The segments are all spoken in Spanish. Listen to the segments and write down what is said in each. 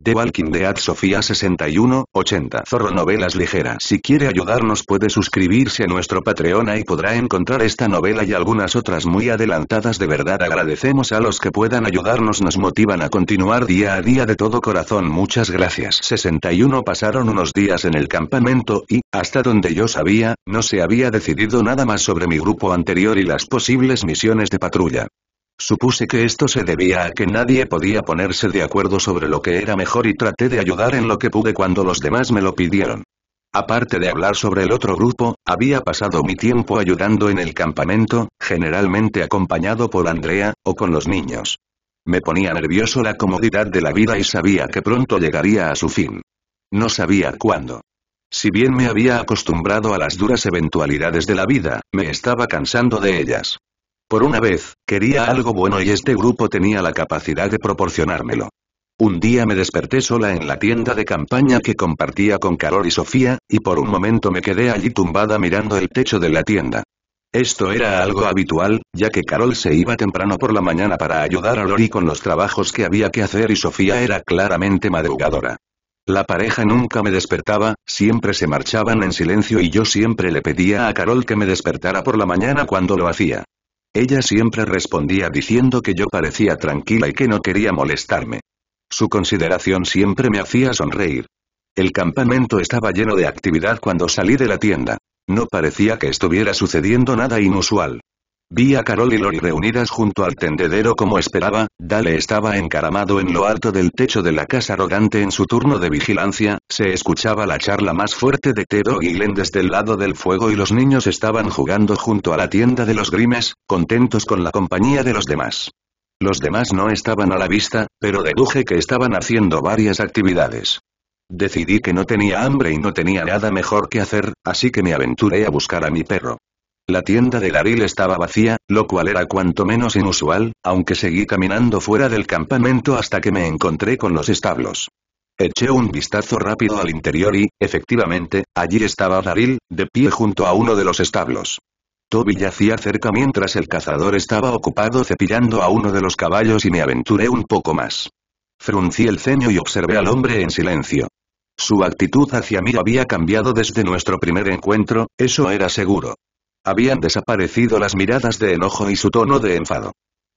The Walking Dead Sofía 61, 80 Zorro Novelas Ligeras Si quiere ayudarnos puede suscribirse a nuestro Patreon y podrá encontrar esta novela y algunas otras muy adelantadas de verdad agradecemos a los que puedan ayudarnos nos motivan a continuar día a día de todo corazón muchas gracias 61 Pasaron unos días en el campamento y, hasta donde yo sabía, no se había decidido nada más sobre mi grupo anterior y las posibles misiones de patrulla. Supuse que esto se debía a que nadie podía ponerse de acuerdo sobre lo que era mejor y traté de ayudar en lo que pude cuando los demás me lo pidieron. Aparte de hablar sobre el otro grupo, había pasado mi tiempo ayudando en el campamento, generalmente acompañado por Andrea, o con los niños. Me ponía nervioso la comodidad de la vida y sabía que pronto llegaría a su fin. No sabía cuándo. Si bien me había acostumbrado a las duras eventualidades de la vida, me estaba cansando de ellas. Por una vez, quería algo bueno y este grupo tenía la capacidad de proporcionármelo. Un día me desperté sola en la tienda de campaña que compartía con Carol y Sofía, y por un momento me quedé allí tumbada mirando el techo de la tienda. Esto era algo habitual, ya que Carol se iba temprano por la mañana para ayudar a Lori con los trabajos que había que hacer y Sofía era claramente madrugadora. La pareja nunca me despertaba, siempre se marchaban en silencio y yo siempre le pedía a Carol que me despertara por la mañana cuando lo hacía. Ella siempre respondía diciendo que yo parecía tranquila y que no quería molestarme. Su consideración siempre me hacía sonreír. El campamento estaba lleno de actividad cuando salí de la tienda. No parecía que estuviera sucediendo nada inusual. Vi a Carol y Lori reunidas junto al tendedero como esperaba, Dale estaba encaramado en lo alto del techo de la casa arrogante en su turno de vigilancia, se escuchaba la charla más fuerte de Tero y Glenn desde el lado del fuego y los niños estaban jugando junto a la tienda de los Grimes, contentos con la compañía de los demás. Los demás no estaban a la vista, pero deduje que estaban haciendo varias actividades. Decidí que no tenía hambre y no tenía nada mejor que hacer, así que me aventuré a buscar a mi perro. La tienda de Daril estaba vacía, lo cual era cuanto menos inusual, aunque seguí caminando fuera del campamento hasta que me encontré con los establos. Eché un vistazo rápido al interior y, efectivamente, allí estaba Daril, de pie junto a uno de los establos. Toby yacía cerca mientras el cazador estaba ocupado cepillando a uno de los caballos y me aventuré un poco más. Fruncí el ceño y observé al hombre en silencio. Su actitud hacia mí había cambiado desde nuestro primer encuentro, eso era seguro. Habían desaparecido las miradas de enojo y su tono de enfado.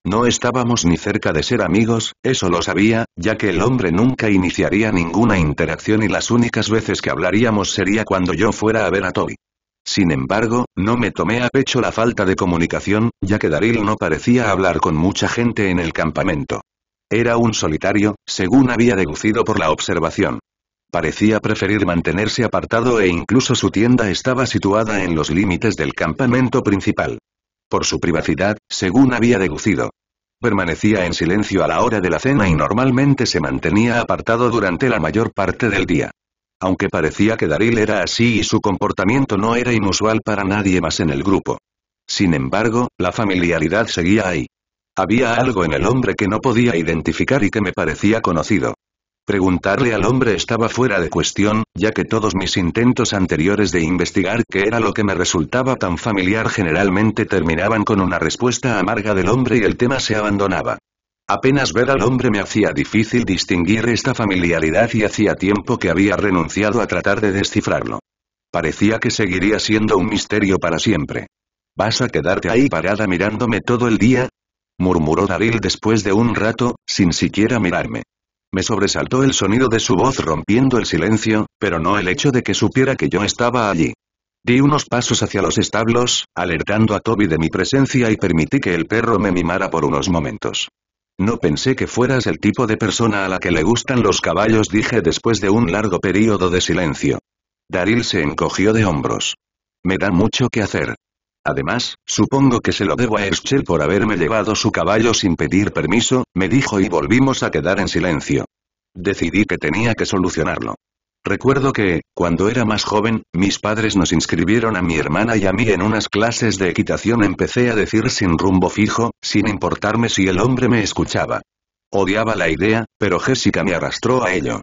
No estábamos ni cerca de ser amigos, eso lo sabía, ya que el hombre nunca iniciaría ninguna interacción y las únicas veces que hablaríamos sería cuando yo fuera a ver a Toby. Sin embargo, no me tomé a pecho la falta de comunicación, ya que Daryl no parecía hablar con mucha gente en el campamento. Era un solitario, según había deducido por la observación. Parecía preferir mantenerse apartado e incluso su tienda estaba situada en los límites del campamento principal. Por su privacidad, según había deducido. Permanecía en silencio a la hora de la cena y normalmente se mantenía apartado durante la mayor parte del día. Aunque parecía que Daril era así y su comportamiento no era inusual para nadie más en el grupo. Sin embargo, la familiaridad seguía ahí. Había algo en el hombre que no podía identificar y que me parecía conocido. Preguntarle al hombre estaba fuera de cuestión, ya que todos mis intentos anteriores de investigar qué era lo que me resultaba tan familiar generalmente terminaban con una respuesta amarga del hombre y el tema se abandonaba. Apenas ver al hombre me hacía difícil distinguir esta familiaridad y hacía tiempo que había renunciado a tratar de descifrarlo. Parecía que seguiría siendo un misterio para siempre. ¿Vas a quedarte ahí parada mirándome todo el día? murmuró Daril después de un rato, sin siquiera mirarme. Me sobresaltó el sonido de su voz rompiendo el silencio, pero no el hecho de que supiera que yo estaba allí. Di unos pasos hacia los establos, alertando a Toby de mi presencia y permití que el perro me mimara por unos momentos. No pensé que fueras el tipo de persona a la que le gustan los caballos, dije después de un largo periodo de silencio. Daril se encogió de hombros. Me da mucho que hacer. Además, supongo que se lo debo a Eschel por haberme llevado su caballo sin pedir permiso, me dijo y volvimos a quedar en silencio. Decidí que tenía que solucionarlo. Recuerdo que, cuando era más joven, mis padres nos inscribieron a mi hermana y a mí en unas clases de equitación empecé a decir sin rumbo fijo, sin importarme si el hombre me escuchaba. Odiaba la idea, pero Jessica me arrastró a ello.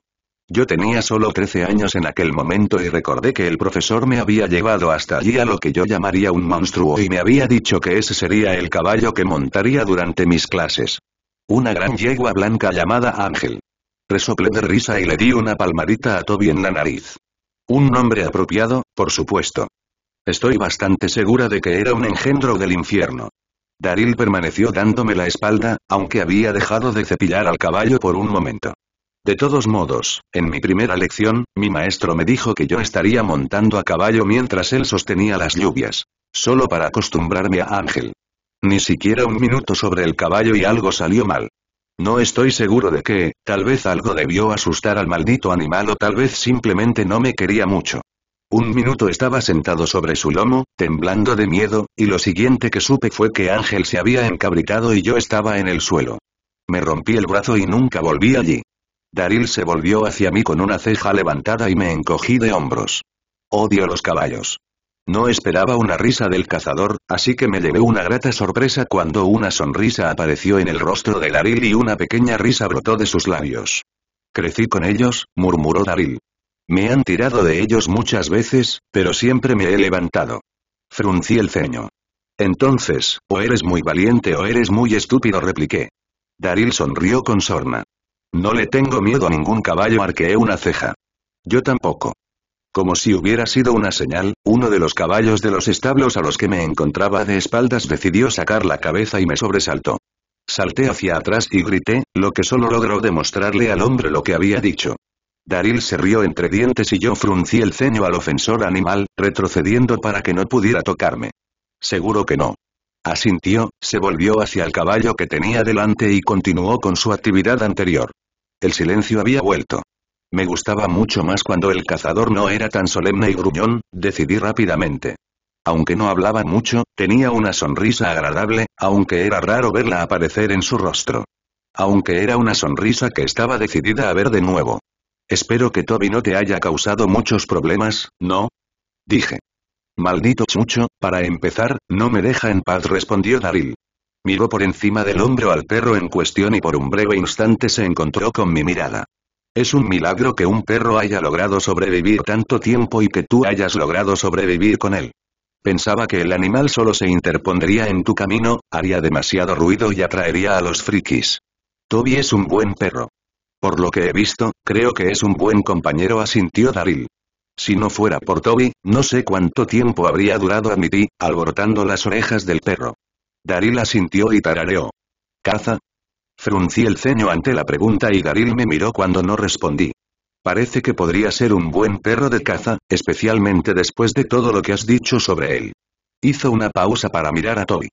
Yo tenía solo 13 años en aquel momento y recordé que el profesor me había llevado hasta allí a lo que yo llamaría un monstruo y me había dicho que ese sería el caballo que montaría durante mis clases. Una gran yegua blanca llamada Ángel. Resoplé de risa y le di una palmadita a Toby en la nariz. Un nombre apropiado, por supuesto. Estoy bastante segura de que era un engendro del infierno. Daril permaneció dándome la espalda, aunque había dejado de cepillar al caballo por un momento. De todos modos, en mi primera lección, mi maestro me dijo que yo estaría montando a caballo mientras él sostenía las lluvias. Solo para acostumbrarme a Ángel. Ni siquiera un minuto sobre el caballo y algo salió mal. No estoy seguro de que, tal vez algo debió asustar al maldito animal o tal vez simplemente no me quería mucho. Un minuto estaba sentado sobre su lomo, temblando de miedo, y lo siguiente que supe fue que Ángel se había encabritado y yo estaba en el suelo. Me rompí el brazo y nunca volví allí. Daril se volvió hacia mí con una ceja levantada y me encogí de hombros. Odio los caballos. No esperaba una risa del cazador, así que me llevé una grata sorpresa cuando una sonrisa apareció en el rostro de Daril y una pequeña risa brotó de sus labios. Crecí con ellos, murmuró Daril. Me han tirado de ellos muchas veces, pero siempre me he levantado. Fruncí el ceño. Entonces, o eres muy valiente o eres muy estúpido, repliqué. Daril sonrió con sorna. No le tengo miedo a ningún caballo, arqueé una ceja. Yo tampoco. Como si hubiera sido una señal, uno de los caballos de los establos a los que me encontraba de espaldas decidió sacar la cabeza y me sobresaltó. Salté hacia atrás y grité, lo que solo logró demostrarle al hombre lo que había dicho. Daril se rió entre dientes y yo fruncí el ceño al ofensor animal, retrocediendo para que no pudiera tocarme. Seguro que no. Asintió, se volvió hacia el caballo que tenía delante y continuó con su actividad anterior. El silencio había vuelto. Me gustaba mucho más cuando el cazador no era tan solemne y gruñón, decidí rápidamente. Aunque no hablaba mucho, tenía una sonrisa agradable, aunque era raro verla aparecer en su rostro. Aunque era una sonrisa que estaba decidida a ver de nuevo. Espero que Toby no te haya causado muchos problemas, ¿no? Dije. Maldito chucho, para empezar, no me deja en paz respondió Daril. Miró por encima del hombro al perro en cuestión y por un breve instante se encontró con mi mirada. Es un milagro que un perro haya logrado sobrevivir tanto tiempo y que tú hayas logrado sobrevivir con él. Pensaba que el animal solo se interpondría en tu camino, haría demasiado ruido y atraería a los frikis. Toby es un buen perro. Por lo que he visto, creo que es un buen compañero asintió Daril. Si no fuera por Toby, no sé cuánto tiempo habría durado admití, alborotando las orejas del perro. Daril sintió y tarareó. ¿Caza? Fruncí el ceño ante la pregunta y Daril me miró cuando no respondí. Parece que podría ser un buen perro de caza, especialmente después de todo lo que has dicho sobre él. Hizo una pausa para mirar a Toby.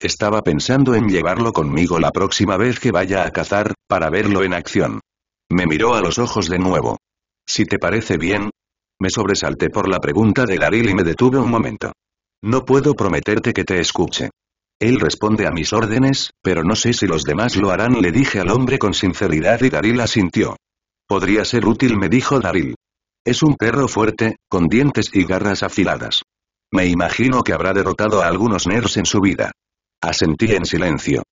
Estaba pensando en llevarlo conmigo la próxima vez que vaya a cazar, para verlo en acción. Me miró a los ojos de nuevo. Si te parece bien, me sobresalté por la pregunta de Daril y me detuve un momento. No puedo prometerte que te escuche. Él responde a mis órdenes, pero no sé si los demás lo harán, le dije al hombre con sinceridad y Daril asintió. Podría ser útil, me dijo Daril. Es un perro fuerte, con dientes y garras afiladas. Me imagino que habrá derrotado a algunos nerds en su vida. Asentí en silencio.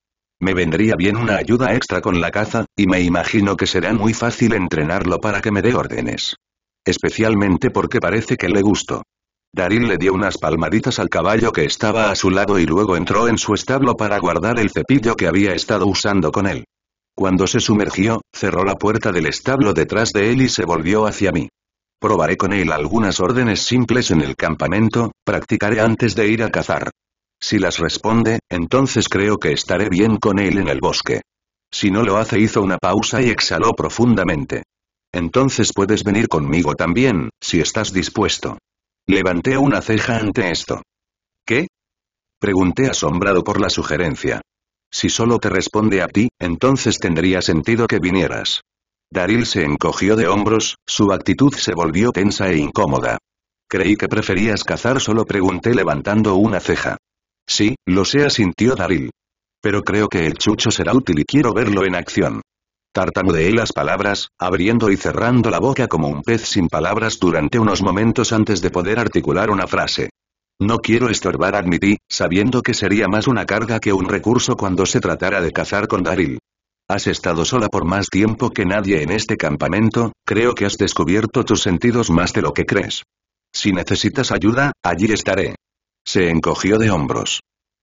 Me vendría bien una ayuda extra con la caza, y me imagino que será muy fácil entrenarlo para que me dé órdenes. Especialmente porque parece que le gustó. Daril le dio unas palmaditas al caballo que estaba a su lado y luego entró en su establo para guardar el cepillo que había estado usando con él. Cuando se sumergió, cerró la puerta del establo detrás de él y se volvió hacia mí. Probaré con él algunas órdenes simples en el campamento, practicaré antes de ir a cazar. Si las responde, entonces creo que estaré bien con él en el bosque. Si no lo hace hizo una pausa y exhaló profundamente. Entonces puedes venir conmigo también, si estás dispuesto. Levanté una ceja ante esto. ¿Qué? Pregunté asombrado por la sugerencia. Si solo te responde a ti, entonces tendría sentido que vinieras. Daril se encogió de hombros, su actitud se volvió tensa e incómoda. Creí que preferías cazar, solo pregunté levantando una ceja. Sí, lo sé, sintió Daril. Pero creo que el chucho será útil y quiero verlo en acción. Tartamudeé las palabras, abriendo y cerrando la boca como un pez sin palabras durante unos momentos antes de poder articular una frase. No quiero estorbar, admití, sabiendo que sería más una carga que un recurso cuando se tratara de cazar con Daril. Has estado sola por más tiempo que nadie en este campamento, creo que has descubierto tus sentidos más de lo que crees. Si necesitas ayuda, allí estaré. Se encogió de hombros.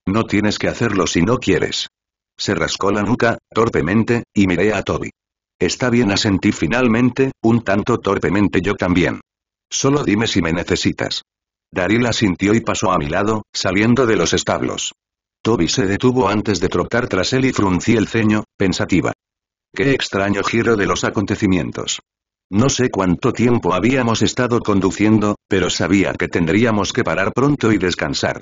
No tienes que hacerlo si no quieres. Se rascó la nuca, torpemente, y miré a Toby. Está bien asentí finalmente, un tanto torpemente yo también. Solo dime si me necesitas. Darila sintió y pasó a mi lado, saliendo de los establos. Toby se detuvo antes de trotar tras él y fruncí el ceño, pensativa. Qué extraño giro de los acontecimientos. No sé cuánto tiempo habíamos estado conduciendo, pero sabía que tendríamos que parar pronto y descansar.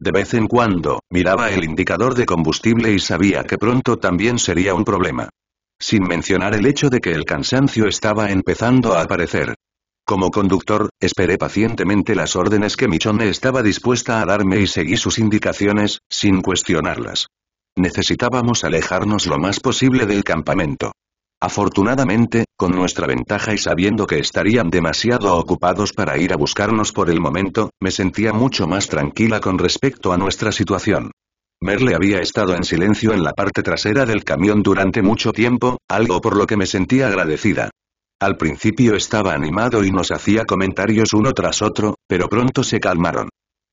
De vez en cuando, miraba el indicador de combustible y sabía que pronto también sería un problema. Sin mencionar el hecho de que el cansancio estaba empezando a aparecer. Como conductor, esperé pacientemente las órdenes que Michonne estaba dispuesta a darme y seguí sus indicaciones, sin cuestionarlas. Necesitábamos alejarnos lo más posible del campamento. Afortunadamente, con nuestra ventaja y sabiendo que estarían demasiado ocupados para ir a buscarnos por el momento, me sentía mucho más tranquila con respecto a nuestra situación. Merle había estado en silencio en la parte trasera del camión durante mucho tiempo, algo por lo que me sentía agradecida. Al principio estaba animado y nos hacía comentarios uno tras otro, pero pronto se calmaron.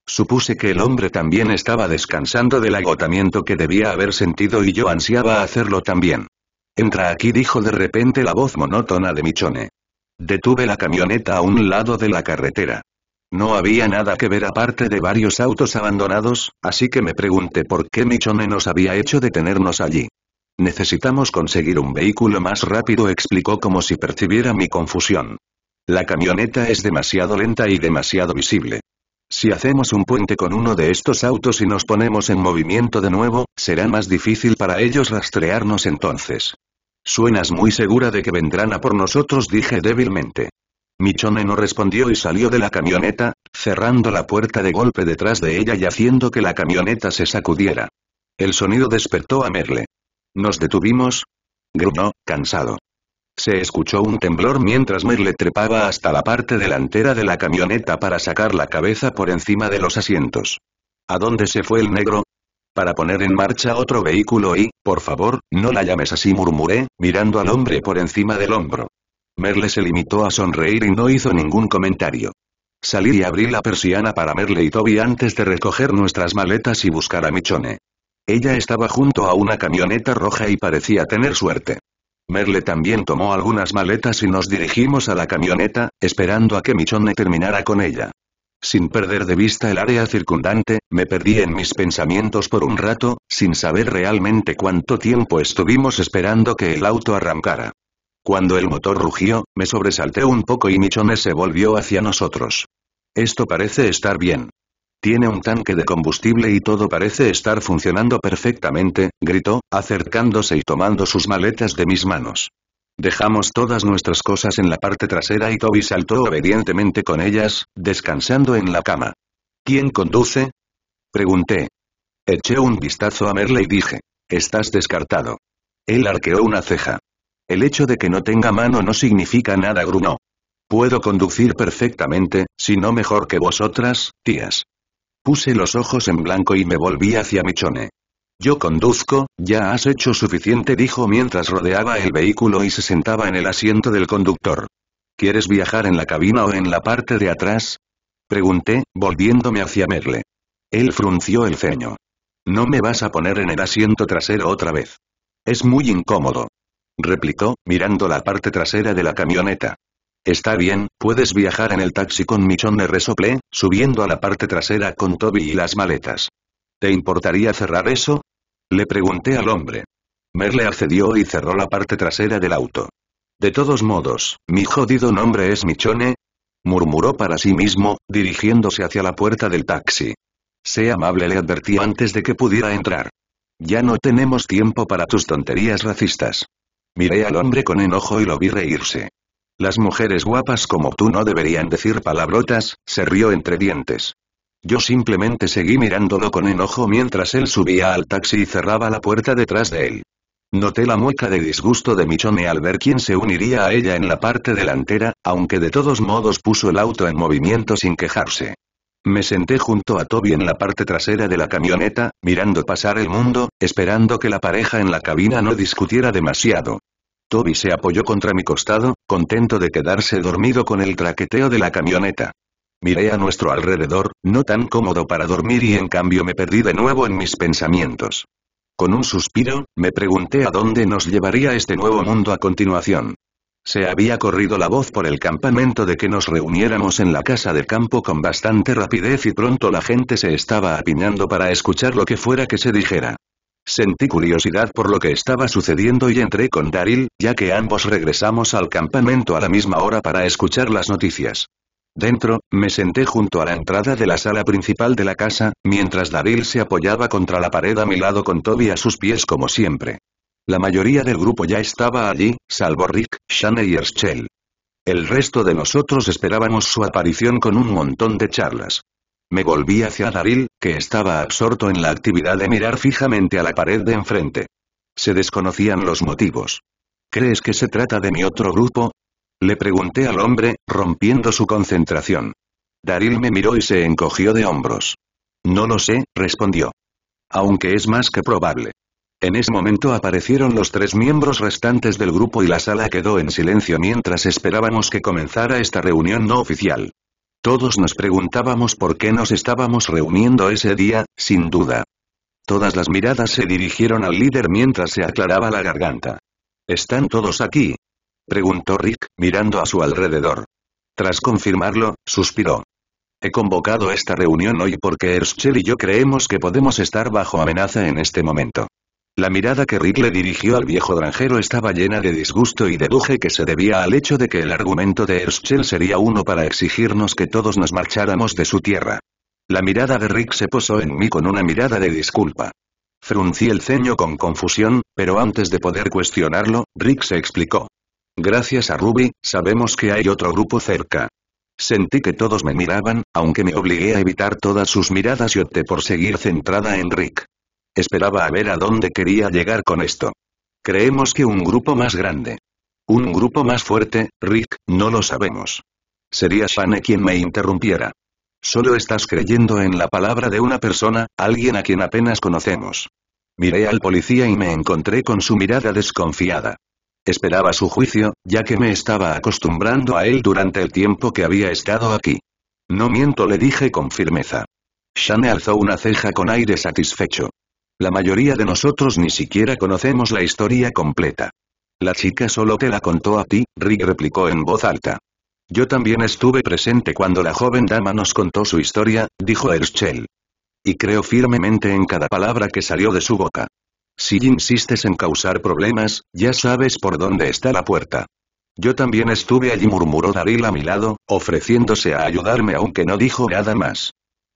Supuse que el hombre también estaba descansando del agotamiento que debía haber sentido y yo ansiaba hacerlo también. Entra aquí dijo de repente la voz monótona de Michone. Detuve la camioneta a un lado de la carretera. No había nada que ver aparte de varios autos abandonados, así que me pregunté por qué Michone nos había hecho detenernos allí. Necesitamos conseguir un vehículo más rápido explicó como si percibiera mi confusión. La camioneta es demasiado lenta y demasiado visible. Si hacemos un puente con uno de estos autos y nos ponemos en movimiento de nuevo, será más difícil para ellos rastrearnos entonces. Suenas muy segura de que vendrán a por nosotros, dije débilmente. Michone no respondió y salió de la camioneta, cerrando la puerta de golpe detrás de ella y haciendo que la camioneta se sacudiera. El sonido despertó a Merle. Nos detuvimos. Grunó, cansado. Se escuchó un temblor mientras Merle trepaba hasta la parte delantera de la camioneta para sacar la cabeza por encima de los asientos. ¿A dónde se fue el negro? Para poner en marcha otro vehículo y, por favor, no la llames así murmuré, mirando al hombre por encima del hombro. Merle se limitó a sonreír y no hizo ningún comentario. Salí y abrí la persiana para Merle y Toby antes de recoger nuestras maletas y buscar a Michone. Ella estaba junto a una camioneta roja y parecía tener suerte. Merle también tomó algunas maletas y nos dirigimos a la camioneta, esperando a que Michonne terminara con ella. Sin perder de vista el área circundante, me perdí en mis pensamientos por un rato, sin saber realmente cuánto tiempo estuvimos esperando que el auto arrancara. Cuando el motor rugió, me sobresalté un poco y Michonne se volvió hacia nosotros. Esto parece estar bien. Tiene un tanque de combustible y todo parece estar funcionando perfectamente, gritó, acercándose y tomando sus maletas de mis manos. Dejamos todas nuestras cosas en la parte trasera y Toby saltó obedientemente con ellas, descansando en la cama. ¿Quién conduce? Pregunté. Eché un vistazo a Merle y dije. Estás descartado. Él arqueó una ceja. El hecho de que no tenga mano no significa nada, gruno. Puedo conducir perfectamente, si no mejor que vosotras, tías. Puse los ojos en blanco y me volví hacia Michone. Yo conduzco, ya has hecho suficiente dijo mientras rodeaba el vehículo y se sentaba en el asiento del conductor. ¿Quieres viajar en la cabina o en la parte de atrás? Pregunté, volviéndome hacia Merle. Él frunció el ceño. No me vas a poner en el asiento trasero otra vez. Es muy incómodo. Replicó, mirando la parte trasera de la camioneta. Está bien, puedes viajar en el taxi con Michonne Resople, subiendo a la parte trasera con Toby y las maletas. ¿Te importaría cerrar eso? Le pregunté al hombre. Merle accedió y cerró la parte trasera del auto. De todos modos, mi jodido nombre es michone murmuró para sí mismo, dirigiéndose hacia la puerta del taxi. Sé amable le advertí antes de que pudiera entrar. Ya no tenemos tiempo para tus tonterías racistas. Miré al hombre con enojo y lo vi reírse. Las mujeres guapas como tú no deberían decir palabrotas, se rió entre dientes. Yo simplemente seguí mirándolo con enojo mientras él subía al taxi y cerraba la puerta detrás de él. Noté la mueca de disgusto de Michone al ver quién se uniría a ella en la parte delantera, aunque de todos modos puso el auto en movimiento sin quejarse. Me senté junto a Toby en la parte trasera de la camioneta, mirando pasar el mundo, esperando que la pareja en la cabina no discutiera demasiado. Toby se apoyó contra mi costado, contento de quedarse dormido con el traqueteo de la camioneta. Miré a nuestro alrededor, no tan cómodo para dormir y en cambio me perdí de nuevo en mis pensamientos. Con un suspiro, me pregunté a dónde nos llevaría este nuevo mundo a continuación. Se había corrido la voz por el campamento de que nos reuniéramos en la casa de campo con bastante rapidez y pronto la gente se estaba apiñando para escuchar lo que fuera que se dijera. Sentí curiosidad por lo que estaba sucediendo y entré con Daryl, ya que ambos regresamos al campamento a la misma hora para escuchar las noticias. Dentro, me senté junto a la entrada de la sala principal de la casa, mientras Daryl se apoyaba contra la pared a mi lado con Toby a sus pies como siempre. La mayoría del grupo ya estaba allí, salvo Rick, Shane y Erschel. El resto de nosotros esperábamos su aparición con un montón de charlas. Me volví hacia Daryl, que estaba absorto en la actividad de mirar fijamente a la pared de enfrente. Se desconocían los motivos. ¿Crees que se trata de mi otro grupo? Le pregunté al hombre, rompiendo su concentración. Daril me miró y se encogió de hombros. No lo sé, respondió. Aunque es más que probable. En ese momento aparecieron los tres miembros restantes del grupo y la sala quedó en silencio mientras esperábamos que comenzara esta reunión no oficial. Todos nos preguntábamos por qué nos estábamos reuniendo ese día, sin duda. Todas las miradas se dirigieron al líder mientras se aclaraba la garganta. ¿Están todos aquí? preguntó Rick, mirando a su alrededor. Tras confirmarlo, suspiró. He convocado esta reunión hoy porque Erschel y yo creemos que podemos estar bajo amenaza en este momento. La mirada que Rick le dirigió al viejo granjero estaba llena de disgusto y deduje que se debía al hecho de que el argumento de Herschel sería uno para exigirnos que todos nos marcháramos de su tierra. La mirada de Rick se posó en mí con una mirada de disculpa. Fruncí el ceño con confusión, pero antes de poder cuestionarlo, Rick se explicó. Gracias a Ruby, sabemos que hay otro grupo cerca. Sentí que todos me miraban, aunque me obligué a evitar todas sus miradas y opté por seguir centrada en Rick. Esperaba a ver a dónde quería llegar con esto. Creemos que un grupo más grande. Un grupo más fuerte, Rick, no lo sabemos. Sería Shane quien me interrumpiera. Solo estás creyendo en la palabra de una persona, alguien a quien apenas conocemos. Miré al policía y me encontré con su mirada desconfiada. Esperaba su juicio, ya que me estaba acostumbrando a él durante el tiempo que había estado aquí. No miento, le dije con firmeza. Shane alzó una ceja con aire satisfecho. La mayoría de nosotros ni siquiera conocemos la historia completa. La chica solo te la contó a ti, Rick replicó en voz alta. Yo también estuve presente cuando la joven dama nos contó su historia, dijo Herschel. Y creo firmemente en cada palabra que salió de su boca. Si insistes en causar problemas, ya sabes por dónde está la puerta. Yo también estuve allí murmuró Daril a mi lado, ofreciéndose a ayudarme aunque no dijo nada más.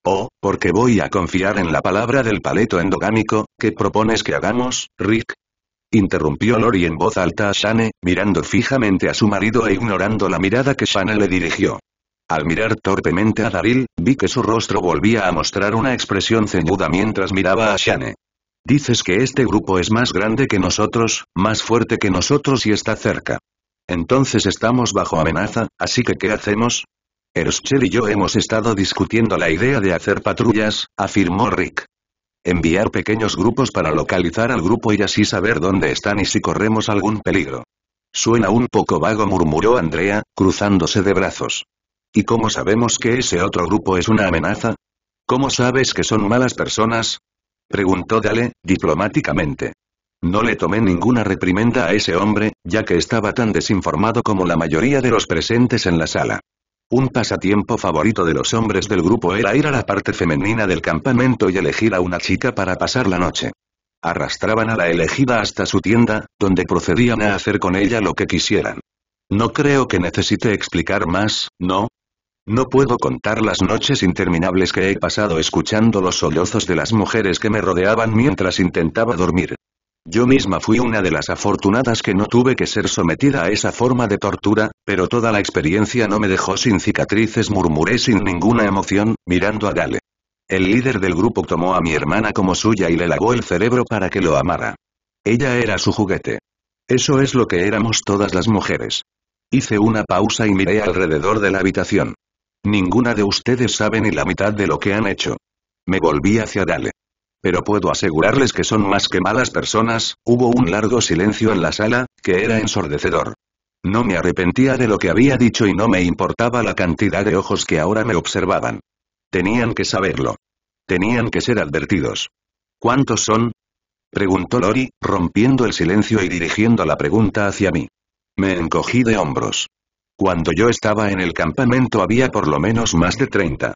Oh, porque voy a confiar en la palabra del paleto endogámico, ¿qué propones que hagamos, Rick? Interrumpió Lori en voz alta a Shane, mirando fijamente a su marido e ignorando la mirada que Shane le dirigió. Al mirar torpemente a Daril, vi que su rostro volvía a mostrar una expresión ceñuda mientras miraba a Shane. Dices que este grupo es más grande que nosotros, más fuerte que nosotros y está cerca. Entonces estamos bajo amenaza, así que ¿qué hacemos? Herschel y yo hemos estado discutiendo la idea de hacer patrullas, afirmó Rick. Enviar pequeños grupos para localizar al grupo y así saber dónde están y si corremos algún peligro. Suena un poco vago murmuró Andrea, cruzándose de brazos. ¿Y cómo sabemos que ese otro grupo es una amenaza? ¿Cómo sabes que son malas personas? Preguntó Dale, diplomáticamente. No le tomé ninguna reprimenda a ese hombre, ya que estaba tan desinformado como la mayoría de los presentes en la sala. Un pasatiempo favorito de los hombres del grupo era ir a la parte femenina del campamento y elegir a una chica para pasar la noche. Arrastraban a la elegida hasta su tienda, donde procedían a hacer con ella lo que quisieran. No creo que necesite explicar más, ¿no? No puedo contar las noches interminables que he pasado escuchando los sollozos de las mujeres que me rodeaban mientras intentaba dormir. Yo misma fui una de las afortunadas que no tuve que ser sometida a esa forma de tortura, pero toda la experiencia no me dejó sin cicatrices, murmuré sin ninguna emoción, mirando a Dale. El líder del grupo tomó a mi hermana como suya y le lavó el cerebro para que lo amara. Ella era su juguete. Eso es lo que éramos todas las mujeres. Hice una pausa y miré alrededor de la habitación. Ninguna de ustedes sabe ni la mitad de lo que han hecho. Me volví hacia Dale pero puedo asegurarles que son más que malas personas, hubo un largo silencio en la sala, que era ensordecedor. No me arrepentía de lo que había dicho y no me importaba la cantidad de ojos que ahora me observaban. Tenían que saberlo. Tenían que ser advertidos. ¿Cuántos son? Preguntó Lori, rompiendo el silencio y dirigiendo la pregunta hacia mí. Me encogí de hombros. Cuando yo estaba en el campamento había por lo menos más de 30.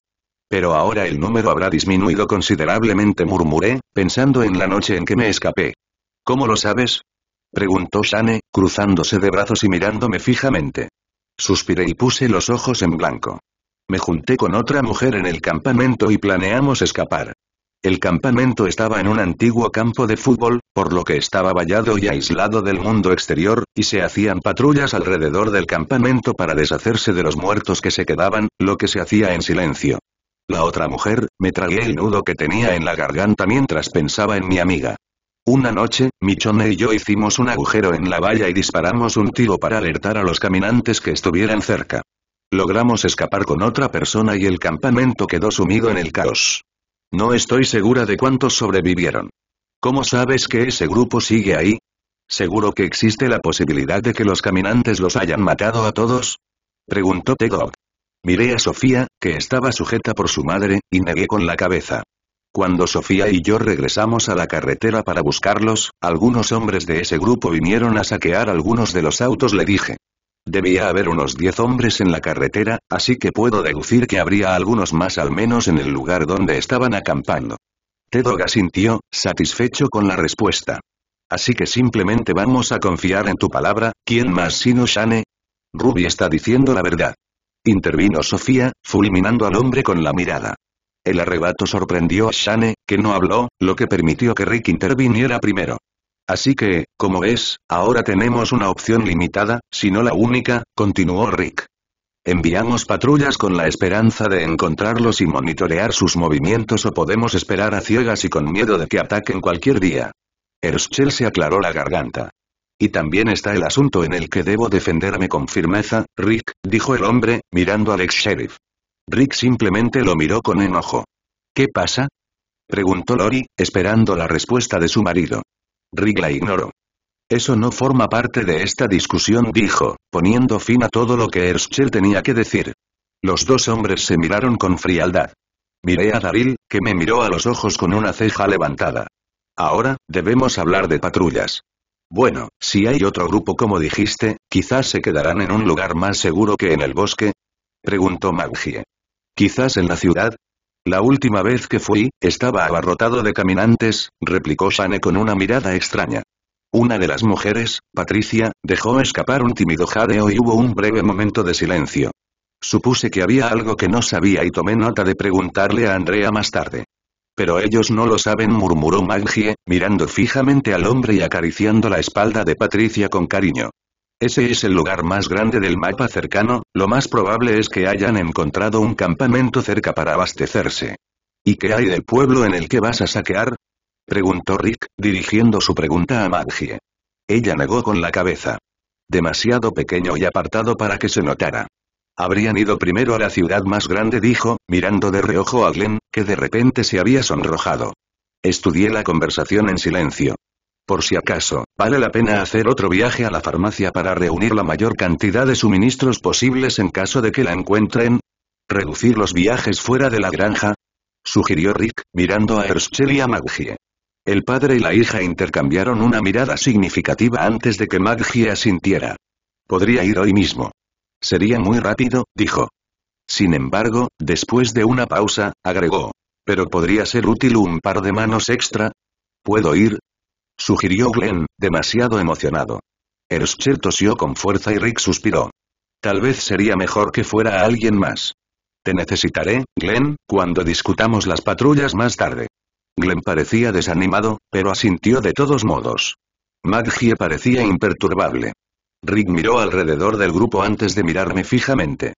Pero ahora el número habrá disminuido considerablemente murmuré, pensando en la noche en que me escapé. ¿Cómo lo sabes? Preguntó Shane, cruzándose de brazos y mirándome fijamente. Suspiré y puse los ojos en blanco. Me junté con otra mujer en el campamento y planeamos escapar. El campamento estaba en un antiguo campo de fútbol, por lo que estaba vallado y aislado del mundo exterior, y se hacían patrullas alrededor del campamento para deshacerse de los muertos que se quedaban, lo que se hacía en silencio. La otra mujer, me tragué el nudo que tenía en la garganta mientras pensaba en mi amiga. Una noche, Michonne y yo hicimos un agujero en la valla y disparamos un tiro para alertar a los caminantes que estuvieran cerca. Logramos escapar con otra persona y el campamento quedó sumido en el caos. No estoy segura de cuántos sobrevivieron. ¿Cómo sabes que ese grupo sigue ahí? ¿Seguro que existe la posibilidad de que los caminantes los hayan matado a todos? Preguntó Tegok. Miré a Sofía, que estaba sujeta por su madre, y negué con la cabeza. Cuando Sofía y yo regresamos a la carretera para buscarlos, algunos hombres de ese grupo vinieron a saquear algunos de los autos, le dije. Debía haber unos 10 hombres en la carretera, así que puedo deducir que habría algunos más al menos en el lugar donde estaban acampando. Tedoga sintió satisfecho con la respuesta. Así que simplemente vamos a confiar en tu palabra, ¿quién más sino Shane? Ruby está diciendo la verdad intervino Sofía, fulminando al hombre con la mirada. El arrebato sorprendió a Shane, que no habló, lo que permitió que Rick interviniera primero. Así que, como es ahora tenemos una opción limitada, si no la única, continuó Rick. Enviamos patrullas con la esperanza de encontrarlos y monitorear sus movimientos o podemos esperar a ciegas y con miedo de que ataquen cualquier día. Herschel se aclaró la garganta. Y también está el asunto en el que debo defenderme con firmeza, Rick, dijo el hombre, mirando al ex sheriff. Rick simplemente lo miró con enojo. ¿Qué pasa? preguntó Lori, esperando la respuesta de su marido. Rick la ignoró. Eso no forma parte de esta discusión, dijo, poniendo fin a todo lo que Herschel tenía que decir. Los dos hombres se miraron con frialdad. Miré a Daril, que me miró a los ojos con una ceja levantada. Ahora, debemos hablar de patrullas. Bueno, si hay otro grupo como dijiste, quizás se quedarán en un lugar más seguro que en el bosque? Preguntó Maggie. Quizás en la ciudad, la última vez que fui, estaba abarrotado de caminantes, replicó Shane con una mirada extraña. Una de las mujeres, Patricia, dejó escapar un tímido jadeo y hubo un breve momento de silencio. Supuse que había algo que no sabía y tomé nota de preguntarle a Andrea más tarde pero ellos no lo saben murmuró Maggie, mirando fijamente al hombre y acariciando la espalda de Patricia con cariño. Ese es el lugar más grande del mapa cercano, lo más probable es que hayan encontrado un campamento cerca para abastecerse. ¿Y qué hay del pueblo en el que vas a saquear? Preguntó Rick, dirigiendo su pregunta a Maggie. Ella negó con la cabeza. Demasiado pequeño y apartado para que se notara. Habrían ido primero a la ciudad más grande dijo, mirando de reojo a Glenn, que de repente se había sonrojado. Estudié la conversación en silencio. Por si acaso, vale la pena hacer otro viaje a la farmacia para reunir la mayor cantidad de suministros posibles en caso de que la encuentren. Reducir los viajes fuera de la granja. Sugirió Rick, mirando a Herschel y a Maggie. El padre y la hija intercambiaron una mirada significativa antes de que Maggie asintiera. Podría ir hoy mismo. Sería muy rápido, dijo. Sin embargo, después de una pausa, agregó. Pero podría ser útil un par de manos extra. ¿Puedo ir? Sugirió Glenn, demasiado emocionado. Erscher tosió con fuerza y Rick suspiró. Tal vez sería mejor que fuera alguien más. Te necesitaré, Glenn, cuando discutamos las patrullas más tarde. Glenn parecía desanimado, pero asintió de todos modos. Maggie parecía imperturbable. Rick miró alrededor del grupo antes de mirarme fijamente.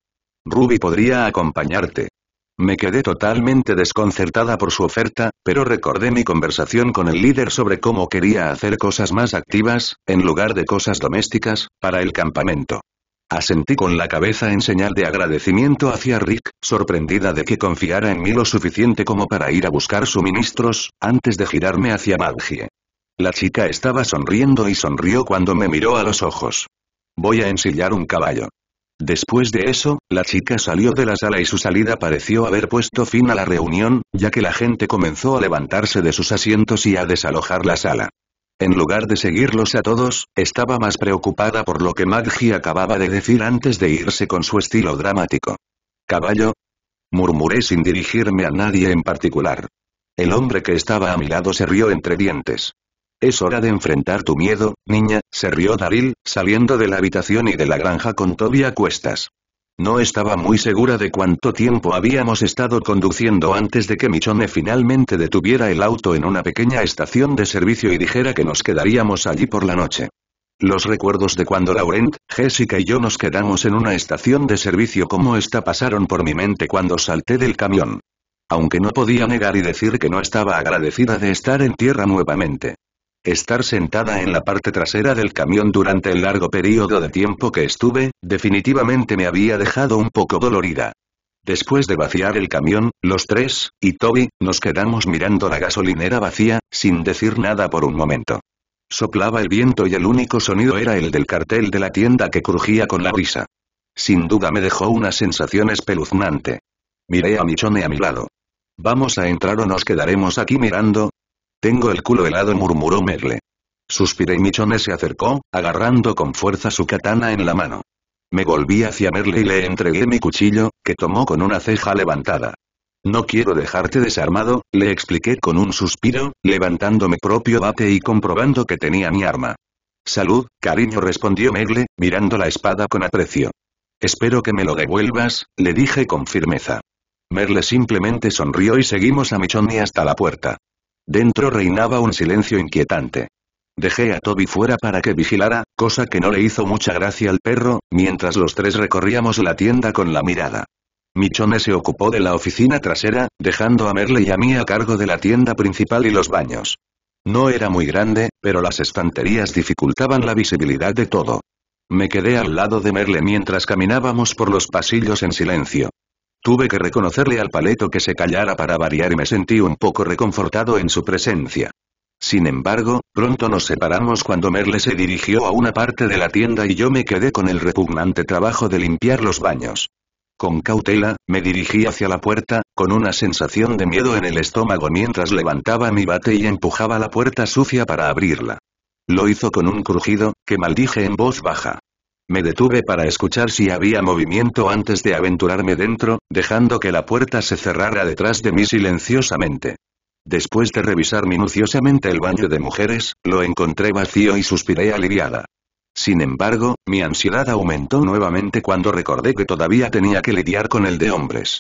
Ruby podría acompañarte. Me quedé totalmente desconcertada por su oferta, pero recordé mi conversación con el líder sobre cómo quería hacer cosas más activas, en lugar de cosas domésticas, para el campamento. Asentí con la cabeza en señal de agradecimiento hacia Rick, sorprendida de que confiara en mí lo suficiente como para ir a buscar suministros, antes de girarme hacia Maggie. La chica estaba sonriendo y sonrió cuando me miró a los ojos. Voy a ensillar un caballo. Después de eso, la chica salió de la sala y su salida pareció haber puesto fin a la reunión, ya que la gente comenzó a levantarse de sus asientos y a desalojar la sala. En lugar de seguirlos a todos, estaba más preocupada por lo que Maggi acababa de decir antes de irse con su estilo dramático. ¿Caballo? Murmuré sin dirigirme a nadie en particular. El hombre que estaba a mi lado se rió entre dientes. Es hora de enfrentar tu miedo, niña, se rió Daril, saliendo de la habitación y de la granja con Toby a cuestas. No estaba muy segura de cuánto tiempo habíamos estado conduciendo antes de que Michone finalmente detuviera el auto en una pequeña estación de servicio y dijera que nos quedaríamos allí por la noche. Los recuerdos de cuando Laurent, Jessica y yo nos quedamos en una estación de servicio como esta pasaron por mi mente cuando salté del camión. Aunque no podía negar y decir que no estaba agradecida de estar en tierra nuevamente. Estar sentada en la parte trasera del camión durante el largo periodo de tiempo que estuve, definitivamente me había dejado un poco dolorida. Después de vaciar el camión, los tres, y Toby, nos quedamos mirando la gasolinera vacía, sin decir nada por un momento. Soplaba el viento y el único sonido era el del cartel de la tienda que crujía con la brisa. Sin duda me dejó una sensación espeluznante. Miré a Michone a mi lado. ¿Vamos a entrar o nos quedaremos aquí mirando? Tengo el culo helado murmuró Merle. Suspiré y Michonne se acercó, agarrando con fuerza su katana en la mano. Me volví hacia Merle y le entregué mi cuchillo, que tomó con una ceja levantada. No quiero dejarte desarmado, le expliqué con un suspiro, levantando mi propio bate y comprobando que tenía mi arma. Salud, cariño respondió Merle, mirando la espada con aprecio. Espero que me lo devuelvas, le dije con firmeza. Merle simplemente sonrió y seguimos a Michonne hasta la puerta. Dentro reinaba un silencio inquietante. Dejé a Toby fuera para que vigilara, cosa que no le hizo mucha gracia al perro, mientras los tres recorríamos la tienda con la mirada. Michone se ocupó de la oficina trasera, dejando a Merle y a mí a cargo de la tienda principal y los baños. No era muy grande, pero las estanterías dificultaban la visibilidad de todo. Me quedé al lado de Merle mientras caminábamos por los pasillos en silencio. Tuve que reconocerle al paleto que se callara para variar y me sentí un poco reconfortado en su presencia. Sin embargo, pronto nos separamos cuando Merle se dirigió a una parte de la tienda y yo me quedé con el repugnante trabajo de limpiar los baños. Con cautela, me dirigí hacia la puerta, con una sensación de miedo en el estómago mientras levantaba mi bate y empujaba la puerta sucia para abrirla. Lo hizo con un crujido, que maldije en voz baja. Me detuve para escuchar si había movimiento antes de aventurarme dentro, dejando que la puerta se cerrara detrás de mí silenciosamente. Después de revisar minuciosamente el baño de mujeres, lo encontré vacío y suspiré aliviada. Sin embargo, mi ansiedad aumentó nuevamente cuando recordé que todavía tenía que lidiar con el de hombres.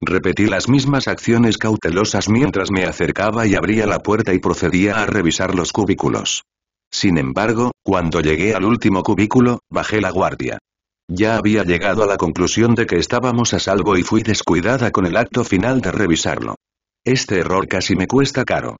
Repetí las mismas acciones cautelosas mientras me acercaba y abría la puerta y procedía a revisar los cubículos. Sin embargo, cuando llegué al último cubículo, bajé la guardia. Ya había llegado a la conclusión de que estábamos a salvo y fui descuidada con el acto final de revisarlo. Este error casi me cuesta caro.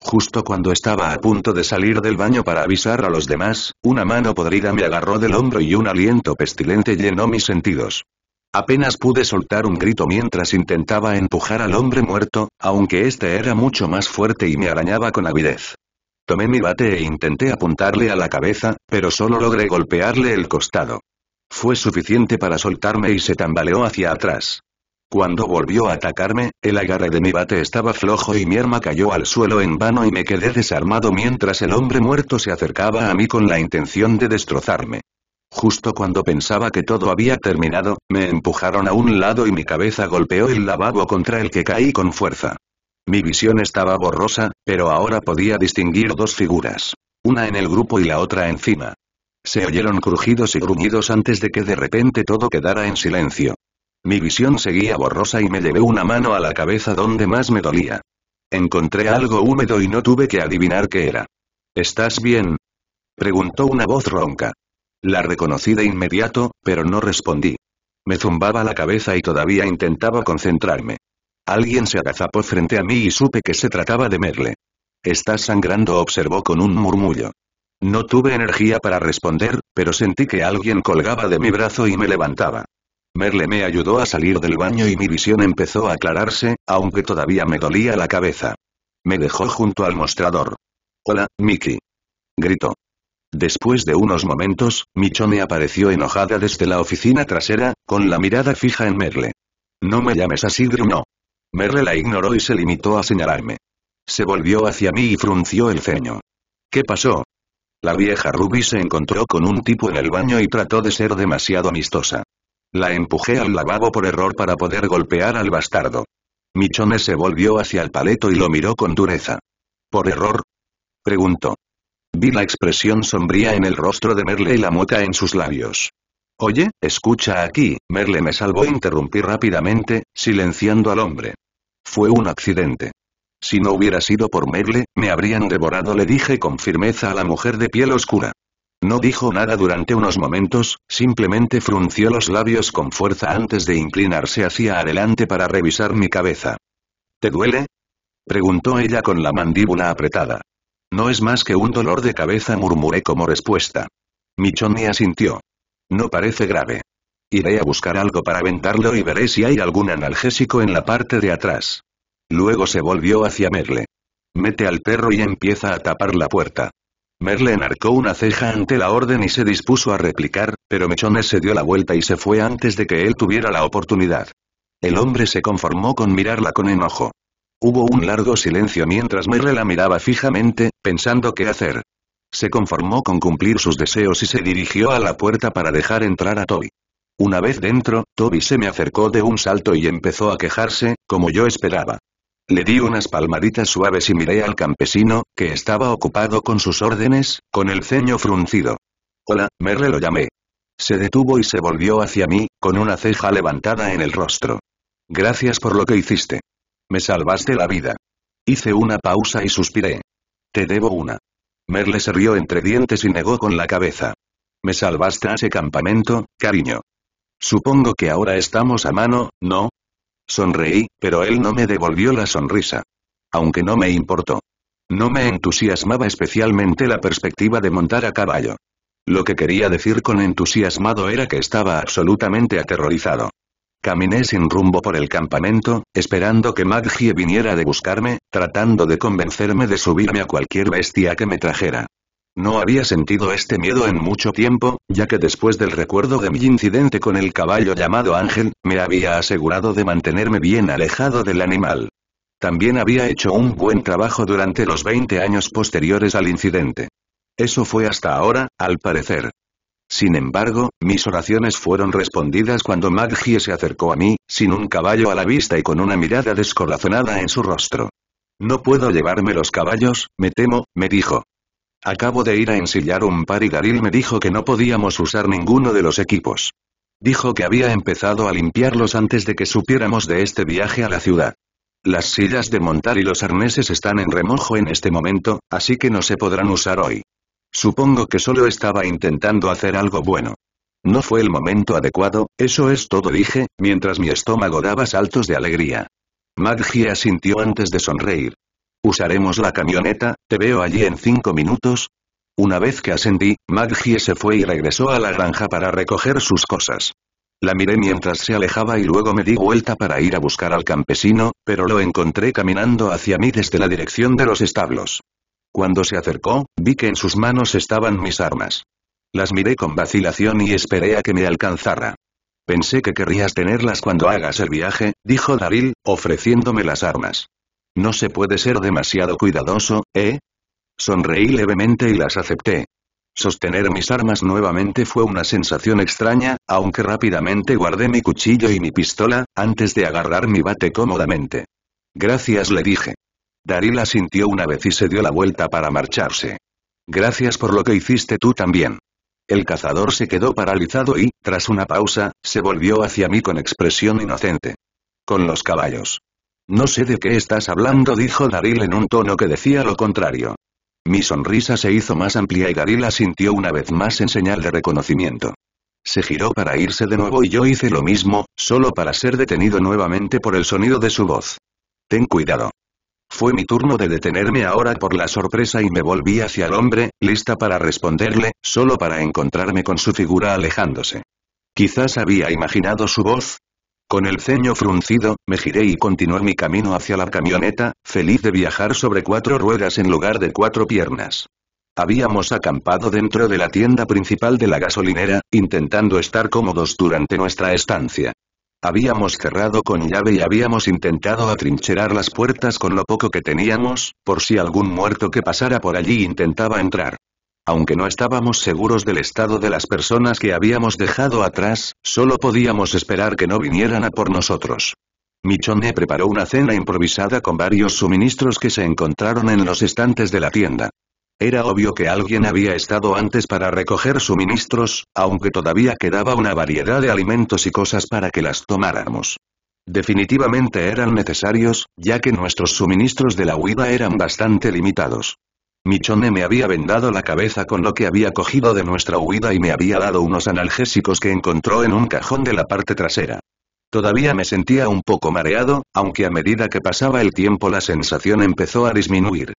Justo cuando estaba a punto de salir del baño para avisar a los demás, una mano podrida me agarró del hombro y un aliento pestilente llenó mis sentidos. Apenas pude soltar un grito mientras intentaba empujar al hombre muerto, aunque este era mucho más fuerte y me arañaba con avidez. Tomé mi bate e intenté apuntarle a la cabeza, pero solo logré golpearle el costado. Fue suficiente para soltarme y se tambaleó hacia atrás. Cuando volvió a atacarme, el agarre de mi bate estaba flojo y mi arma cayó al suelo en vano y me quedé desarmado mientras el hombre muerto se acercaba a mí con la intención de destrozarme. Justo cuando pensaba que todo había terminado, me empujaron a un lado y mi cabeza golpeó el lavabo contra el que caí con fuerza. Mi visión estaba borrosa, pero ahora podía distinguir dos figuras. Una en el grupo y la otra encima. Se oyeron crujidos y gruñidos antes de que de repente todo quedara en silencio. Mi visión seguía borrosa y me llevé una mano a la cabeza donde más me dolía. Encontré algo húmedo y no tuve que adivinar qué era. ¿Estás bien? Preguntó una voz ronca. La reconocí de inmediato, pero no respondí. Me zumbaba la cabeza y todavía intentaba concentrarme. Alguien se agazapó frente a mí y supe que se trataba de Merle. «Estás sangrando», observó con un murmullo. No tuve energía para responder, pero sentí que alguien colgaba de mi brazo y me levantaba. Merle me ayudó a salir del baño y mi visión empezó a aclararse, aunque todavía me dolía la cabeza. Me dejó junto al mostrador. «Hola, Mickey». Gritó. Después de unos momentos, me apareció enojada desde la oficina trasera, con la mirada fija en Merle. «No me llames así, no. Merle la ignoró y se limitó a señalarme. Se volvió hacia mí y frunció el ceño. ¿Qué pasó? La vieja Ruby se encontró con un tipo en el baño y trató de ser demasiado amistosa. La empujé al lavabo por error para poder golpear al bastardo. Michone se volvió hacia el paleto y lo miró con dureza. ¿Por error? Preguntó. Vi la expresión sombría en el rostro de Merle y la mueca en sus labios. Oye, escucha aquí, Merle me salvó interrumpí rápidamente, silenciando al hombre. Fue un accidente. Si no hubiera sido por Merle, me habrían devorado le dije con firmeza a la mujer de piel oscura. No dijo nada durante unos momentos, simplemente frunció los labios con fuerza antes de inclinarse hacia adelante para revisar mi cabeza. ¿Te duele? preguntó ella con la mandíbula apretada. No es más que un dolor de cabeza murmuré como respuesta. Michonne asintió. No parece grave. Iré a buscar algo para aventarlo y veré si hay algún analgésico en la parte de atrás. Luego se volvió hacia Merle. Mete al perro y empieza a tapar la puerta. Merle enarcó una ceja ante la orden y se dispuso a replicar, pero Mechones se dio la vuelta y se fue antes de que él tuviera la oportunidad. El hombre se conformó con mirarla con enojo. Hubo un largo silencio mientras Merle la miraba fijamente, pensando qué hacer. Se conformó con cumplir sus deseos y se dirigió a la puerta para dejar entrar a Toby. Una vez dentro, Toby se me acercó de un salto y empezó a quejarse, como yo esperaba. Le di unas palmaditas suaves y miré al campesino, que estaba ocupado con sus órdenes, con el ceño fruncido. Hola, Merle lo llamé. Se detuvo y se volvió hacia mí, con una ceja levantada en el rostro. Gracias por lo que hiciste. Me salvaste la vida. Hice una pausa y suspiré. Te debo una. Merle se rió entre dientes y negó con la cabeza. Me salvaste a ese campamento, cariño. Supongo que ahora estamos a mano, ¿no? Sonreí, pero él no me devolvió la sonrisa. Aunque no me importó. No me entusiasmaba especialmente la perspectiva de montar a caballo. Lo que quería decir con entusiasmado era que estaba absolutamente aterrorizado. Caminé sin rumbo por el campamento, esperando que Maggie viniera de buscarme, tratando de convencerme de subirme a cualquier bestia que me trajera. No había sentido este miedo en mucho tiempo, ya que después del recuerdo de mi incidente con el caballo llamado Ángel, me había asegurado de mantenerme bien alejado del animal. También había hecho un buen trabajo durante los 20 años posteriores al incidente. Eso fue hasta ahora, al parecer. Sin embargo, mis oraciones fueron respondidas cuando Maggie se acercó a mí, sin un caballo a la vista y con una mirada descorazonada en su rostro. No puedo llevarme los caballos, me temo, me dijo. Acabo de ir a ensillar un par y Garil me dijo que no podíamos usar ninguno de los equipos. Dijo que había empezado a limpiarlos antes de que supiéramos de este viaje a la ciudad. Las sillas de montar y los arneses están en remojo en este momento, así que no se podrán usar hoy. Supongo que solo estaba intentando hacer algo bueno. No fue el momento adecuado, eso es todo dije, mientras mi estómago daba saltos de alegría. magia sintió antes de sonreír. Usaremos la camioneta, te veo allí en cinco minutos. Una vez que ascendí, Maggie se fue y regresó a la granja para recoger sus cosas. La miré mientras se alejaba y luego me di vuelta para ir a buscar al campesino, pero lo encontré caminando hacia mí desde la dirección de los establos. Cuando se acercó, vi que en sus manos estaban mis armas. Las miré con vacilación y esperé a que me alcanzara. Pensé que querrías tenerlas cuando hagas el viaje, dijo Daril, ofreciéndome las armas. No se puede ser demasiado cuidadoso, ¿eh? Sonreí levemente y las acepté. Sostener mis armas nuevamente fue una sensación extraña, aunque rápidamente guardé mi cuchillo y mi pistola, antes de agarrar mi bate cómodamente. Gracias le dije. Darila sintió una vez y se dio la vuelta para marcharse. Gracias por lo que hiciste tú también. El cazador se quedó paralizado y, tras una pausa, se volvió hacia mí con expresión inocente. Con los caballos. No sé de qué estás hablando dijo Daril en un tono que decía lo contrario. Mi sonrisa se hizo más amplia y Daril asintió una vez más en señal de reconocimiento. Se giró para irse de nuevo y yo hice lo mismo, solo para ser detenido nuevamente por el sonido de su voz. Ten cuidado. Fue mi turno de detenerme ahora por la sorpresa y me volví hacia el hombre, lista para responderle, solo para encontrarme con su figura alejándose. Quizás había imaginado su voz, con el ceño fruncido, me giré y continué mi camino hacia la camioneta, feliz de viajar sobre cuatro ruedas en lugar de cuatro piernas. Habíamos acampado dentro de la tienda principal de la gasolinera, intentando estar cómodos durante nuestra estancia. Habíamos cerrado con llave y habíamos intentado atrincherar las puertas con lo poco que teníamos, por si algún muerto que pasara por allí intentaba entrar. Aunque no estábamos seguros del estado de las personas que habíamos dejado atrás, solo podíamos esperar que no vinieran a por nosotros. Michonne preparó una cena improvisada con varios suministros que se encontraron en los estantes de la tienda. Era obvio que alguien había estado antes para recoger suministros, aunque todavía quedaba una variedad de alimentos y cosas para que las tomáramos. Definitivamente eran necesarios, ya que nuestros suministros de la huida eran bastante limitados. Michone me había vendado la cabeza con lo que había cogido de nuestra huida y me había dado unos analgésicos que encontró en un cajón de la parte trasera. Todavía me sentía un poco mareado, aunque a medida que pasaba el tiempo la sensación empezó a disminuir.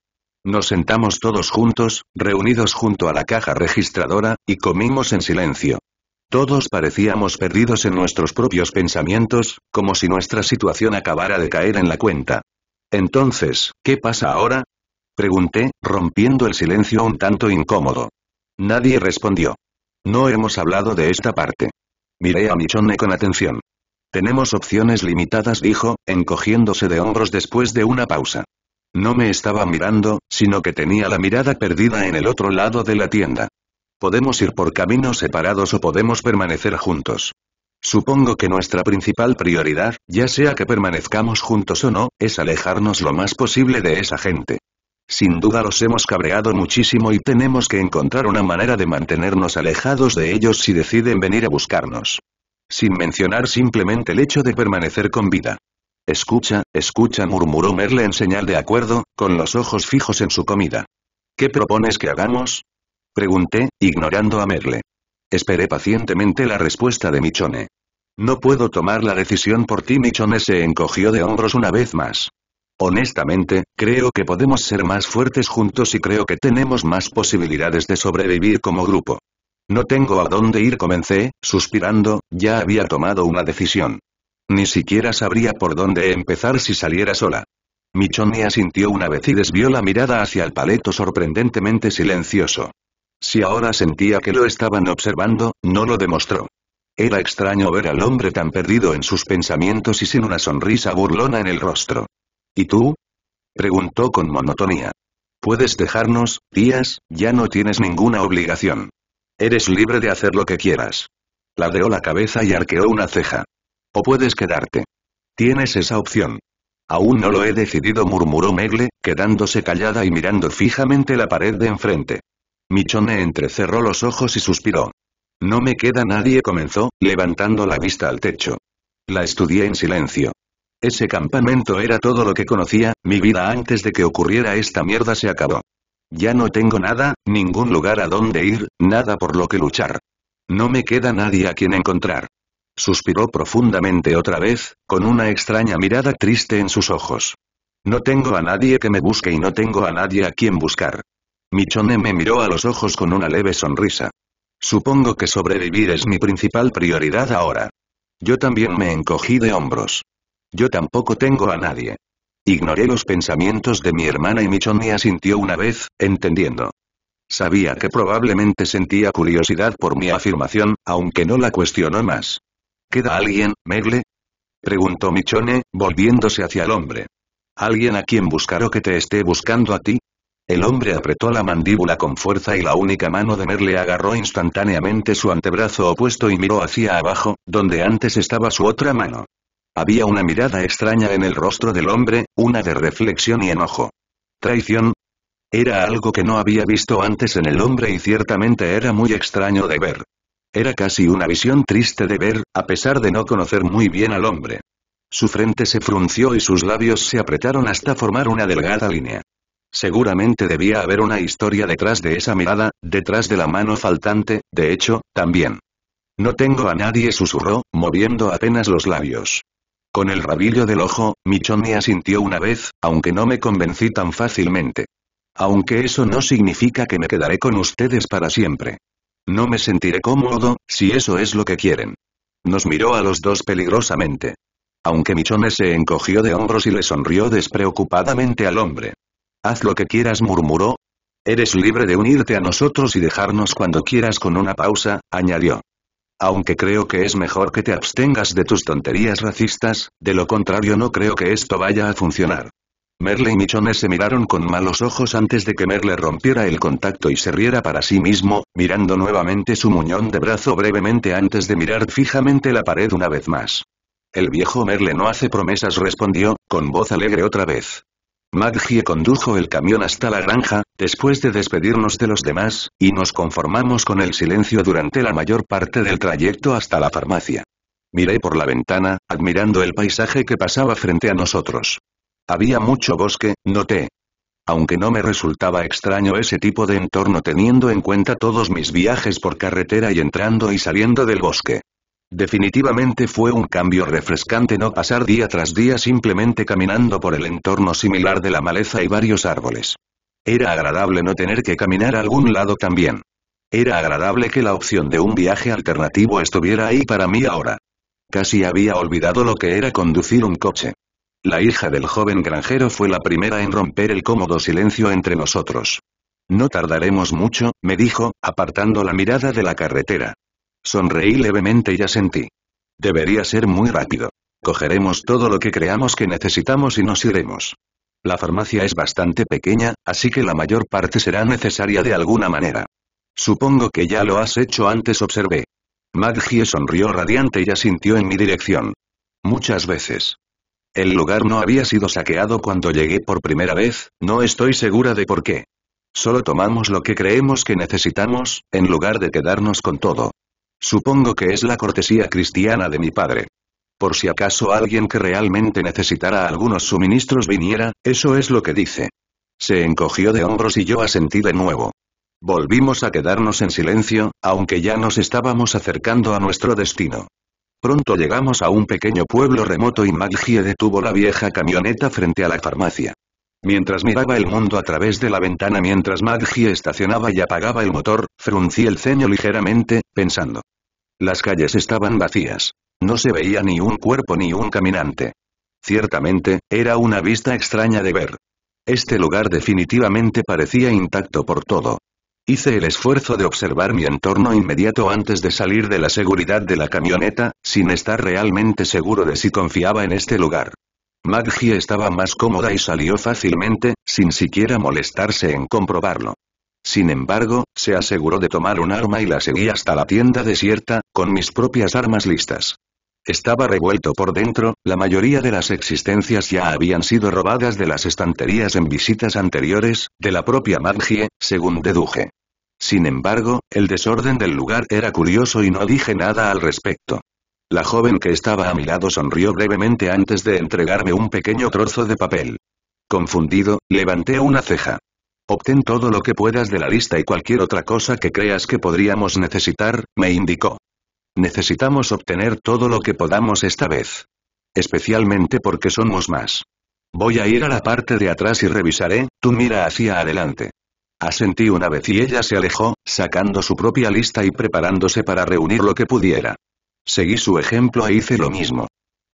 Nos sentamos todos juntos, reunidos junto a la caja registradora, y comimos en silencio. Todos parecíamos perdidos en nuestros propios pensamientos, como si nuestra situación acabara de caer en la cuenta. Entonces, ¿qué pasa ahora? Pregunté, rompiendo el silencio un tanto incómodo. Nadie respondió. No hemos hablado de esta parte. Miré a Michonne con atención. Tenemos opciones limitadas, dijo, encogiéndose de hombros después de una pausa. No me estaba mirando, sino que tenía la mirada perdida en el otro lado de la tienda. Podemos ir por caminos separados o podemos permanecer juntos. Supongo que nuestra principal prioridad, ya sea que permanezcamos juntos o no, es alejarnos lo más posible de esa gente. Sin duda los hemos cabreado muchísimo y tenemos que encontrar una manera de mantenernos alejados de ellos si deciden venir a buscarnos. Sin mencionar simplemente el hecho de permanecer con vida. Escucha, escucha murmuró Merle en señal de acuerdo, con los ojos fijos en su comida. ¿Qué propones que hagamos? Pregunté, ignorando a Merle. Esperé pacientemente la respuesta de Michone. No puedo tomar la decisión por ti Michone se encogió de hombros una vez más. Honestamente, creo que podemos ser más fuertes juntos y creo que tenemos más posibilidades de sobrevivir como grupo. No tengo a dónde ir comencé, suspirando, ya había tomado una decisión. Ni siquiera sabría por dónde empezar si saliera sola. Michonne asintió una vez y desvió la mirada hacia el paleto sorprendentemente silencioso. Si ahora sentía que lo estaban observando, no lo demostró. Era extraño ver al hombre tan perdido en sus pensamientos y sin una sonrisa burlona en el rostro. ¿Y tú? Preguntó con monotonía. Puedes dejarnos, días ya no tienes ninguna obligación. Eres libre de hacer lo que quieras. Ladeó la cabeza y arqueó una ceja. O puedes quedarte. Tienes esa opción. Aún no lo he decidido murmuró Megle, quedándose callada y mirando fijamente la pared de enfrente. Michone entrecerró los ojos y suspiró. No me queda nadie comenzó, levantando la vista al techo. La estudié en silencio. Ese campamento era todo lo que conocía, mi vida antes de que ocurriera esta mierda se acabó. Ya no tengo nada, ningún lugar a donde ir, nada por lo que luchar. No me queda nadie a quien encontrar. Suspiró profundamente otra vez, con una extraña mirada triste en sus ojos. No tengo a nadie que me busque y no tengo a nadie a quien buscar. Michone me miró a los ojos con una leve sonrisa. Supongo que sobrevivir es mi principal prioridad ahora. Yo también me encogí de hombros. Yo tampoco tengo a nadie. Ignoré los pensamientos de mi hermana y michonne asintió una vez, entendiendo. Sabía que probablemente sentía curiosidad por mi afirmación, aunque no la cuestionó más. ¿Queda alguien, Megle? Preguntó michonne volviéndose hacia el hombre. ¿Alguien a quien buscar o que te esté buscando a ti? El hombre apretó la mandíbula con fuerza y la única mano de Merle agarró instantáneamente su antebrazo opuesto y miró hacia abajo, donde antes estaba su otra mano. Había una mirada extraña en el rostro del hombre, una de reflexión y enojo. ¿Traición? Era algo que no había visto antes en el hombre y ciertamente era muy extraño de ver. Era casi una visión triste de ver, a pesar de no conocer muy bien al hombre. Su frente se frunció y sus labios se apretaron hasta formar una delgada línea. Seguramente debía haber una historia detrás de esa mirada, detrás de la mano faltante, de hecho, también. No tengo a nadie susurró, moviendo apenas los labios. Con el rabillo del ojo, me asintió una vez, aunque no me convencí tan fácilmente. Aunque eso no significa que me quedaré con ustedes para siempre. No me sentiré cómodo, si eso es lo que quieren. Nos miró a los dos peligrosamente. Aunque Michone se encogió de hombros y le sonrió despreocupadamente al hombre. Haz lo que quieras murmuró. Eres libre de unirte a nosotros y dejarnos cuando quieras con una pausa, añadió. Aunque creo que es mejor que te abstengas de tus tonterías racistas, de lo contrario no creo que esto vaya a funcionar. Merle y Michones se miraron con malos ojos antes de que Merle rompiera el contacto y se riera para sí mismo, mirando nuevamente su muñón de brazo brevemente antes de mirar fijamente la pared una vez más. El viejo Merle no hace promesas respondió, con voz alegre otra vez. Maggie condujo el camión hasta la granja, después de despedirnos de los demás, y nos conformamos con el silencio durante la mayor parte del trayecto hasta la farmacia. Miré por la ventana, admirando el paisaje que pasaba frente a nosotros. Había mucho bosque, noté. Aunque no me resultaba extraño ese tipo de entorno teniendo en cuenta todos mis viajes por carretera y entrando y saliendo del bosque. Definitivamente fue un cambio refrescante no pasar día tras día simplemente caminando por el entorno similar de la maleza y varios árboles. Era agradable no tener que caminar a algún lado también. Era agradable que la opción de un viaje alternativo estuviera ahí para mí ahora. Casi había olvidado lo que era conducir un coche. La hija del joven granjero fue la primera en romper el cómodo silencio entre nosotros. No tardaremos mucho, me dijo, apartando la mirada de la carretera. Sonreí levemente y asentí. Debería ser muy rápido. Cogeremos todo lo que creamos que necesitamos y nos iremos. La farmacia es bastante pequeña, así que la mayor parte será necesaria de alguna manera. Supongo que ya lo has hecho antes, observé. Maggie sonrió radiante y sintió en mi dirección. Muchas veces. El lugar no había sido saqueado cuando llegué por primera vez, no estoy segura de por qué. Solo tomamos lo que creemos que necesitamos, en lugar de quedarnos con todo. Supongo que es la cortesía cristiana de mi padre. Por si acaso alguien que realmente necesitara algunos suministros viniera, eso es lo que dice. Se encogió de hombros y yo asentí de nuevo. Volvimos a quedarnos en silencio, aunque ya nos estábamos acercando a nuestro destino. Pronto llegamos a un pequeño pueblo remoto y Maggie detuvo la vieja camioneta frente a la farmacia. Mientras miraba el mundo a través de la ventana mientras Maggie estacionaba y apagaba el motor, fruncí el ceño ligeramente, pensando. Las calles estaban vacías. No se veía ni un cuerpo ni un caminante. Ciertamente, era una vista extraña de ver. Este lugar definitivamente parecía intacto por todo. Hice el esfuerzo de observar mi entorno inmediato antes de salir de la seguridad de la camioneta, sin estar realmente seguro de si confiaba en este lugar. Maggie estaba más cómoda y salió fácilmente, sin siquiera molestarse en comprobarlo. Sin embargo, se aseguró de tomar un arma y la seguí hasta la tienda desierta, con mis propias armas listas. Estaba revuelto por dentro, la mayoría de las existencias ya habían sido robadas de las estanterías en visitas anteriores, de la propia Maggie, según deduje. Sin embargo, el desorden del lugar era curioso y no dije nada al respecto. La joven que estaba a mi lado sonrió brevemente antes de entregarme un pequeño trozo de papel. Confundido, levanté una ceja. Obtén todo lo que puedas de la lista y cualquier otra cosa que creas que podríamos necesitar, me indicó. Necesitamos obtener todo lo que podamos esta vez. Especialmente porque somos más. Voy a ir a la parte de atrás y revisaré, tú mira hacia adelante. Asentí una vez y ella se alejó, sacando su propia lista y preparándose para reunir lo que pudiera. Seguí su ejemplo e hice lo mismo.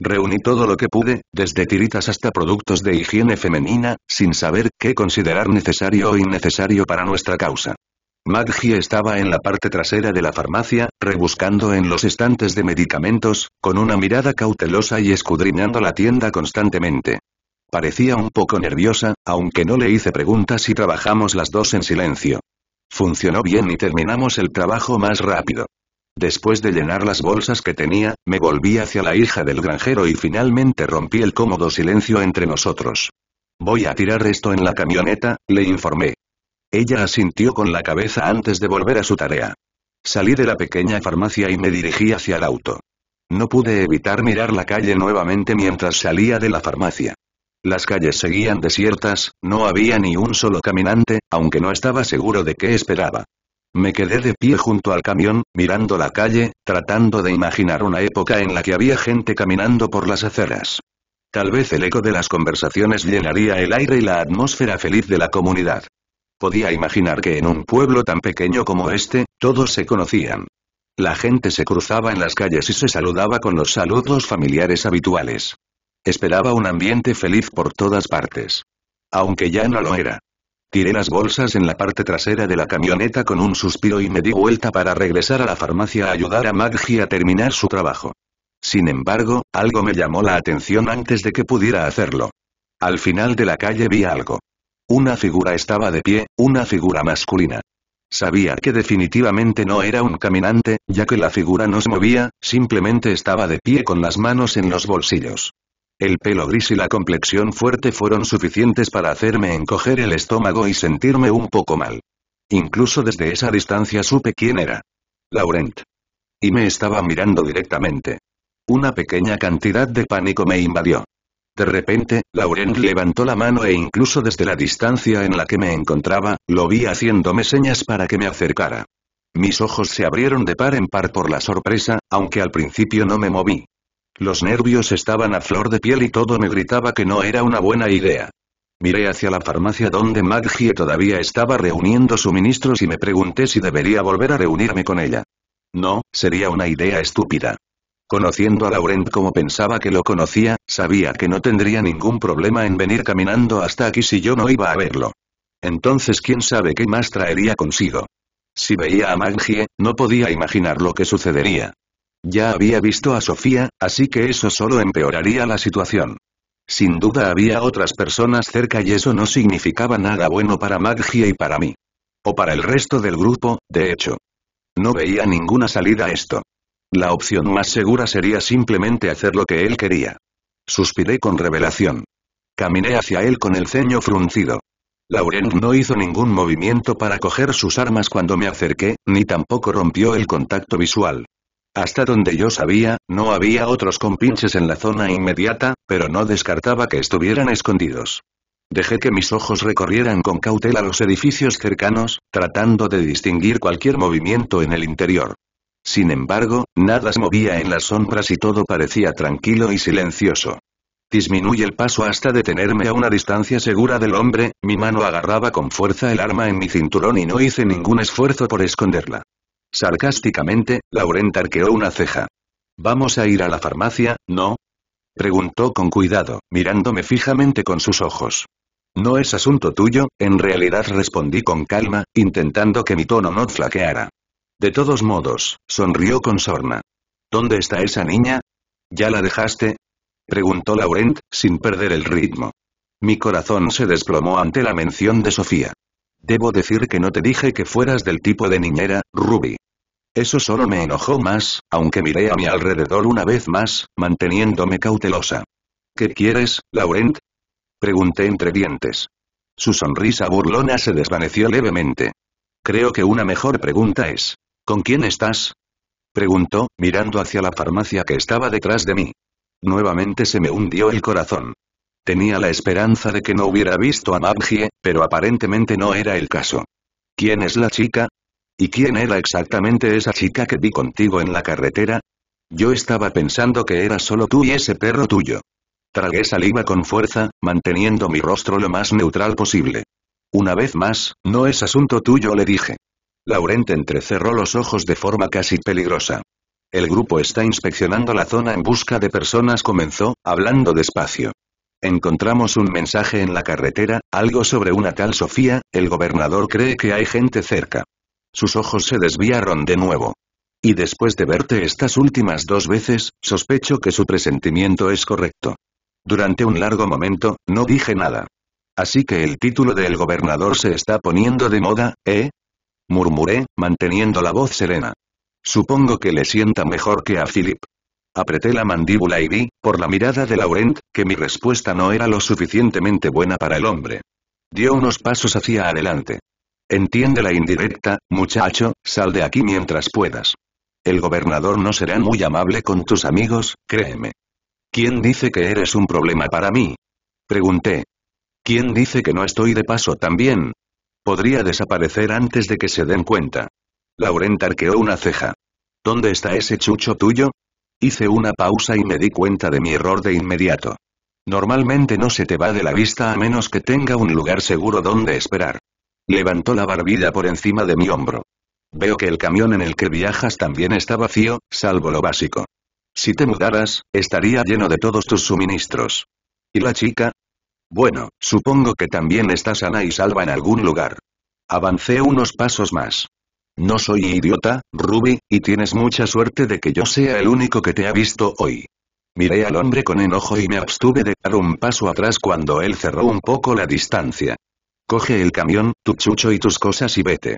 Reuní todo lo que pude, desde tiritas hasta productos de higiene femenina, sin saber qué considerar necesario o innecesario para nuestra causa. Maggie estaba en la parte trasera de la farmacia, rebuscando en los estantes de medicamentos, con una mirada cautelosa y escudriñando la tienda constantemente. Parecía un poco nerviosa, aunque no le hice preguntas y trabajamos las dos en silencio. Funcionó bien y terminamos el trabajo más rápido. Después de llenar las bolsas que tenía, me volví hacia la hija del granjero y finalmente rompí el cómodo silencio entre nosotros. Voy a tirar esto en la camioneta, le informé. Ella asintió con la cabeza antes de volver a su tarea. Salí de la pequeña farmacia y me dirigí hacia el auto. No pude evitar mirar la calle nuevamente mientras salía de la farmacia. Las calles seguían desiertas, no había ni un solo caminante, aunque no estaba seguro de qué esperaba. Me quedé de pie junto al camión, mirando la calle, tratando de imaginar una época en la que había gente caminando por las aceras. Tal vez el eco de las conversaciones llenaría el aire y la atmósfera feliz de la comunidad. Podía imaginar que en un pueblo tan pequeño como este, todos se conocían. La gente se cruzaba en las calles y se saludaba con los saludos familiares habituales. Esperaba un ambiente feliz por todas partes. Aunque ya no lo era. Tiré las bolsas en la parte trasera de la camioneta con un suspiro y me di vuelta para regresar a la farmacia a ayudar a Maggie a terminar su trabajo. Sin embargo, algo me llamó la atención antes de que pudiera hacerlo. Al final de la calle vi algo. Una figura estaba de pie, una figura masculina. Sabía que definitivamente no era un caminante, ya que la figura no se movía, simplemente estaba de pie con las manos en los bolsillos. El pelo gris y la complexión fuerte fueron suficientes para hacerme encoger el estómago y sentirme un poco mal. Incluso desde esa distancia supe quién era. Laurent. Y me estaba mirando directamente. Una pequeña cantidad de pánico me invadió. De repente, Laurent levantó la mano e incluso desde la distancia en la que me encontraba, lo vi haciéndome señas para que me acercara. Mis ojos se abrieron de par en par por la sorpresa, aunque al principio no me moví. Los nervios estaban a flor de piel y todo me gritaba que no era una buena idea. Miré hacia la farmacia donde Maggie todavía estaba reuniendo suministros y me pregunté si debería volver a reunirme con ella. No, sería una idea estúpida. Conociendo a Laurent como pensaba que lo conocía, sabía que no tendría ningún problema en venir caminando hasta aquí si yo no iba a verlo. Entonces quién sabe qué más traería consigo. Si veía a Maggie, no podía imaginar lo que sucedería. Ya había visto a Sofía, así que eso solo empeoraría la situación. Sin duda había otras personas cerca y eso no significaba nada bueno para Magia y para mí. O para el resto del grupo, de hecho. No veía ninguna salida a esto. La opción más segura sería simplemente hacer lo que él quería. Suspiré con revelación. Caminé hacia él con el ceño fruncido. Laurent no hizo ningún movimiento para coger sus armas cuando me acerqué, ni tampoco rompió el contacto visual. Hasta donde yo sabía, no había otros compinches en la zona inmediata, pero no descartaba que estuvieran escondidos. Dejé que mis ojos recorrieran con cautela los edificios cercanos, tratando de distinguir cualquier movimiento en el interior. Sin embargo, nada se movía en las sombras y todo parecía tranquilo y silencioso. Disminuí el paso hasta detenerme a una distancia segura del hombre, mi mano agarraba con fuerza el arma en mi cinturón y no hice ningún esfuerzo por esconderla. Sarcásticamente, Laurent arqueó una ceja. ¿Vamos a ir a la farmacia, no? Preguntó con cuidado, mirándome fijamente con sus ojos. No es asunto tuyo, en realidad respondí con calma, intentando que mi tono no flaqueara. De todos modos, sonrió con sorna. ¿Dónde está esa niña? ¿Ya la dejaste? Preguntó Laurent, sin perder el ritmo. Mi corazón se desplomó ante la mención de Sofía. Debo decir que no te dije que fueras del tipo de niñera, Ruby. Eso solo me enojó más, aunque miré a mi alrededor una vez más, manteniéndome cautelosa. ¿Qué quieres, Laurent? Pregunté entre dientes. Su sonrisa burlona se desvaneció levemente. Creo que una mejor pregunta es, ¿con quién estás? Preguntó, mirando hacia la farmacia que estaba detrás de mí. Nuevamente se me hundió el corazón. Tenía la esperanza de que no hubiera visto a Maggie, pero aparentemente no era el caso. ¿Quién es la chica? ¿Y quién era exactamente esa chica que vi contigo en la carretera? Yo estaba pensando que era solo tú y ese perro tuyo. Tragué saliva con fuerza, manteniendo mi rostro lo más neutral posible. Una vez más, no es asunto tuyo, le dije. Laurente entrecerró los ojos de forma casi peligrosa. El grupo está inspeccionando la zona en busca de personas, comenzó, hablando despacio. Encontramos un mensaje en la carretera, algo sobre una tal Sofía, el gobernador cree que hay gente cerca. Sus ojos se desviaron de nuevo. Y después de verte estas últimas dos veces, sospecho que su presentimiento es correcto. Durante un largo momento, no dije nada. Así que el título del gobernador se está poniendo de moda, ¿eh? Murmuré, manteniendo la voz serena. Supongo que le sienta mejor que a Philip apreté la mandíbula y vi, por la mirada de Laurent, que mi respuesta no era lo suficientemente buena para el hombre. Dio unos pasos hacia adelante. Entiende la indirecta, muchacho, sal de aquí mientras puedas. El gobernador no será muy amable con tus amigos, créeme. ¿Quién dice que eres un problema para mí? Pregunté. ¿Quién dice que no estoy de paso también? Podría desaparecer antes de que se den cuenta. Laurent arqueó una ceja. ¿Dónde está ese chucho tuyo? Hice una pausa y me di cuenta de mi error de inmediato. Normalmente no se te va de la vista a menos que tenga un lugar seguro donde esperar. Levantó la barbilla por encima de mi hombro. Veo que el camión en el que viajas también está vacío, salvo lo básico. Si te mudaras, estaría lleno de todos tus suministros. ¿Y la chica? Bueno, supongo que también está sana y salva en algún lugar. Avancé unos pasos más. No soy idiota, Ruby, y tienes mucha suerte de que yo sea el único que te ha visto hoy. Miré al hombre con enojo y me abstuve de dar un paso atrás cuando él cerró un poco la distancia. Coge el camión, tu chucho y tus cosas y vete.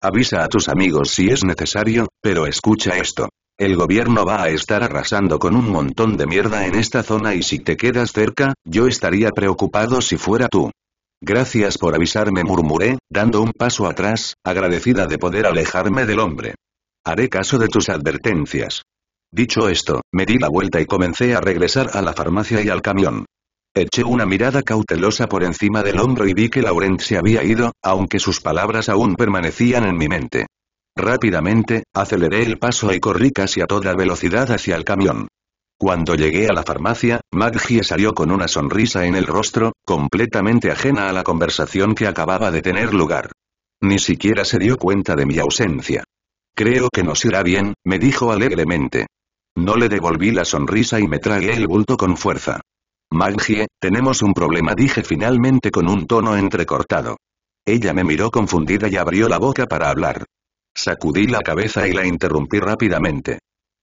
Avisa a tus amigos si es necesario, pero escucha esto. El gobierno va a estar arrasando con un montón de mierda en esta zona y si te quedas cerca, yo estaría preocupado si fuera tú. Gracias por avisarme murmuré, dando un paso atrás, agradecida de poder alejarme del hombre. Haré caso de tus advertencias. Dicho esto, me di la vuelta y comencé a regresar a la farmacia y al camión. Eché una mirada cautelosa por encima del hombro y vi que Laurent se había ido, aunque sus palabras aún permanecían en mi mente. Rápidamente, aceleré el paso y corrí casi a toda velocidad hacia el camión. Cuando llegué a la farmacia, Maggie salió con una sonrisa en el rostro, completamente ajena a la conversación que acababa de tener lugar. Ni siquiera se dio cuenta de mi ausencia. Creo que nos irá bien, me dijo alegremente. No le devolví la sonrisa y me tragué el bulto con fuerza. Maggie, tenemos un problema, dije finalmente con un tono entrecortado. Ella me miró confundida y abrió la boca para hablar. Sacudí la cabeza y la interrumpí rápidamente.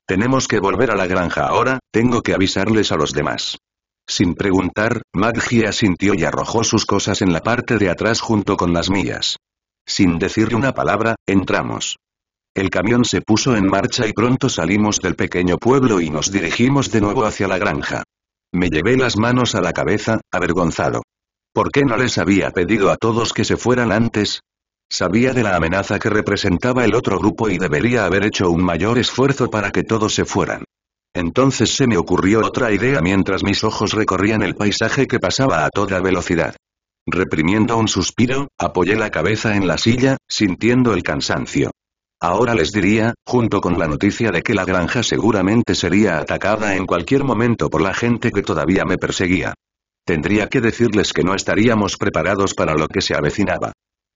Tenemos que volver a la granja ahora, tengo que avisarles a los demás. Sin preguntar, Maggie asintió y arrojó sus cosas en la parte de atrás junto con las mías. Sin decirle una palabra, entramos. El camión se puso en marcha y pronto salimos del pequeño pueblo y nos dirigimos de nuevo hacia la granja. Me llevé las manos a la cabeza, avergonzado. ¿Por qué no les había pedido a todos que se fueran antes? Sabía de la amenaza que representaba el otro grupo y debería haber hecho un mayor esfuerzo para que todos se fueran. Entonces se me ocurrió otra idea mientras mis ojos recorrían el paisaje que pasaba a toda velocidad. Reprimiendo un suspiro, apoyé la cabeza en la silla, sintiendo el cansancio. Ahora les diría, junto con la noticia de que la granja seguramente sería atacada en cualquier momento por la gente que todavía me perseguía. Tendría que decirles que no estaríamos preparados para lo que se avecinaba.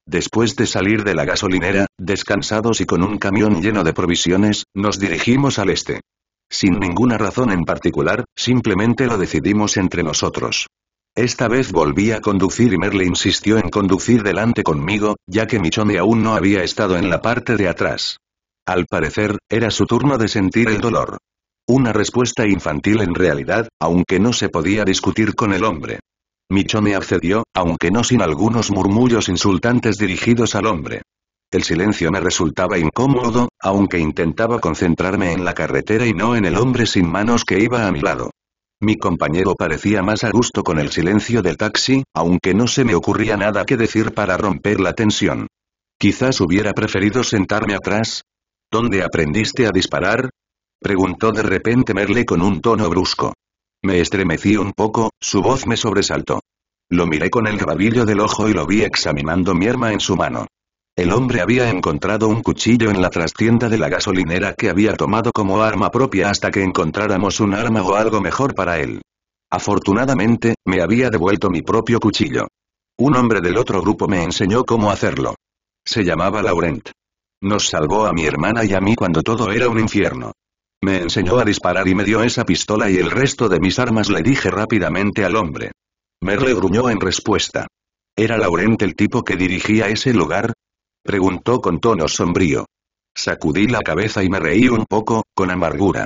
Después de salir de la gasolinera, descansados y con un camión lleno de provisiones, nos dirigimos al este. Sin ninguna razón en particular, simplemente lo decidimos entre nosotros. Esta vez volví a conducir y Merle insistió en conducir delante conmigo, ya que Michone aún no había estado en la parte de atrás. Al parecer, era su turno de sentir el dolor. Una respuesta infantil en realidad, aunque no se podía discutir con el hombre me accedió, aunque no sin algunos murmullos insultantes dirigidos al hombre. El silencio me resultaba incómodo, aunque intentaba concentrarme en la carretera y no en el hombre sin manos que iba a mi lado. Mi compañero parecía más a gusto con el silencio del taxi, aunque no se me ocurría nada que decir para romper la tensión. Quizás hubiera preferido sentarme atrás. ¿Dónde aprendiste a disparar? Preguntó de repente Merle con un tono brusco. Me estremecí un poco, su voz me sobresaltó. Lo miré con el rabillo del ojo y lo vi examinando mi arma en su mano. El hombre había encontrado un cuchillo en la trastienda de la gasolinera que había tomado como arma propia hasta que encontráramos un arma o algo mejor para él. Afortunadamente, me había devuelto mi propio cuchillo. Un hombre del otro grupo me enseñó cómo hacerlo. Se llamaba Laurent. Nos salvó a mi hermana y a mí cuando todo era un infierno. Me enseñó a disparar y me dio esa pistola y el resto de mis armas le dije rápidamente al hombre. Merle gruñó en respuesta. ¿Era Laurent el tipo que dirigía ese lugar? Preguntó con tono sombrío. Sacudí la cabeza y me reí un poco, con amargura.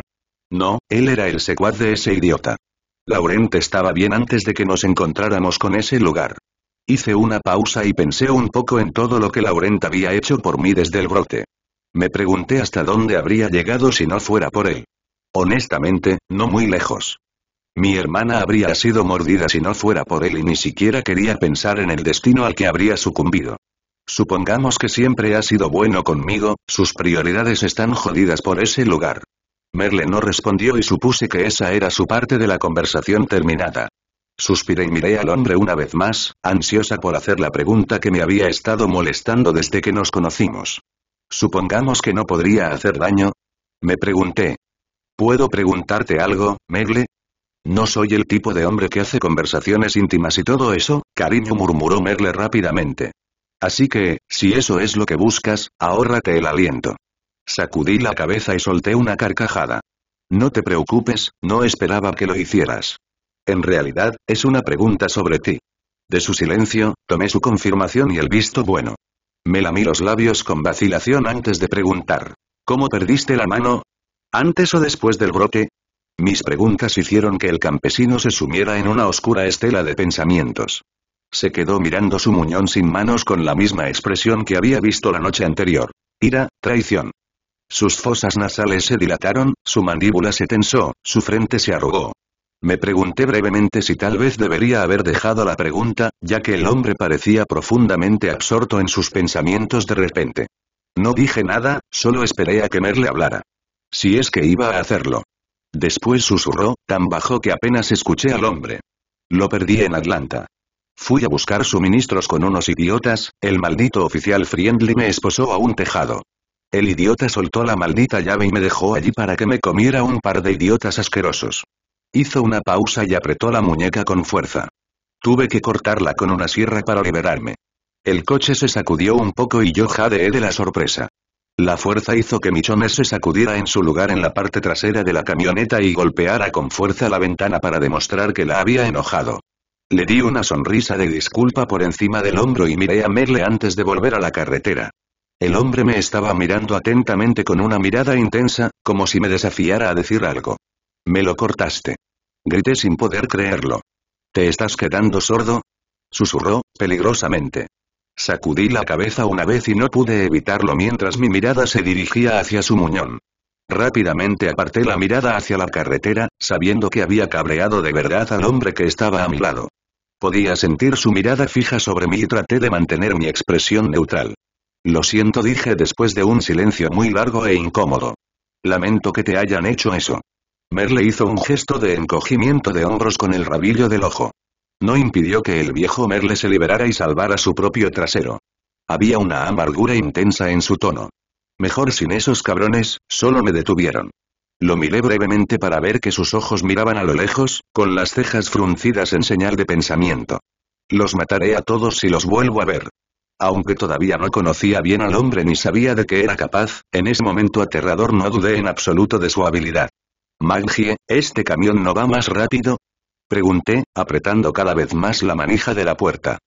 No, él era el secuaz de ese idiota. Laurent estaba bien antes de que nos encontráramos con ese lugar. Hice una pausa y pensé un poco en todo lo que Laurent había hecho por mí desde el brote. Me pregunté hasta dónde habría llegado si no fuera por él. Honestamente, no muy lejos. Mi hermana habría sido mordida si no fuera por él y ni siquiera quería pensar en el destino al que habría sucumbido. Supongamos que siempre ha sido bueno conmigo, sus prioridades están jodidas por ese lugar. Merle no respondió y supuse que esa era su parte de la conversación terminada. Suspiré y miré al hombre una vez más, ansiosa por hacer la pregunta que me había estado molestando desde que nos conocimos. Supongamos que no podría hacer daño. Me pregunté. ¿Puedo preguntarte algo, merle No soy el tipo de hombre que hace conversaciones íntimas y todo eso, cariño murmuró Merle rápidamente. Así que, si eso es lo que buscas, ahórrate el aliento. Sacudí la cabeza y solté una carcajada. No te preocupes, no esperaba que lo hicieras. En realidad, es una pregunta sobre ti. De su silencio, tomé su confirmación y el visto bueno. Me lamí los labios con vacilación antes de preguntar. ¿Cómo perdiste la mano? ¿Antes o después del brote? Mis preguntas hicieron que el campesino se sumiera en una oscura estela de pensamientos. Se quedó mirando su muñón sin manos con la misma expresión que había visto la noche anterior. Ira, traición. Sus fosas nasales se dilataron, su mandíbula se tensó, su frente se arrugó. Me pregunté brevemente si tal vez debería haber dejado la pregunta, ya que el hombre parecía profundamente absorto en sus pensamientos de repente. No dije nada, solo esperé a que Merle hablara. Si es que iba a hacerlo. Después susurró, tan bajo que apenas escuché al hombre. Lo perdí en Atlanta. Fui a buscar suministros con unos idiotas, el maldito oficial Friendly me esposó a un tejado. El idiota soltó la maldita llave y me dejó allí para que me comiera un par de idiotas asquerosos. Hizo una pausa y apretó la muñeca con fuerza. Tuve que cortarla con una sierra para liberarme. El coche se sacudió un poco y yo jadeé de la sorpresa. La fuerza hizo que Michones se sacudiera en su lugar en la parte trasera de la camioneta y golpeara con fuerza la ventana para demostrar que la había enojado. Le di una sonrisa de disculpa por encima del hombro y miré a Merle antes de volver a la carretera. El hombre me estaba mirando atentamente con una mirada intensa, como si me desafiara a decir algo. Me lo cortaste. Grité sin poder creerlo. ¿Te estás quedando sordo? Susurró, peligrosamente. Sacudí la cabeza una vez y no pude evitarlo mientras mi mirada se dirigía hacia su muñón. Rápidamente aparté la mirada hacia la carretera, sabiendo que había cabreado de verdad al hombre que estaba a mi lado. Podía sentir su mirada fija sobre mí y traté de mantener mi expresión neutral. Lo siento, dije después de un silencio muy largo e incómodo. Lamento que te hayan hecho eso. Merle hizo un gesto de encogimiento de hombros con el rabillo del ojo. No impidió que el viejo Merle se liberara y salvara su propio trasero. Había una amargura intensa en su tono. Mejor sin esos cabrones, solo me detuvieron. Lo miré brevemente para ver que sus ojos miraban a lo lejos, con las cejas fruncidas en señal de pensamiento. Los mataré a todos si los vuelvo a ver. Aunque todavía no conocía bien al hombre ni sabía de qué era capaz, en ese momento aterrador no dudé en absoluto de su habilidad. Maggie, ¿este camión no va más rápido? Pregunté, apretando cada vez más la manija de la puerta.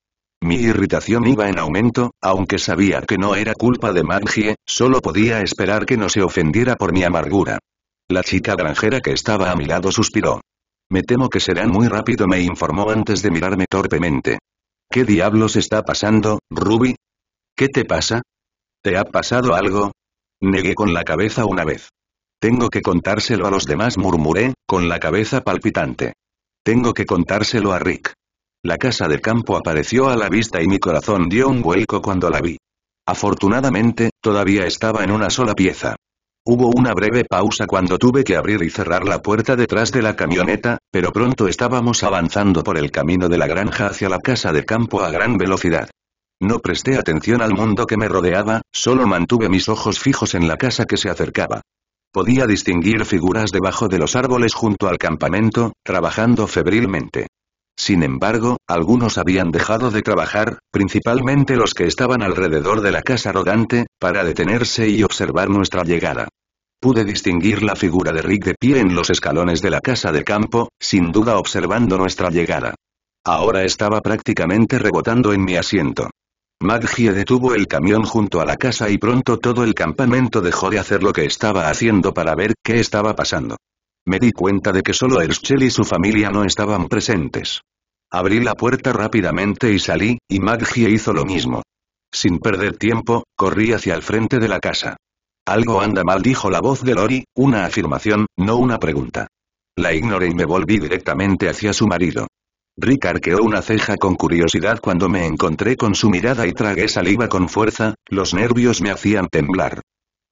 Mi irritación iba en aumento, aunque sabía que no era culpa de Maggie, solo podía esperar que no se ofendiera por mi amargura. La chica granjera que estaba a mi lado suspiró. Me temo que será muy rápido, me informó antes de mirarme torpemente. ¿Qué diablos está pasando, Ruby? ¿Qué te pasa? ¿Te ha pasado algo? Negué con la cabeza una vez. Tengo que contárselo a los demás murmuré, con la cabeza palpitante. Tengo que contárselo a Rick. La casa de campo apareció a la vista y mi corazón dio un vuelco cuando la vi. Afortunadamente, todavía estaba en una sola pieza. Hubo una breve pausa cuando tuve que abrir y cerrar la puerta detrás de la camioneta, pero pronto estábamos avanzando por el camino de la granja hacia la casa de campo a gran velocidad. No presté atención al mundo que me rodeaba, solo mantuve mis ojos fijos en la casa que se acercaba. Podía distinguir figuras debajo de los árboles junto al campamento, trabajando febrilmente. Sin embargo, algunos habían dejado de trabajar, principalmente los que estaban alrededor de la casa rodante, para detenerse y observar nuestra llegada. Pude distinguir la figura de Rick de pie en los escalones de la casa de campo, sin duda observando nuestra llegada. Ahora estaba prácticamente rebotando en mi asiento. Maggie detuvo el camión junto a la casa y pronto todo el campamento dejó de hacer lo que estaba haciendo para ver qué estaba pasando. Me di cuenta de que solo Herschel y su familia no estaban presentes. Abrí la puerta rápidamente y salí, y Maggie hizo lo mismo. Sin perder tiempo, corrí hacia el frente de la casa. Algo anda mal, dijo la voz de Lori, una afirmación, no una pregunta. La ignoré y me volví directamente hacia su marido. Rick arqueó una ceja con curiosidad cuando me encontré con su mirada y tragué saliva con fuerza, los nervios me hacían temblar.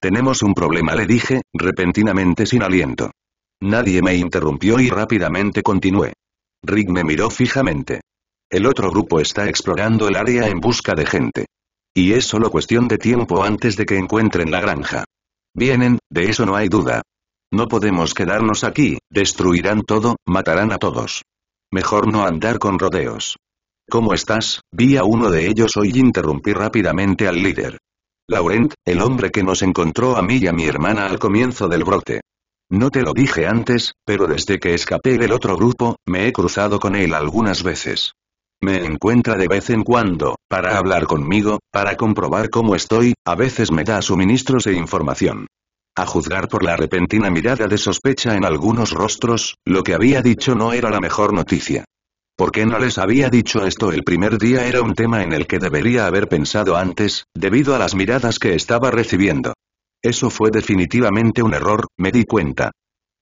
Tenemos un problema le dije, repentinamente sin aliento. Nadie me interrumpió y rápidamente continué. Rick me miró fijamente. El otro grupo está explorando el área en busca de gente. Y es solo cuestión de tiempo antes de que encuentren la granja. Vienen, de eso no hay duda. No podemos quedarnos aquí, destruirán todo, matarán a todos. Mejor no andar con rodeos. ¿Cómo estás? Vi a uno de ellos hoy interrumpí rápidamente al líder. Laurent, el hombre que nos encontró a mí y a mi hermana al comienzo del brote. No te lo dije antes, pero desde que escapé del otro grupo, me he cruzado con él algunas veces. Me encuentra de vez en cuando, para hablar conmigo, para comprobar cómo estoy, a veces me da suministros e información. A juzgar por la repentina mirada de sospecha en algunos rostros, lo que había dicho no era la mejor noticia. ¿Por qué no les había dicho esto el primer día? Era un tema en el que debería haber pensado antes, debido a las miradas que estaba recibiendo. Eso fue definitivamente un error, me di cuenta.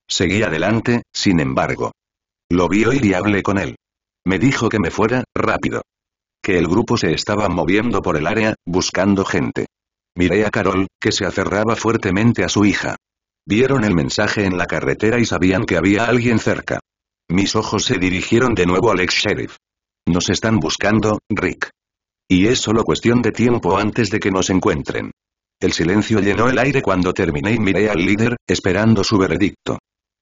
Seguí adelante, sin embargo. Lo vi hoy y hablé con él. Me dijo que me fuera, rápido. Que el grupo se estaba moviendo por el área, buscando gente. Miré a Carol, que se aferraba fuertemente a su hija. Vieron el mensaje en la carretera y sabían que había alguien cerca. Mis ojos se dirigieron de nuevo al ex sheriff. Nos están buscando, Rick. Y es solo cuestión de tiempo antes de que nos encuentren. El silencio llenó el aire cuando terminé y miré al líder, esperando su veredicto.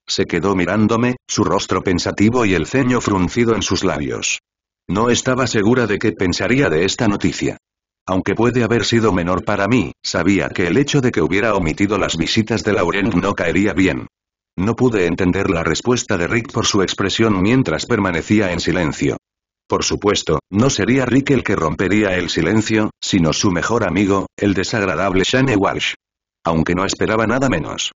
Se quedó mirándome, su rostro pensativo y el ceño fruncido en sus labios. No estaba segura de qué pensaría de esta noticia. Aunque puede haber sido menor para mí, sabía que el hecho de que hubiera omitido las visitas de Laurent no caería bien. No pude entender la respuesta de Rick por su expresión mientras permanecía en silencio. Por supuesto, no sería Rick el que rompería el silencio, sino su mejor amigo, el desagradable Shane Walsh. Aunque no esperaba nada menos.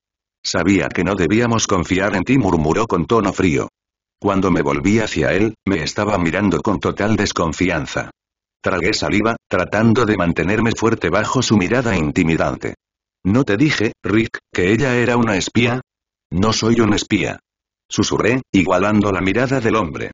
Sabía que no debíamos confiar en ti, murmuró con tono frío. Cuando me volví hacia él, me estaba mirando con total desconfianza. Tragué saliva, tratando de mantenerme fuerte bajo su mirada intimidante. ¿No te dije, Rick, que ella era una espía? No soy un espía. Susurré, igualando la mirada del hombre.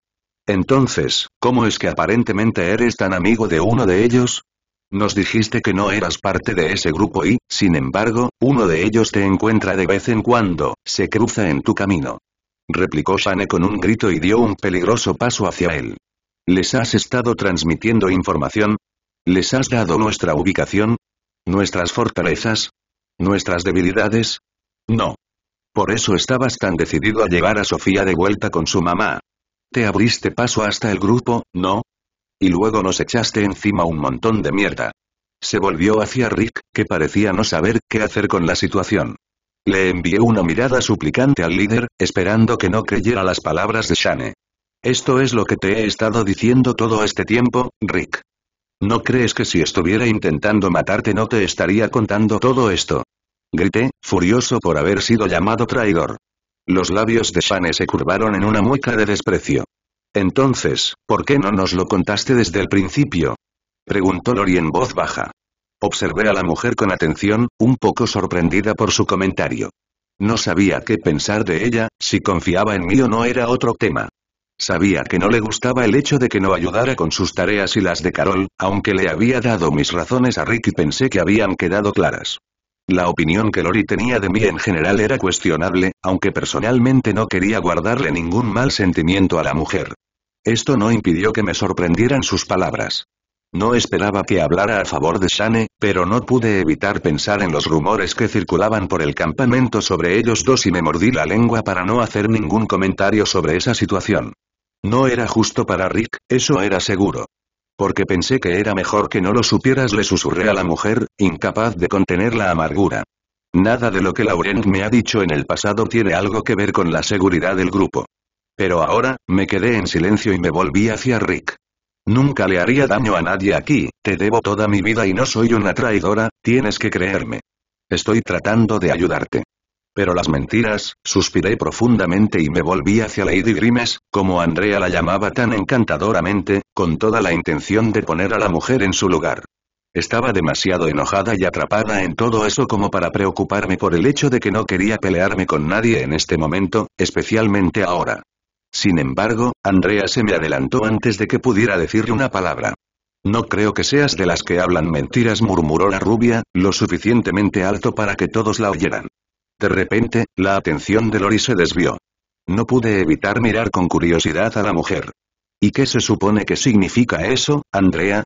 Entonces, ¿cómo es que aparentemente eres tan amigo de uno de ellos? Nos dijiste que no eras parte de ese grupo y, sin embargo, uno de ellos te encuentra de vez en cuando, se cruza en tu camino. Replicó Shane con un grito y dio un peligroso paso hacia él. ¿Les has estado transmitiendo información? ¿Les has dado nuestra ubicación? ¿Nuestras fortalezas? ¿Nuestras debilidades? No. Por eso estabas tan decidido a llevar a Sofía de vuelta con su mamá. Te abriste paso hasta el grupo, ¿no? Y luego nos echaste encima un montón de mierda. Se volvió hacia Rick, que parecía no saber qué hacer con la situación. Le envié una mirada suplicante al líder, esperando que no creyera las palabras de Shane. Esto es lo que te he estado diciendo todo este tiempo, Rick. ¿No crees que si estuviera intentando matarte no te estaría contando todo esto? Grité, furioso por haber sido llamado traidor. Los labios de Shane se curvaron en una mueca de desprecio. Entonces, ¿por qué no nos lo contaste desde el principio? Preguntó Lori en voz baja. Observé a la mujer con atención, un poco sorprendida por su comentario. No sabía qué pensar de ella, si confiaba en mí o no era otro tema. Sabía que no le gustaba el hecho de que no ayudara con sus tareas y las de Carol, aunque le había dado mis razones a Rick y pensé que habían quedado claras. La opinión que Lori tenía de mí en general era cuestionable, aunque personalmente no quería guardarle ningún mal sentimiento a la mujer. Esto no impidió que me sorprendieran sus palabras. No esperaba que hablara a favor de Shane, pero no pude evitar pensar en los rumores que circulaban por el campamento sobre ellos dos y me mordí la lengua para no hacer ningún comentario sobre esa situación. No era justo para Rick, eso era seguro. Porque pensé que era mejor que no lo supieras, le susurré a la mujer, incapaz de contener la amargura. Nada de lo que Laurent me ha dicho en el pasado tiene algo que ver con la seguridad del grupo. Pero ahora, me quedé en silencio y me volví hacia Rick. Nunca le haría daño a nadie aquí, te debo toda mi vida y no soy una traidora, tienes que creerme. Estoy tratando de ayudarte. Pero las mentiras, suspiré profundamente y me volví hacia Lady Grimes, como Andrea la llamaba tan encantadoramente, con toda la intención de poner a la mujer en su lugar. Estaba demasiado enojada y atrapada en todo eso como para preocuparme por el hecho de que no quería pelearme con nadie en este momento, especialmente ahora. Sin embargo, Andrea se me adelantó antes de que pudiera decirle una palabra. No creo que seas de las que hablan mentiras, murmuró la rubia, lo suficientemente alto para que todos la oyeran. De repente, la atención de Lori se desvió. No pude evitar mirar con curiosidad a la mujer. ¿Y qué se supone que significa eso, Andrea?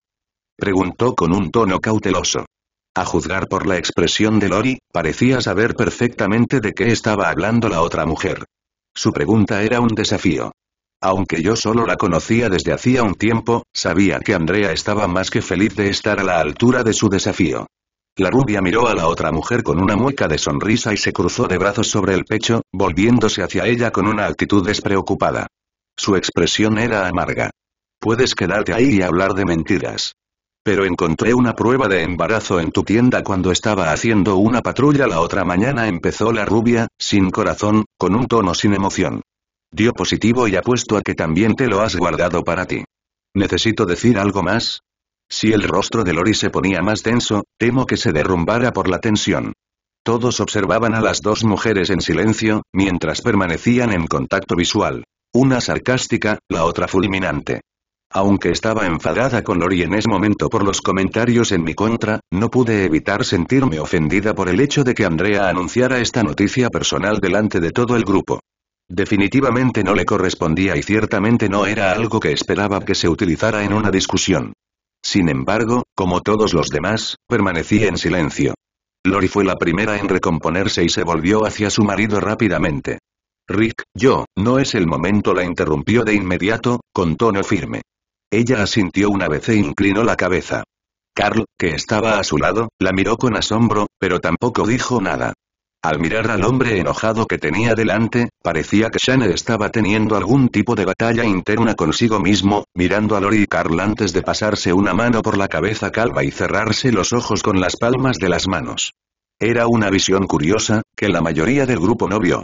Preguntó con un tono cauteloso. A juzgar por la expresión de Lori, parecía saber perfectamente de qué estaba hablando la otra mujer. Su pregunta era un desafío. Aunque yo solo la conocía desde hacía un tiempo, sabía que Andrea estaba más que feliz de estar a la altura de su desafío. La rubia miró a la otra mujer con una mueca de sonrisa y se cruzó de brazos sobre el pecho, volviéndose hacia ella con una actitud despreocupada. Su expresión era amarga. Puedes quedarte ahí y hablar de mentiras pero encontré una prueba de embarazo en tu tienda cuando estaba haciendo una patrulla la otra mañana empezó la rubia, sin corazón, con un tono sin emoción. Dio positivo y apuesto a que también te lo has guardado para ti. ¿Necesito decir algo más? Si el rostro de Lori se ponía más tenso, temo que se derrumbara por la tensión. Todos observaban a las dos mujeres en silencio, mientras permanecían en contacto visual. Una sarcástica, la otra fulminante. Aunque estaba enfadada con Lori en ese momento por los comentarios en mi contra, no pude evitar sentirme ofendida por el hecho de que Andrea anunciara esta noticia personal delante de todo el grupo. Definitivamente no le correspondía y ciertamente no era algo que esperaba que se utilizara en una discusión. Sin embargo, como todos los demás, permanecí en silencio. Lori fue la primera en recomponerse y se volvió hacia su marido rápidamente. Rick, yo, no es el momento la interrumpió de inmediato, con tono firme. Ella asintió una vez e inclinó la cabeza. Carl, que estaba a su lado, la miró con asombro, pero tampoco dijo nada. Al mirar al hombre enojado que tenía delante, parecía que Shane estaba teniendo algún tipo de batalla interna consigo mismo, mirando a Lori y Carl antes de pasarse una mano por la cabeza calva y cerrarse los ojos con las palmas de las manos. Era una visión curiosa, que la mayoría del grupo no vio.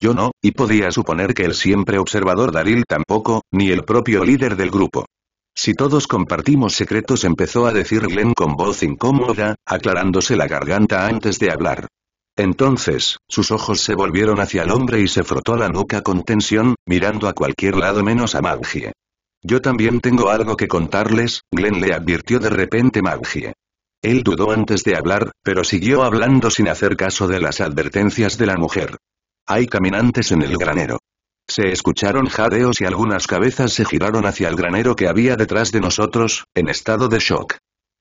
Yo no, y podía suponer que el siempre observador Daril tampoco, ni el propio líder del grupo. Si todos compartimos secretos empezó a decir Glen con voz incómoda, aclarándose la garganta antes de hablar. Entonces, sus ojos se volvieron hacia el hombre y se frotó la nuca con tensión, mirando a cualquier lado menos a Maggie. Yo también tengo algo que contarles, Glenn le advirtió de repente Maggie. Él dudó antes de hablar, pero siguió hablando sin hacer caso de las advertencias de la mujer. Hay caminantes en el granero. Se escucharon jadeos y algunas cabezas se giraron hacia el granero que había detrás de nosotros, en estado de shock.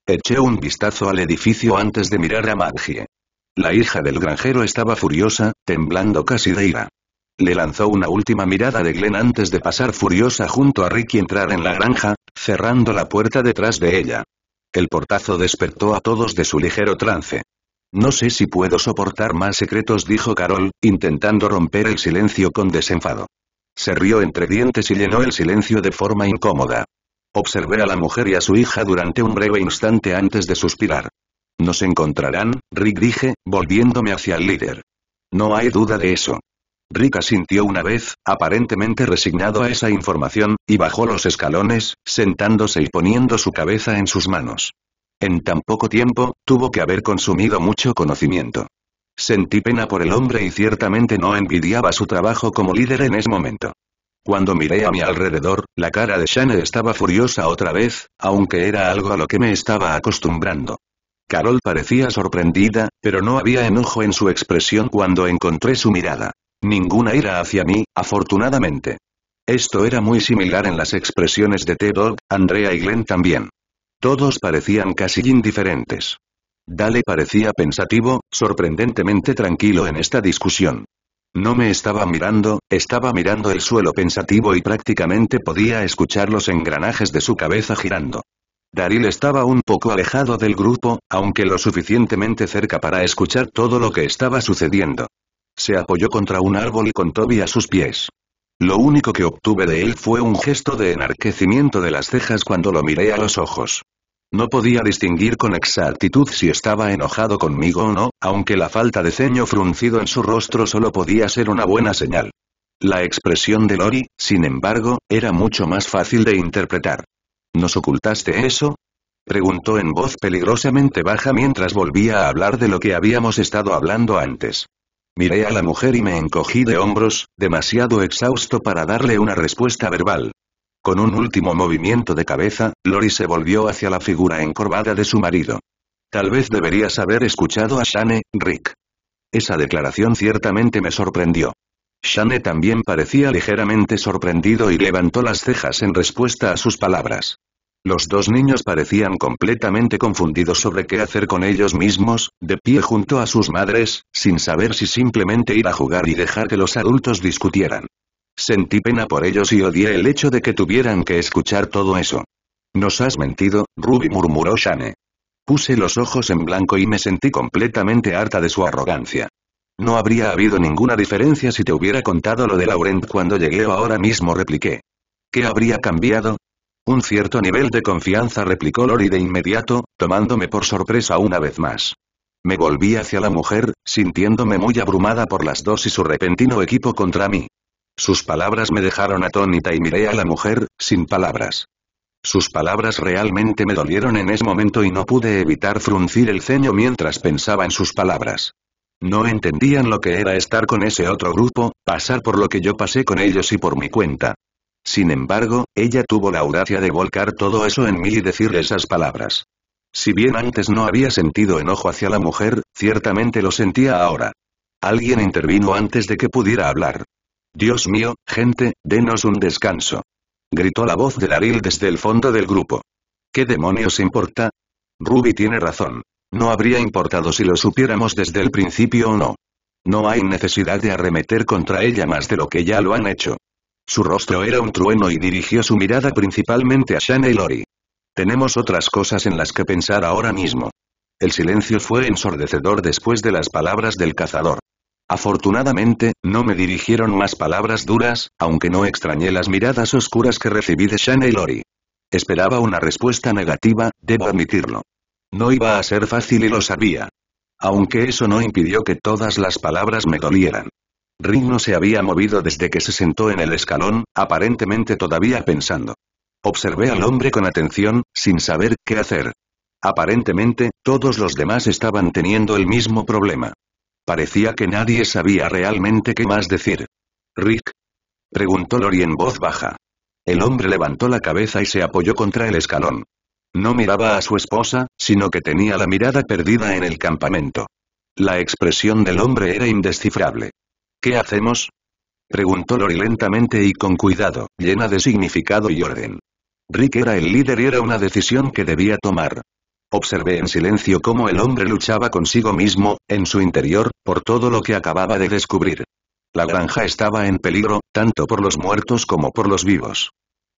Eché un vistazo al edificio antes de mirar a Maggie. La hija del granjero estaba furiosa, temblando casi de ira. Le lanzó una última mirada de Glenn antes de pasar furiosa junto a Ricky entrar en la granja, cerrando la puerta detrás de ella. El portazo despertó a todos de su ligero trance. No sé si puedo soportar más secretos dijo Carol, intentando romper el silencio con desenfado. Se rió entre dientes y llenó el silencio de forma incómoda. Observé a la mujer y a su hija durante un breve instante antes de suspirar. Nos encontrarán, Rick dije, volviéndome hacia el líder. No hay duda de eso. Rick asintió una vez, aparentemente resignado a esa información, y bajó los escalones, sentándose y poniendo su cabeza en sus manos. En tan poco tiempo, tuvo que haber consumido mucho conocimiento. Sentí pena por el hombre y ciertamente no envidiaba su trabajo como líder en ese momento. Cuando miré a mi alrededor, la cara de Shane estaba furiosa otra vez, aunque era algo a lo que me estaba acostumbrando. Carol parecía sorprendida, pero no había enojo en su expresión cuando encontré su mirada. Ninguna ira hacia mí, afortunadamente. Esto era muy similar en las expresiones de T-Dog, Andrea y Glenn también. Todos parecían casi indiferentes. Dale parecía pensativo, sorprendentemente tranquilo en esta discusión. No me estaba mirando, estaba mirando el suelo pensativo y prácticamente podía escuchar los engranajes de su cabeza girando. Daril estaba un poco alejado del grupo, aunque lo suficientemente cerca para escuchar todo lo que estaba sucediendo. Se apoyó contra un árbol y con Toby a sus pies. Lo único que obtuve de él fue un gesto de enarquecimiento de las cejas cuando lo miré a los ojos. No podía distinguir con exactitud si estaba enojado conmigo o no, aunque la falta de ceño fruncido en su rostro solo podía ser una buena señal. La expresión de Lori, sin embargo, era mucho más fácil de interpretar. ¿Nos ocultaste eso? Preguntó en voz peligrosamente baja mientras volvía a hablar de lo que habíamos estado hablando antes. Miré a la mujer y me encogí de hombros, demasiado exhausto para darle una respuesta verbal. Con un último movimiento de cabeza, Lori se volvió hacia la figura encorvada de su marido. Tal vez deberías haber escuchado a Shane, Rick. Esa declaración ciertamente me sorprendió. Shane también parecía ligeramente sorprendido y levantó las cejas en respuesta a sus palabras. Los dos niños parecían completamente confundidos sobre qué hacer con ellos mismos, de pie junto a sus madres, sin saber si simplemente ir a jugar y dejar que los adultos discutieran. Sentí pena por ellos y odié el hecho de que tuvieran que escuchar todo eso. Nos has mentido, Ruby murmuró Shane. Puse los ojos en blanco y me sentí completamente harta de su arrogancia. No habría habido ninguna diferencia si te hubiera contado lo de Laurent cuando llegué ahora mismo repliqué. ¿Qué habría cambiado? Un cierto nivel de confianza replicó Lori de inmediato, tomándome por sorpresa una vez más. Me volví hacia la mujer, sintiéndome muy abrumada por las dos y su repentino equipo contra mí. Sus palabras me dejaron atónita y miré a la mujer, sin palabras. Sus palabras realmente me dolieron en ese momento y no pude evitar fruncir el ceño mientras pensaba en sus palabras. No entendían lo que era estar con ese otro grupo, pasar por lo que yo pasé con ellos y por mi cuenta. Sin embargo, ella tuvo la audacia de volcar todo eso en mí y decir esas palabras. Si bien antes no había sentido enojo hacia la mujer, ciertamente lo sentía ahora. Alguien intervino antes de que pudiera hablar. Dios mío, gente, denos un descanso. Gritó la voz de Laril desde el fondo del grupo. ¿Qué demonios importa? Ruby tiene razón. No habría importado si lo supiéramos desde el principio o no. No hay necesidad de arremeter contra ella más de lo que ya lo han hecho. Su rostro era un trueno y dirigió su mirada principalmente a Shana y Lori. Tenemos otras cosas en las que pensar ahora mismo. El silencio fue ensordecedor después de las palabras del cazador. Afortunadamente, no me dirigieron más palabras duras, aunque no extrañé las miradas oscuras que recibí de Shane y Lori. Esperaba una respuesta negativa, debo admitirlo. No iba a ser fácil y lo sabía. Aunque eso no impidió que todas las palabras me dolieran. Ring no se había movido desde que se sentó en el escalón, aparentemente todavía pensando. Observé al hombre con atención, sin saber qué hacer. Aparentemente, todos los demás estaban teniendo el mismo problema. Parecía que nadie sabía realmente qué más decir. Rick. Preguntó Lori en voz baja. El hombre levantó la cabeza y se apoyó contra el escalón. No miraba a su esposa, sino que tenía la mirada perdida en el campamento. La expresión del hombre era indescifrable. ¿Qué hacemos? Preguntó Lori lentamente y con cuidado, llena de significado y orden. Rick era el líder y era una decisión que debía tomar. Observé en silencio cómo el hombre luchaba consigo mismo, en su interior, por todo lo que acababa de descubrir. La granja estaba en peligro, tanto por los muertos como por los vivos.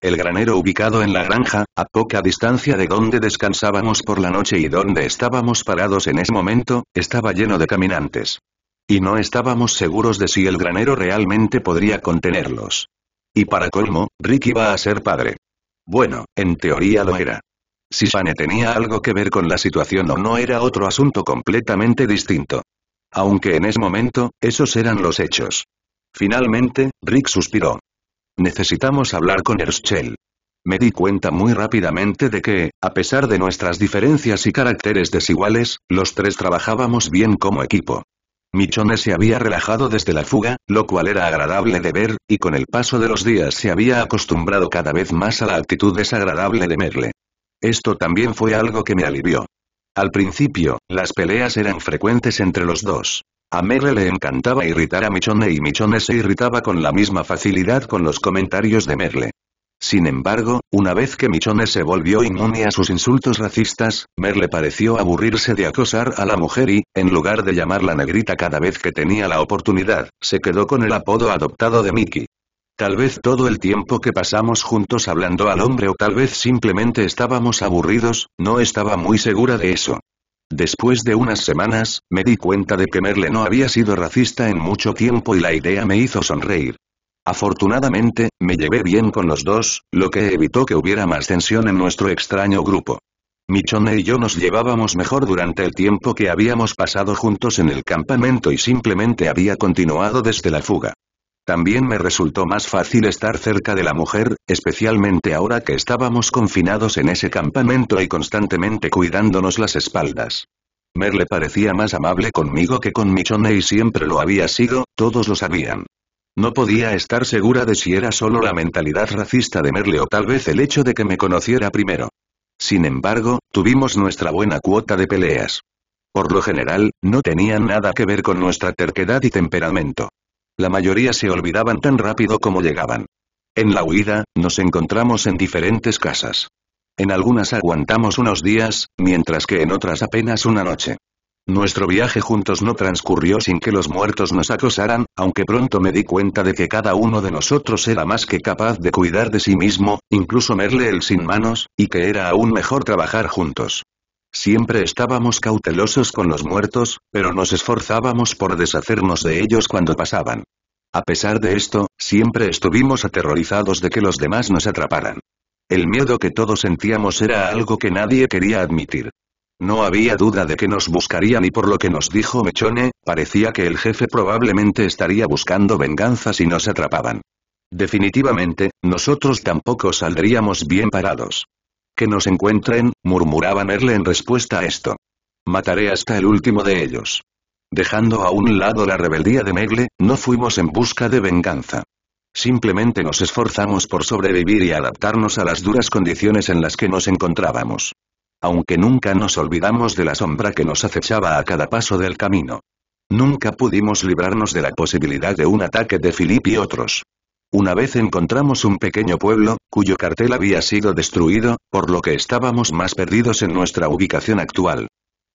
El granero ubicado en la granja, a poca distancia de donde descansábamos por la noche y donde estábamos parados en ese momento, estaba lleno de caminantes. Y no estábamos seguros de si el granero realmente podría contenerlos. Y para colmo, Ricky iba a ser padre. Bueno, en teoría lo era. Si Shane tenía algo que ver con la situación o no era otro asunto completamente distinto. Aunque en ese momento, esos eran los hechos. Finalmente, Rick suspiró. Necesitamos hablar con Herschel. Me di cuenta muy rápidamente de que, a pesar de nuestras diferencias y caracteres desiguales, los tres trabajábamos bien como equipo. Michone se había relajado desde la fuga, lo cual era agradable de ver, y con el paso de los días se había acostumbrado cada vez más a la actitud desagradable de Merle. Esto también fue algo que me alivió. Al principio, las peleas eran frecuentes entre los dos. A Merle le encantaba irritar a Michonne y Michonne se irritaba con la misma facilidad con los comentarios de Merle. Sin embargo, una vez que Michonne se volvió inmune a sus insultos racistas, Merle pareció aburrirse de acosar a la mujer y, en lugar de llamarla negrita cada vez que tenía la oportunidad, se quedó con el apodo adoptado de Mickey. Tal vez todo el tiempo que pasamos juntos hablando al hombre o tal vez simplemente estábamos aburridos, no estaba muy segura de eso. Después de unas semanas, me di cuenta de que Merle no había sido racista en mucho tiempo y la idea me hizo sonreír. Afortunadamente, me llevé bien con los dos, lo que evitó que hubiera más tensión en nuestro extraño grupo. Michonne y yo nos llevábamos mejor durante el tiempo que habíamos pasado juntos en el campamento y simplemente había continuado desde la fuga. También me resultó más fácil estar cerca de la mujer, especialmente ahora que estábamos confinados en ese campamento y constantemente cuidándonos las espaldas. Merle parecía más amable conmigo que con Michonne y siempre lo había sido, todos lo sabían. No podía estar segura de si era solo la mentalidad racista de Merle o tal vez el hecho de que me conociera primero. Sin embargo, tuvimos nuestra buena cuota de peleas. Por lo general, no tenían nada que ver con nuestra terquedad y temperamento. La mayoría se olvidaban tan rápido como llegaban. En la huida, nos encontramos en diferentes casas. En algunas aguantamos unos días, mientras que en otras apenas una noche. Nuestro viaje juntos no transcurrió sin que los muertos nos acosaran, aunque pronto me di cuenta de que cada uno de nosotros era más que capaz de cuidar de sí mismo, incluso Merle el sin manos, y que era aún mejor trabajar juntos. Siempre estábamos cautelosos con los muertos, pero nos esforzábamos por deshacernos de ellos cuando pasaban. A pesar de esto, siempre estuvimos aterrorizados de que los demás nos atraparan. El miedo que todos sentíamos era algo que nadie quería admitir. No había duda de que nos buscarían y por lo que nos dijo Mechone, parecía que el jefe probablemente estaría buscando venganza si nos atrapaban. Definitivamente, nosotros tampoco saldríamos bien parados. Que nos encuentren, murmuraba Merle en respuesta a esto. Mataré hasta el último de ellos. Dejando a un lado la rebeldía de Merle, no fuimos en busca de venganza. Simplemente nos esforzamos por sobrevivir y adaptarnos a las duras condiciones en las que nos encontrábamos. Aunque nunca nos olvidamos de la sombra que nos acechaba a cada paso del camino. Nunca pudimos librarnos de la posibilidad de un ataque de Philip y otros. Una vez encontramos un pequeño pueblo, cuyo cartel había sido destruido, por lo que estábamos más perdidos en nuestra ubicación actual.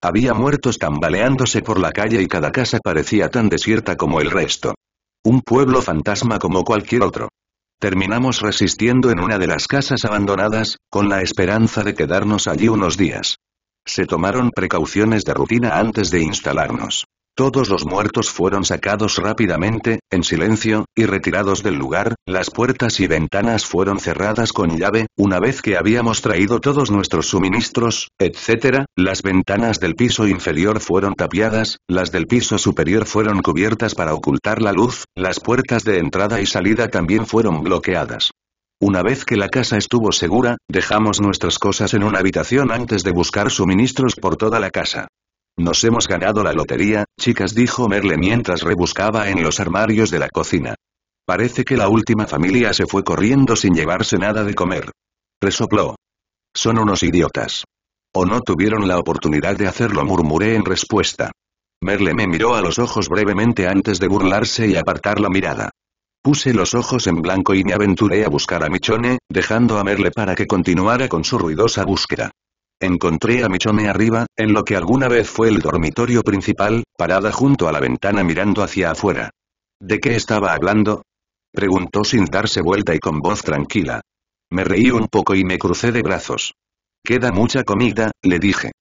Había muertos tambaleándose por la calle y cada casa parecía tan desierta como el resto. Un pueblo fantasma como cualquier otro. Terminamos resistiendo en una de las casas abandonadas, con la esperanza de quedarnos allí unos días. Se tomaron precauciones de rutina antes de instalarnos. Todos los muertos fueron sacados rápidamente, en silencio, y retirados del lugar, las puertas y ventanas fueron cerradas con llave, una vez que habíamos traído todos nuestros suministros, etc., las ventanas del piso inferior fueron tapiadas, las del piso superior fueron cubiertas para ocultar la luz, las puertas de entrada y salida también fueron bloqueadas. Una vez que la casa estuvo segura, dejamos nuestras cosas en una habitación antes de buscar suministros por toda la casa. Nos hemos ganado la lotería, chicas dijo Merle mientras rebuscaba en los armarios de la cocina. Parece que la última familia se fue corriendo sin llevarse nada de comer. Resopló. Son unos idiotas. O no tuvieron la oportunidad de hacerlo murmuré en respuesta. Merle me miró a los ojos brevemente antes de burlarse y apartar la mirada. Puse los ojos en blanco y me aventuré a buscar a Michone, dejando a Merle para que continuara con su ruidosa búsqueda encontré a Michome arriba, en lo que alguna vez fue el dormitorio principal, parada junto a la ventana mirando hacia afuera. ¿De qué estaba hablando? Preguntó sin darse vuelta y con voz tranquila. Me reí un poco y me crucé de brazos. Queda mucha comida, le dije.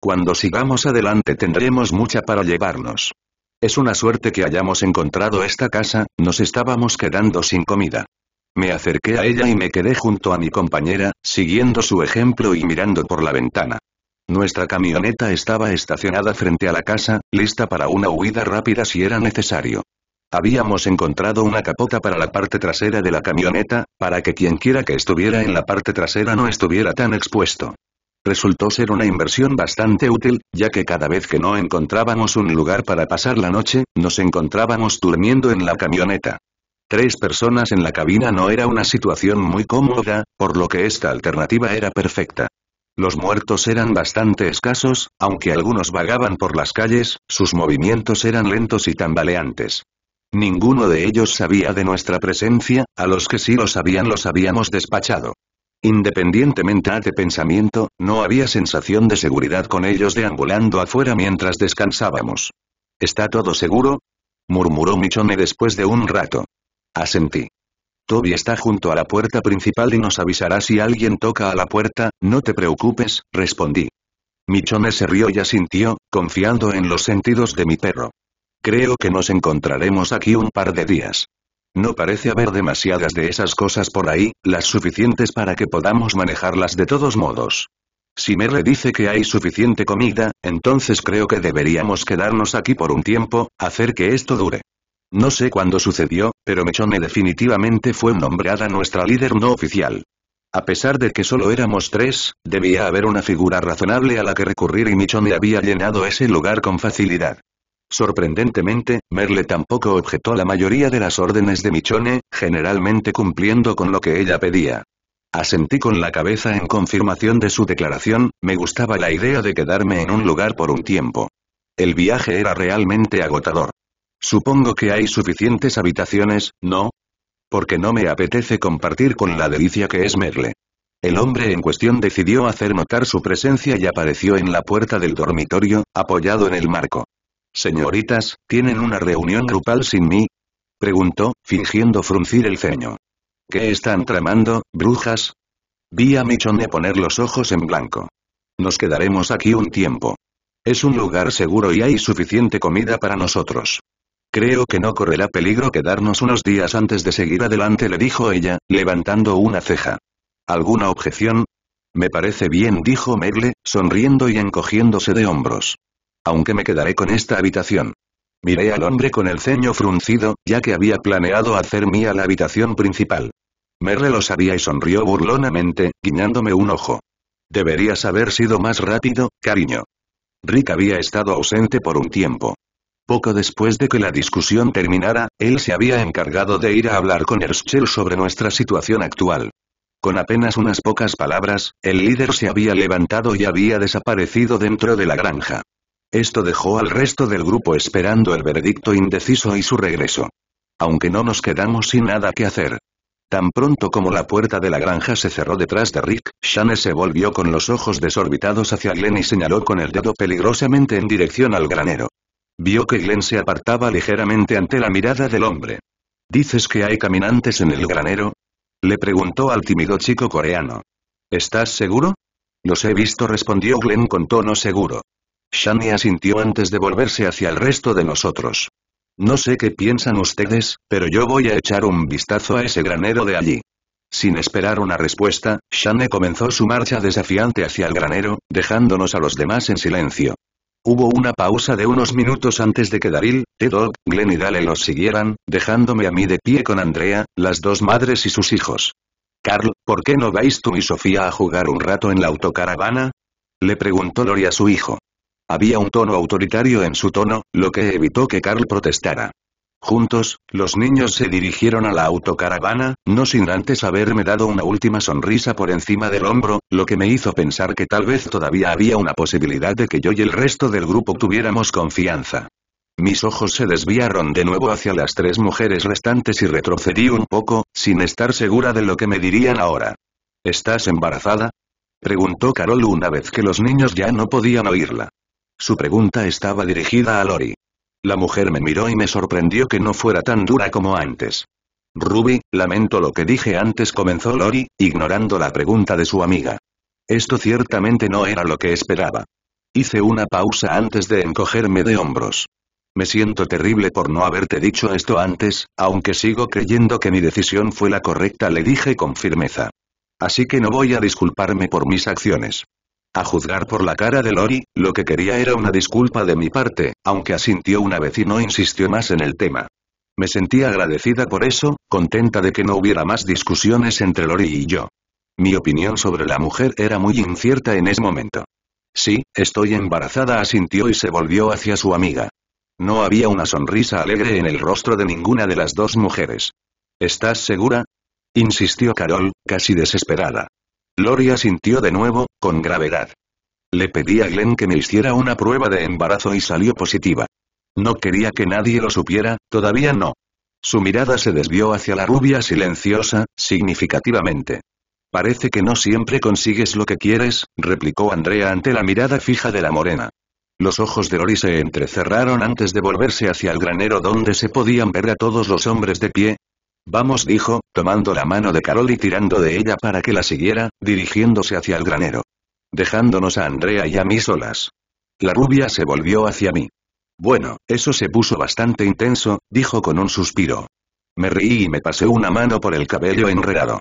Cuando sigamos adelante tendremos mucha para llevarnos. Es una suerte que hayamos encontrado esta casa, nos estábamos quedando sin comida. Me acerqué a ella y me quedé junto a mi compañera, siguiendo su ejemplo y mirando por la ventana. Nuestra camioneta estaba estacionada frente a la casa, lista para una huida rápida si era necesario. Habíamos encontrado una capota para la parte trasera de la camioneta, para que quienquiera que estuviera en la parte trasera no estuviera tan expuesto. Resultó ser una inversión bastante útil, ya que cada vez que no encontrábamos un lugar para pasar la noche, nos encontrábamos durmiendo en la camioneta. Tres personas en la cabina no era una situación muy cómoda, por lo que esta alternativa era perfecta. Los muertos eran bastante escasos, aunque algunos vagaban por las calles, sus movimientos eran lentos y tambaleantes. Ninguno de ellos sabía de nuestra presencia, a los que sí lo sabían los habíamos despachado. Independientemente de pensamiento, no había sensación de seguridad con ellos deambulando afuera mientras descansábamos. ¿Está todo seguro? murmuró Michone después de un rato. Asentí. Toby está junto a la puerta principal y nos avisará si alguien toca a la puerta, no te preocupes, respondí. Michone se rió y asintió, confiando en los sentidos de mi perro. Creo que nos encontraremos aquí un par de días. No parece haber demasiadas de esas cosas por ahí, las suficientes para que podamos manejarlas de todos modos. Si Merle dice que hay suficiente comida, entonces creo que deberíamos quedarnos aquí por un tiempo, hacer que esto dure. No sé cuándo sucedió, pero Michone definitivamente fue nombrada nuestra líder no oficial. A pesar de que solo éramos tres, debía haber una figura razonable a la que recurrir y Michone había llenado ese lugar con facilidad. Sorprendentemente, Merle tampoco objetó la mayoría de las órdenes de Michone, generalmente cumpliendo con lo que ella pedía. Asentí con la cabeza en confirmación de su declaración, me gustaba la idea de quedarme en un lugar por un tiempo. El viaje era realmente agotador. Supongo que hay suficientes habitaciones, ¿no? Porque no me apetece compartir con la delicia que es Merle. El hombre en cuestión decidió hacer notar su presencia y apareció en la puerta del dormitorio, apoyado en el marco. Señoritas, ¿tienen una reunión grupal sin mí? Preguntó, fingiendo fruncir el ceño. ¿Qué están tramando, brujas? Vi a Michonne poner los ojos en blanco. Nos quedaremos aquí un tiempo. Es un lugar seguro y hay suficiente comida para nosotros. Creo que no correrá peligro quedarnos unos días antes de seguir adelante le dijo ella, levantando una ceja. ¿Alguna objeción? Me parece bien dijo Merle, sonriendo y encogiéndose de hombros. Aunque me quedaré con esta habitación. Miré al hombre con el ceño fruncido, ya que había planeado hacer mía la habitación principal. Merle lo sabía y sonrió burlonamente, guiñándome un ojo. Deberías haber sido más rápido, cariño. Rick había estado ausente por un tiempo. Poco después de que la discusión terminara, él se había encargado de ir a hablar con Herschel sobre nuestra situación actual. Con apenas unas pocas palabras, el líder se había levantado y había desaparecido dentro de la granja. Esto dejó al resto del grupo esperando el veredicto indeciso y su regreso. Aunque no nos quedamos sin nada que hacer. Tan pronto como la puerta de la granja se cerró detrás de Rick, Shane se volvió con los ojos desorbitados hacia Glenn y señaló con el dedo peligrosamente en dirección al granero. Vio que Glenn se apartaba ligeramente ante la mirada del hombre. ¿Dices que hay caminantes en el granero? Le preguntó al tímido chico coreano. ¿Estás seguro? Los he visto respondió Glenn con tono seguro. Shani asintió antes de volverse hacia el resto de nosotros. No sé qué piensan ustedes, pero yo voy a echar un vistazo a ese granero de allí. Sin esperar una respuesta, Shane comenzó su marcha desafiante hacia el granero, dejándonos a los demás en silencio. Hubo una pausa de unos minutos antes de que Daril, t Glen Glenn y Dale los siguieran, dejándome a mí de pie con Andrea, las dos madres y sus hijos. Carl, ¿por qué no vais tú y Sofía a jugar un rato en la autocaravana? Le preguntó Lori a su hijo. Había un tono autoritario en su tono, lo que evitó que Carl protestara. Juntos, los niños se dirigieron a la autocaravana, no sin antes haberme dado una última sonrisa por encima del hombro, lo que me hizo pensar que tal vez todavía había una posibilidad de que yo y el resto del grupo tuviéramos confianza. Mis ojos se desviaron de nuevo hacia las tres mujeres restantes y retrocedí un poco, sin estar segura de lo que me dirían ahora. ¿Estás embarazada? Preguntó Carol una vez que los niños ya no podían oírla. Su pregunta estaba dirigida a Lori. La mujer me miró y me sorprendió que no fuera tan dura como antes. Ruby, lamento lo que dije antes comenzó Lori, ignorando la pregunta de su amiga. Esto ciertamente no era lo que esperaba. Hice una pausa antes de encogerme de hombros. Me siento terrible por no haberte dicho esto antes, aunque sigo creyendo que mi decisión fue la correcta le dije con firmeza. Así que no voy a disculparme por mis acciones. A juzgar por la cara de Lori, lo que quería era una disculpa de mi parte, aunque asintió una vez y no insistió más en el tema. Me sentía agradecida por eso, contenta de que no hubiera más discusiones entre Lori y yo. Mi opinión sobre la mujer era muy incierta en ese momento. Sí, estoy embarazada asintió y se volvió hacia su amiga. No había una sonrisa alegre en el rostro de ninguna de las dos mujeres. ¿Estás segura? insistió Carol, casi desesperada. Lori sintió de nuevo, con gravedad. Le pedí a Glenn que me hiciera una prueba de embarazo y salió positiva. No quería que nadie lo supiera, todavía no. Su mirada se desvió hacia la rubia silenciosa, significativamente. Parece que no siempre consigues lo que quieres, replicó Andrea ante la mirada fija de la morena. Los ojos de Lori se entrecerraron antes de volverse hacia el granero donde se podían ver a todos los hombres de pie, Vamos dijo, tomando la mano de Carol y tirando de ella para que la siguiera, dirigiéndose hacia el granero. Dejándonos a Andrea y a mí solas. La rubia se volvió hacia mí. Bueno, eso se puso bastante intenso, dijo con un suspiro. Me reí y me pasé una mano por el cabello enredado.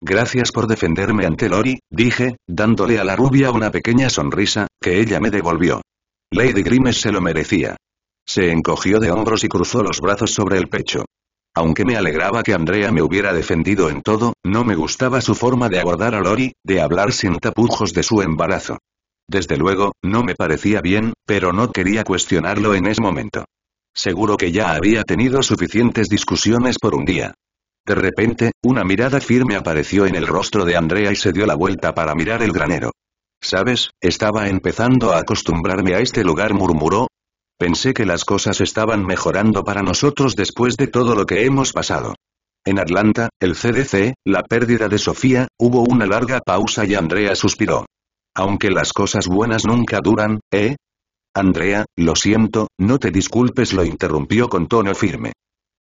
Gracias por defenderme ante Lori, dije, dándole a la rubia una pequeña sonrisa, que ella me devolvió. Lady Grimes se lo merecía. Se encogió de hombros y cruzó los brazos sobre el pecho. Aunque me alegraba que Andrea me hubiera defendido en todo, no me gustaba su forma de abordar a Lori, de hablar sin tapujos de su embarazo. Desde luego, no me parecía bien, pero no quería cuestionarlo en ese momento. Seguro que ya había tenido suficientes discusiones por un día. De repente, una mirada firme apareció en el rostro de Andrea y se dio la vuelta para mirar el granero. ¿Sabes? Estaba empezando a acostumbrarme a este lugar, murmuró, Pensé que las cosas estaban mejorando para nosotros después de todo lo que hemos pasado. En Atlanta, el CDC, la pérdida de Sofía, hubo una larga pausa y Andrea suspiró. Aunque las cosas buenas nunca duran, ¿eh? Andrea, lo siento, no te disculpes, lo interrumpió con tono firme.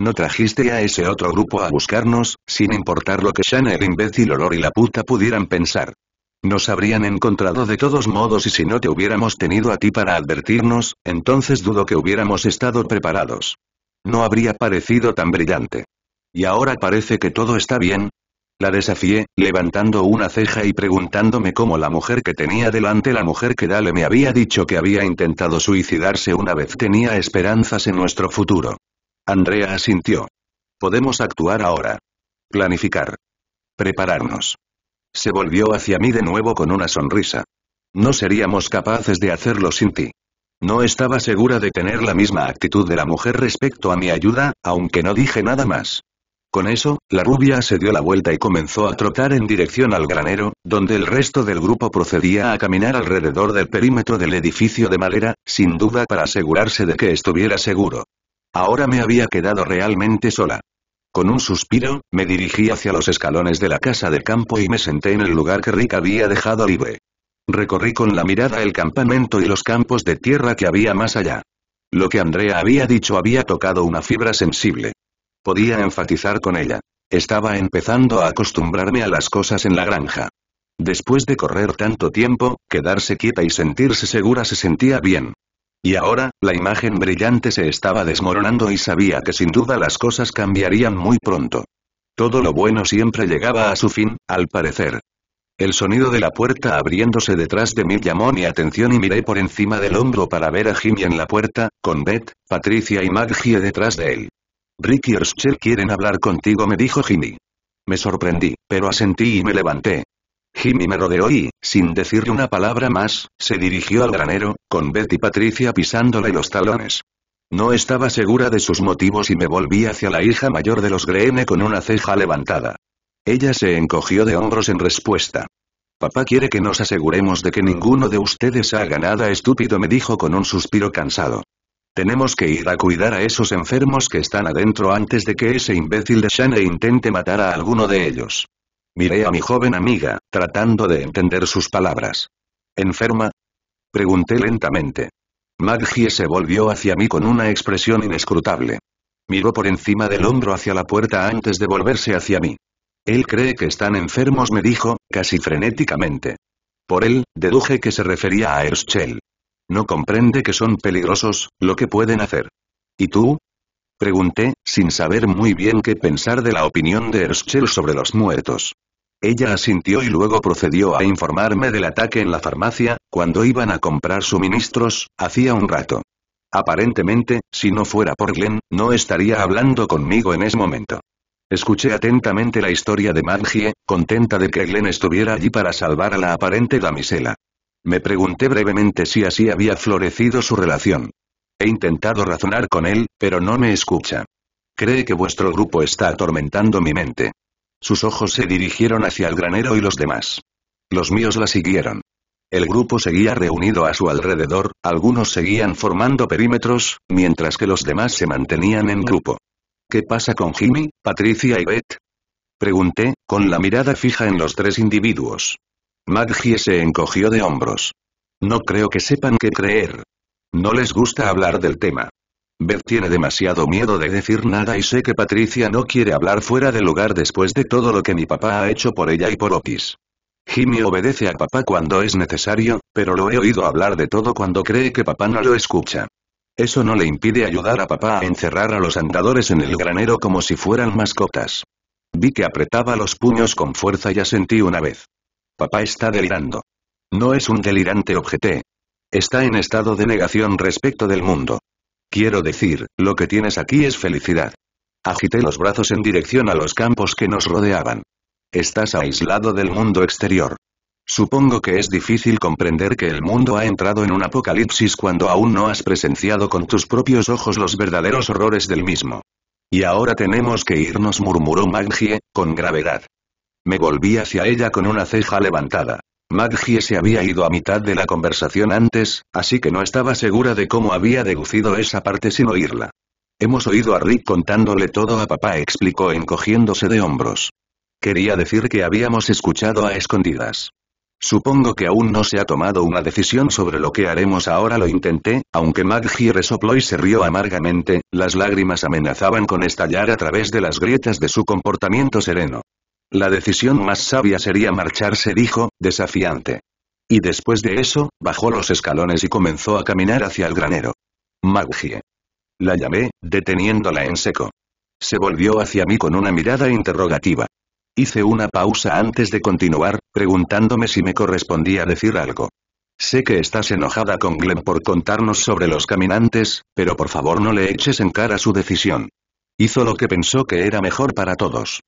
No trajiste a ese otro grupo a buscarnos, sin importar lo que Shannon, el imbécil olor y la puta pudieran pensar. Nos habrían encontrado de todos modos y si no te hubiéramos tenido a ti para advertirnos, entonces dudo que hubiéramos estado preparados. No habría parecido tan brillante. Y ahora parece que todo está bien, la desafié, levantando una ceja y preguntándome cómo la mujer que tenía delante, la mujer que Dale me había dicho que había intentado suicidarse una vez, tenía esperanzas en nuestro futuro. Andrea asintió. Podemos actuar ahora. Planificar. Prepararnos. Se volvió hacia mí de nuevo con una sonrisa. No seríamos capaces de hacerlo sin ti. No estaba segura de tener la misma actitud de la mujer respecto a mi ayuda, aunque no dije nada más. Con eso, la rubia se dio la vuelta y comenzó a trotar en dirección al granero, donde el resto del grupo procedía a caminar alrededor del perímetro del edificio de madera, sin duda para asegurarse de que estuviera seguro. Ahora me había quedado realmente sola. Con un suspiro, me dirigí hacia los escalones de la casa de campo y me senté en el lugar que Rick había dejado libre. Recorrí con la mirada el campamento y los campos de tierra que había más allá. Lo que Andrea había dicho había tocado una fibra sensible. Podía enfatizar con ella. Estaba empezando a acostumbrarme a las cosas en la granja. Después de correr tanto tiempo, quedarse quieta y sentirse segura se sentía bien. Y ahora, la imagen brillante se estaba desmoronando y sabía que sin duda las cosas cambiarían muy pronto. Todo lo bueno siempre llegaba a su fin, al parecer. El sonido de la puerta abriéndose detrás de mí llamó mi atención y miré por encima del hombro para ver a Jimmy en la puerta, con Beth, Patricia y Maggie detrás de él. Ricky y quieren hablar contigo me dijo Jimmy. Me sorprendí, pero asentí y me levanté. Jimmy me rodeó y, sin decirle una palabra más, se dirigió al granero, con Betty Patricia pisándole los talones. No estaba segura de sus motivos y me volví hacia la hija mayor de los Greene con una ceja levantada. Ella se encogió de hombros en respuesta. Papá quiere que nos aseguremos de que ninguno de ustedes haga nada estúpido, me dijo con un suspiro cansado. Tenemos que ir a cuidar a esos enfermos que están adentro antes de que ese imbécil de Shane intente matar a alguno de ellos. Miré a mi joven amiga, tratando de entender sus palabras. ¿Enferma? Pregunté lentamente. Maggie se volvió hacia mí con una expresión inescrutable. Miró por encima del hombro hacia la puerta antes de volverse hacia mí. Él cree que están enfermos, me dijo, casi frenéticamente. Por él, deduje que se refería a Herschel. No comprende que son peligrosos, lo que pueden hacer. ¿Y tú? Pregunté, sin saber muy bien qué pensar de la opinión de Herschel sobre los muertos. Ella asintió y luego procedió a informarme del ataque en la farmacia, cuando iban a comprar suministros, hacía un rato. Aparentemente, si no fuera por Glenn, no estaría hablando conmigo en ese momento. Escuché atentamente la historia de Maggie, contenta de que Glenn estuviera allí para salvar a la aparente damisela. Me pregunté brevemente si así había florecido su relación. He intentado razonar con él, pero no me escucha. Cree que vuestro grupo está atormentando mi mente. Sus ojos se dirigieron hacia el granero y los demás. Los míos la siguieron. El grupo seguía reunido a su alrededor, algunos seguían formando perímetros, mientras que los demás se mantenían en grupo. ¿Qué pasa con Jimmy, Patricia y Beth? Pregunté, con la mirada fija en los tres individuos. Maggie se encogió de hombros. No creo que sepan qué creer. No les gusta hablar del tema. Beth tiene demasiado miedo de decir nada y sé que Patricia no quiere hablar fuera del lugar después de todo lo que mi papá ha hecho por ella y por Otis. Jimmy obedece a papá cuando es necesario, pero lo he oído hablar de todo cuando cree que papá no lo escucha. Eso no le impide ayudar a papá a encerrar a los andadores en el granero como si fueran mascotas. Vi que apretaba los puños con fuerza y asentí una vez. Papá está delirando. No es un delirante objeté, Está en estado de negación respecto del mundo. Quiero decir, lo que tienes aquí es felicidad. Agité los brazos en dirección a los campos que nos rodeaban. Estás aislado del mundo exterior. Supongo que es difícil comprender que el mundo ha entrado en un apocalipsis cuando aún no has presenciado con tus propios ojos los verdaderos horrores del mismo. Y ahora tenemos que irnos, murmuró Maggie, con gravedad. Me volví hacia ella con una ceja levantada. Maggie se había ido a mitad de la conversación antes, así que no estaba segura de cómo había deducido esa parte sin oírla. Hemos oído a Rick contándole todo a papá, explicó encogiéndose de hombros. Quería decir que habíamos escuchado a escondidas. Supongo que aún no se ha tomado una decisión sobre lo que haremos ahora lo intenté, aunque Maggie resopló y se rió amargamente, las lágrimas amenazaban con estallar a través de las grietas de su comportamiento sereno. La decisión más sabia sería marcharse, dijo, desafiante. Y después de eso, bajó los escalones y comenzó a caminar hacia el granero. Maggie. La llamé, deteniéndola en seco. Se volvió hacia mí con una mirada interrogativa. Hice una pausa antes de continuar, preguntándome si me correspondía decir algo. Sé que estás enojada con Glenn por contarnos sobre los caminantes, pero por favor no le eches en cara su decisión. Hizo lo que pensó que era mejor para todos.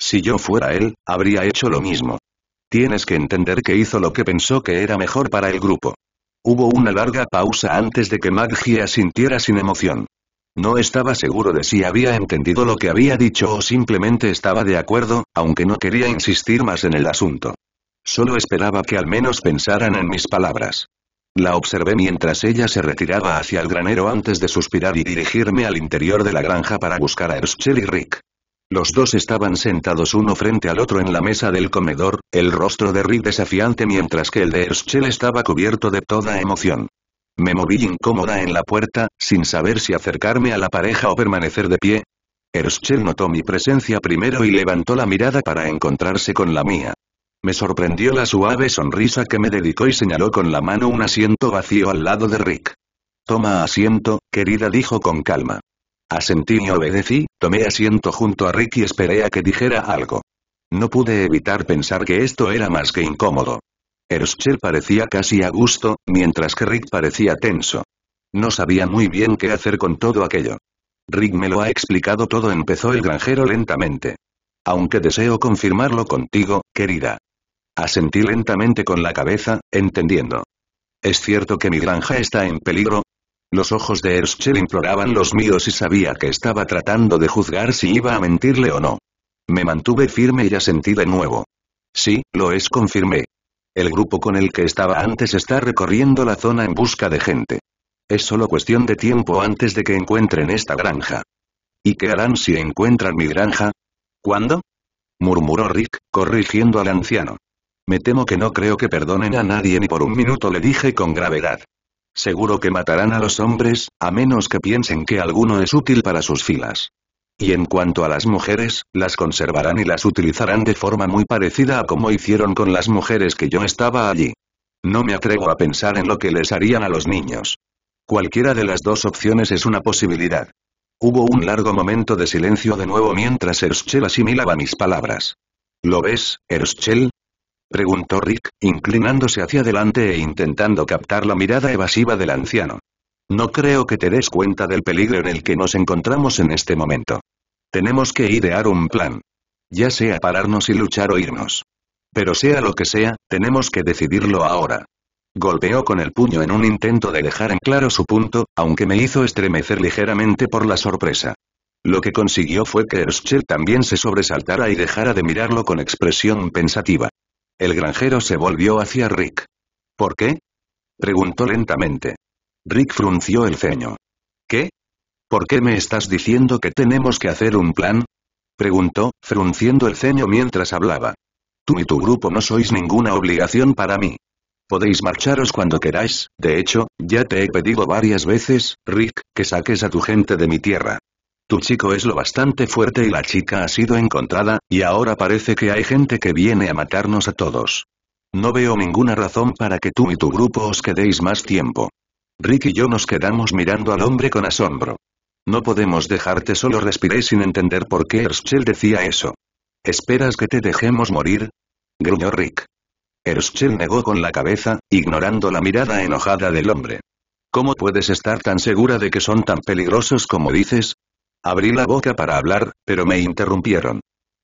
Si yo fuera él, habría hecho lo mismo. Tienes que entender que hizo lo que pensó que era mejor para el grupo. Hubo una larga pausa antes de que Magia sintiera sin emoción. No estaba seguro de si había entendido lo que había dicho o simplemente estaba de acuerdo, aunque no quería insistir más en el asunto. Solo esperaba que al menos pensaran en mis palabras. La observé mientras ella se retiraba hacia el granero antes de suspirar y dirigirme al interior de la granja para buscar a Erschel y Rick. Los dos estaban sentados uno frente al otro en la mesa del comedor, el rostro de Rick desafiante mientras que el de Herschel estaba cubierto de toda emoción. Me moví incómoda en la puerta, sin saber si acercarme a la pareja o permanecer de pie. Herschel notó mi presencia primero y levantó la mirada para encontrarse con la mía. Me sorprendió la suave sonrisa que me dedicó y señaló con la mano un asiento vacío al lado de Rick. Toma asiento, querida dijo con calma. Asentí y obedecí, tomé asiento junto a Rick y esperé a que dijera algo. No pude evitar pensar que esto era más que incómodo. Herschel parecía casi a gusto, mientras que Rick parecía tenso. No sabía muy bien qué hacer con todo aquello. Rick me lo ha explicado todo empezó el granjero lentamente. Aunque deseo confirmarlo contigo, querida. Asentí lentamente con la cabeza, entendiendo. ¿Es cierto que mi granja está en peligro? Los ojos de Erschel imploraban los míos y sabía que estaba tratando de juzgar si iba a mentirle o no. Me mantuve firme y asentí de nuevo. Sí, lo es, confirmé. El grupo con el que estaba antes está recorriendo la zona en busca de gente. Es solo cuestión de tiempo antes de que encuentren esta granja. ¿Y qué harán si encuentran mi granja? ¿Cuándo? murmuró Rick, corrigiendo al anciano. Me temo que no creo que perdonen a nadie ni por un minuto le dije con gravedad. Seguro que matarán a los hombres, a menos que piensen que alguno es útil para sus filas. Y en cuanto a las mujeres, las conservarán y las utilizarán de forma muy parecida a como hicieron con las mujeres que yo estaba allí. No me atrevo a pensar en lo que les harían a los niños. Cualquiera de las dos opciones es una posibilidad. Hubo un largo momento de silencio de nuevo mientras Erschel asimilaba mis palabras. ¿Lo ves, Erschel? Preguntó Rick, inclinándose hacia adelante e intentando captar la mirada evasiva del anciano. No creo que te des cuenta del peligro en el que nos encontramos en este momento. Tenemos que idear un plan. Ya sea pararnos y luchar o irnos. Pero sea lo que sea, tenemos que decidirlo ahora. Golpeó con el puño en un intento de dejar en claro su punto, aunque me hizo estremecer ligeramente por la sorpresa. Lo que consiguió fue que Herschel también se sobresaltara y dejara de mirarlo con expresión pensativa. El granjero se volvió hacia Rick. ¿Por qué? Preguntó lentamente. Rick frunció el ceño. ¿Qué? ¿Por qué me estás diciendo que tenemos que hacer un plan? Preguntó, frunciendo el ceño mientras hablaba. Tú y tu grupo no sois ninguna obligación para mí. Podéis marcharos cuando queráis, de hecho, ya te he pedido varias veces, Rick, que saques a tu gente de mi tierra. Tu chico es lo bastante fuerte y la chica ha sido encontrada, y ahora parece que hay gente que viene a matarnos a todos. No veo ninguna razón para que tú y tu grupo os quedéis más tiempo. Rick y yo nos quedamos mirando al hombre con asombro. No podemos dejarte solo respirar sin entender por qué Herschel decía eso. ¿Esperas que te dejemos morir? gruñó Rick. Herschel negó con la cabeza, ignorando la mirada enojada del hombre. ¿Cómo puedes estar tan segura de que son tan peligrosos como dices? Abrí la boca para hablar, pero me interrumpieron.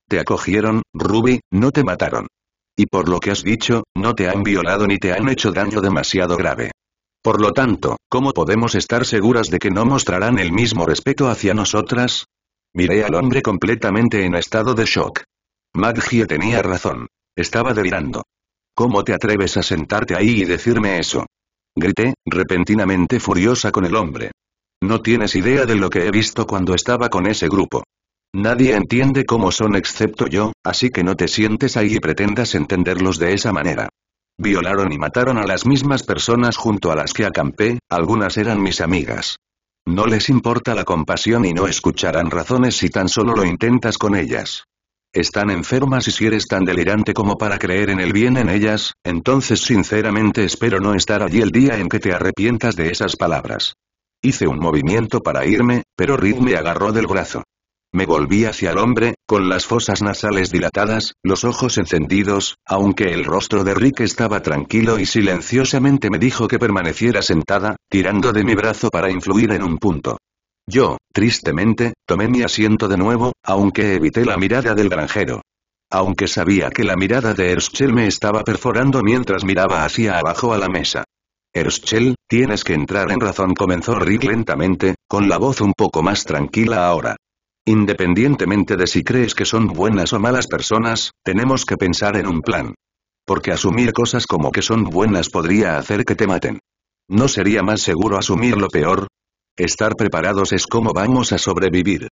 Te acogieron, Ruby, no te mataron. Y por lo que has dicho, no te han violado ni te han hecho daño demasiado grave. Por lo tanto, ¿cómo podemos estar seguras de que no mostrarán el mismo respeto hacia nosotras? Miré al hombre completamente en estado de shock. Maggie tenía razón. Estaba delirando. ¿Cómo te atreves a sentarte ahí y decirme eso? Grité, repentinamente furiosa con el hombre. No tienes idea de lo que he visto cuando estaba con ese grupo. Nadie entiende cómo son excepto yo, así que no te sientes ahí y pretendas entenderlos de esa manera. Violaron y mataron a las mismas personas junto a las que acampé, algunas eran mis amigas. No les importa la compasión y no escucharán razones si tan solo lo intentas con ellas. Están enfermas y si eres tan delirante como para creer en el bien en ellas, entonces sinceramente espero no estar allí el día en que te arrepientas de esas palabras. Hice un movimiento para irme, pero Rick me agarró del brazo. Me volví hacia el hombre, con las fosas nasales dilatadas, los ojos encendidos, aunque el rostro de Rick estaba tranquilo y silenciosamente me dijo que permaneciera sentada, tirando de mi brazo para influir en un punto. Yo, tristemente, tomé mi asiento de nuevo, aunque evité la mirada del granjero. Aunque sabía que la mirada de Erschel me estaba perforando mientras miraba hacia abajo a la mesa. Herschel, tienes que entrar en razón comenzó Rick lentamente, con la voz un poco más tranquila ahora. Independientemente de si crees que son buenas o malas personas, tenemos que pensar en un plan. Porque asumir cosas como que son buenas podría hacer que te maten. ¿No sería más seguro asumir lo peor? Estar preparados es como vamos a sobrevivir.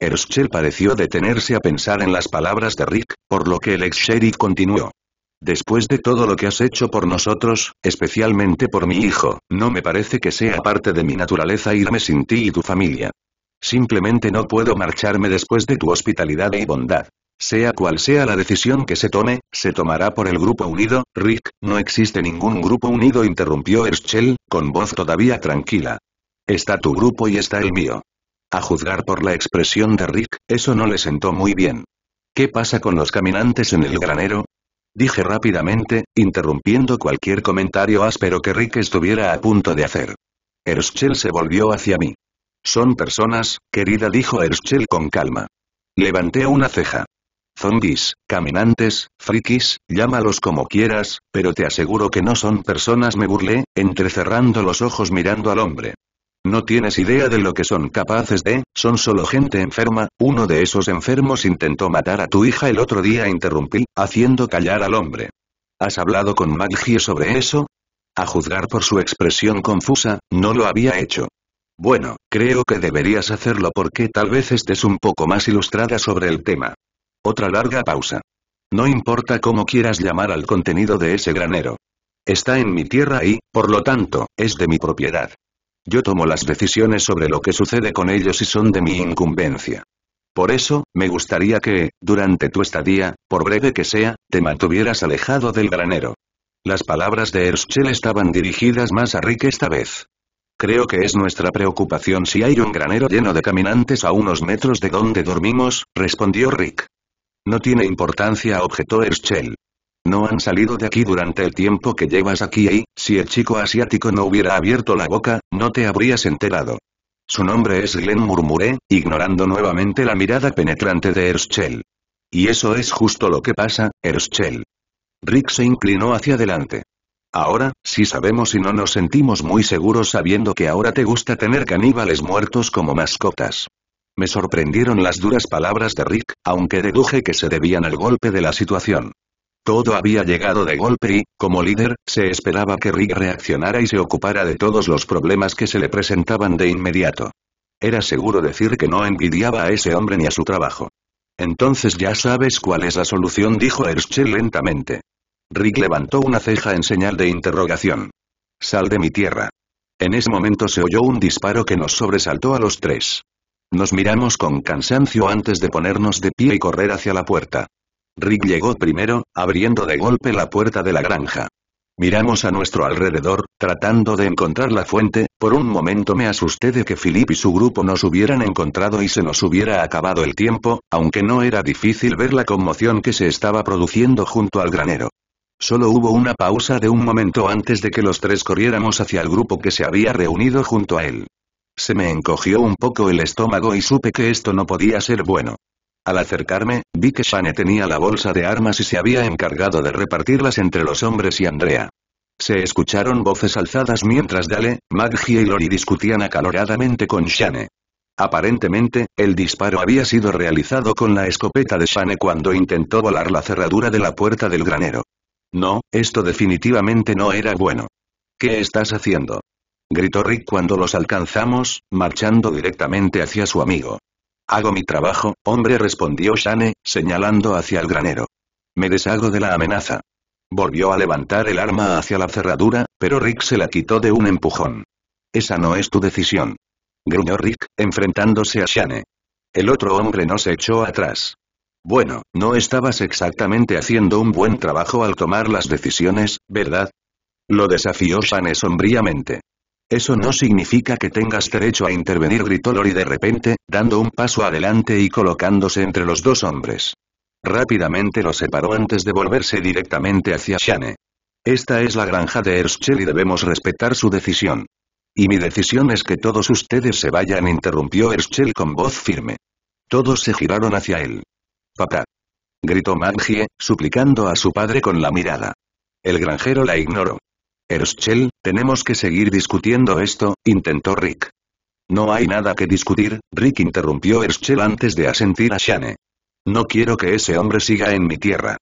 Herschel pareció detenerse a pensar en las palabras de Rick, por lo que el ex sheriff continuó. Después de todo lo que has hecho por nosotros, especialmente por mi hijo, no me parece que sea parte de mi naturaleza irme sin ti y tu familia. Simplemente no puedo marcharme después de tu hospitalidad y bondad. Sea cual sea la decisión que se tome, se tomará por el grupo unido, Rick, no existe ningún grupo unido interrumpió Erschel, con voz todavía tranquila. Está tu grupo y está el mío. A juzgar por la expresión de Rick, eso no le sentó muy bien. ¿Qué pasa con los caminantes en el granero? Dije rápidamente, interrumpiendo cualquier comentario áspero que Rick estuviera a punto de hacer. Herschel se volvió hacia mí. Son personas, querida dijo Herschel con calma. Levanté una ceja. Zombies, caminantes, frikis, llámalos como quieras, pero te aseguro que no son personas me burlé, entrecerrando los ojos mirando al hombre. No tienes idea de lo que son capaces de, son solo gente enferma, uno de esos enfermos intentó matar a tu hija el otro día interrumpí, haciendo callar al hombre. ¿Has hablado con Maggie sobre eso? A juzgar por su expresión confusa, no lo había hecho. Bueno, creo que deberías hacerlo porque tal vez estés un poco más ilustrada sobre el tema. Otra larga pausa. No importa cómo quieras llamar al contenido de ese granero. Está en mi tierra y, por lo tanto, es de mi propiedad. Yo tomo las decisiones sobre lo que sucede con ellos y son de mi incumbencia. Por eso, me gustaría que, durante tu estadía, por breve que sea, te mantuvieras alejado del granero. Las palabras de Herschel estaban dirigidas más a Rick esta vez. Creo que es nuestra preocupación si hay un granero lleno de caminantes a unos metros de donde dormimos, respondió Rick. No tiene importancia, objetó Herschel. No han salido de aquí durante el tiempo que llevas aquí y, ¿eh? si el chico asiático no hubiera abierto la boca, no te habrías enterado. Su nombre es Glenn murmuré, ignorando nuevamente la mirada penetrante de Herschel. Y eso es justo lo que pasa, Herschel. Rick se inclinó hacia adelante. Ahora, si sabemos y no nos sentimos muy seguros sabiendo que ahora te gusta tener caníbales muertos como mascotas. Me sorprendieron las duras palabras de Rick, aunque deduje que se debían al golpe de la situación. Todo había llegado de golpe y, como líder, se esperaba que Rick reaccionara y se ocupara de todos los problemas que se le presentaban de inmediato. Era seguro decir que no envidiaba a ese hombre ni a su trabajo. Entonces ya sabes cuál es la solución dijo Erschel lentamente. Rick levantó una ceja en señal de interrogación. Sal de mi tierra. En ese momento se oyó un disparo que nos sobresaltó a los tres. Nos miramos con cansancio antes de ponernos de pie y correr hacia la puerta. Rick llegó primero, abriendo de golpe la puerta de la granja. Miramos a nuestro alrededor, tratando de encontrar la fuente, por un momento me asusté de que Philip y su grupo nos hubieran encontrado y se nos hubiera acabado el tiempo, aunque no era difícil ver la conmoción que se estaba produciendo junto al granero. Solo hubo una pausa de un momento antes de que los tres corriéramos hacia el grupo que se había reunido junto a él. Se me encogió un poco el estómago y supe que esto no podía ser bueno. Al acercarme, vi que Shane tenía la bolsa de armas y se había encargado de repartirlas entre los hombres y Andrea. Se escucharon voces alzadas mientras Dale, Maggie y Lori discutían acaloradamente con Shane. Aparentemente, el disparo había sido realizado con la escopeta de Shane cuando intentó volar la cerradura de la puerta del granero. No, esto definitivamente no era bueno. ¿Qué estás haciendo? Gritó Rick cuando los alcanzamos, marchando directamente hacia su amigo. Hago mi trabajo, hombre respondió Shane, señalando hacia el granero. Me deshago de la amenaza. Volvió a levantar el arma hacia la cerradura, pero Rick se la quitó de un empujón. Esa no es tu decisión. Gruñó Rick, enfrentándose a Shane. El otro hombre no se echó atrás. Bueno, no estabas exactamente haciendo un buen trabajo al tomar las decisiones, ¿verdad? Lo desafió Shane sombríamente. Eso no significa que tengas derecho a intervenir, gritó Lori de repente, dando un paso adelante y colocándose entre los dos hombres. Rápidamente lo separó antes de volverse directamente hacia Shane. Esta es la granja de Herschel y debemos respetar su decisión. Y mi decisión es que todos ustedes se vayan, interrumpió Herschel con voz firme. Todos se giraron hacia él. Papá. Gritó Maggie, suplicando a su padre con la mirada. El granjero la ignoró. «Erschel, tenemos que seguir discutiendo esto, intentó Rick. No hay nada que discutir, Rick interrumpió Erschel antes de asentir a Shane. No quiero que ese hombre siga en mi tierra.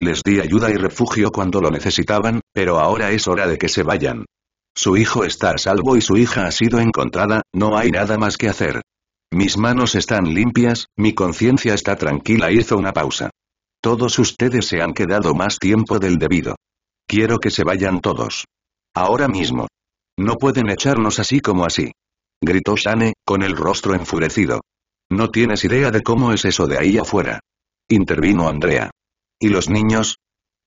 Les di ayuda y refugio cuando lo necesitaban, pero ahora es hora de que se vayan. Su hijo está a salvo y su hija ha sido encontrada, no hay nada más que hacer. Mis manos están limpias, mi conciencia está tranquila. Hizo una pausa. Todos ustedes se han quedado más tiempo del debido. Quiero que se vayan todos. Ahora mismo. No pueden echarnos así como así. Gritó Shane, con el rostro enfurecido. No tienes idea de cómo es eso de ahí afuera. Intervino Andrea. ¿Y los niños?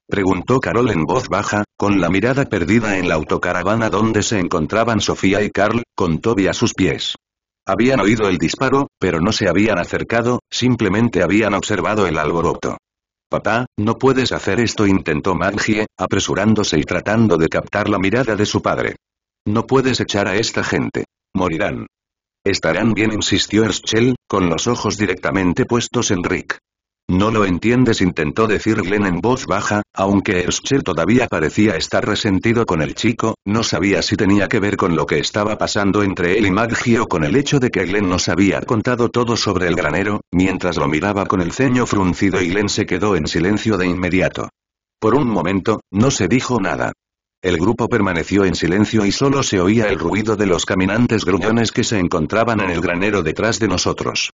Preguntó Carol en voz baja, con la mirada perdida en la autocaravana donde se encontraban Sofía y Carl, con Toby a sus pies. Habían oído el disparo, pero no se habían acercado, simplemente habían observado el alboroto. Papá, no puedes hacer esto, intentó Maggie, apresurándose y tratando de captar la mirada de su padre. No puedes echar a esta gente. Morirán. Estarán bien, insistió Erschel, con los ojos directamente puestos en Rick. No lo entiendes intentó decir Glenn en voz baja, aunque Erschel todavía parecía estar resentido con el chico, no sabía si tenía que ver con lo que estaba pasando entre él y Maggie o con el hecho de que Glenn nos había contado todo sobre el granero, mientras lo miraba con el ceño fruncido y Glenn se quedó en silencio de inmediato. Por un momento, no se dijo nada. El grupo permaneció en silencio y solo se oía el ruido de los caminantes gruñones que se encontraban en el granero detrás de nosotros.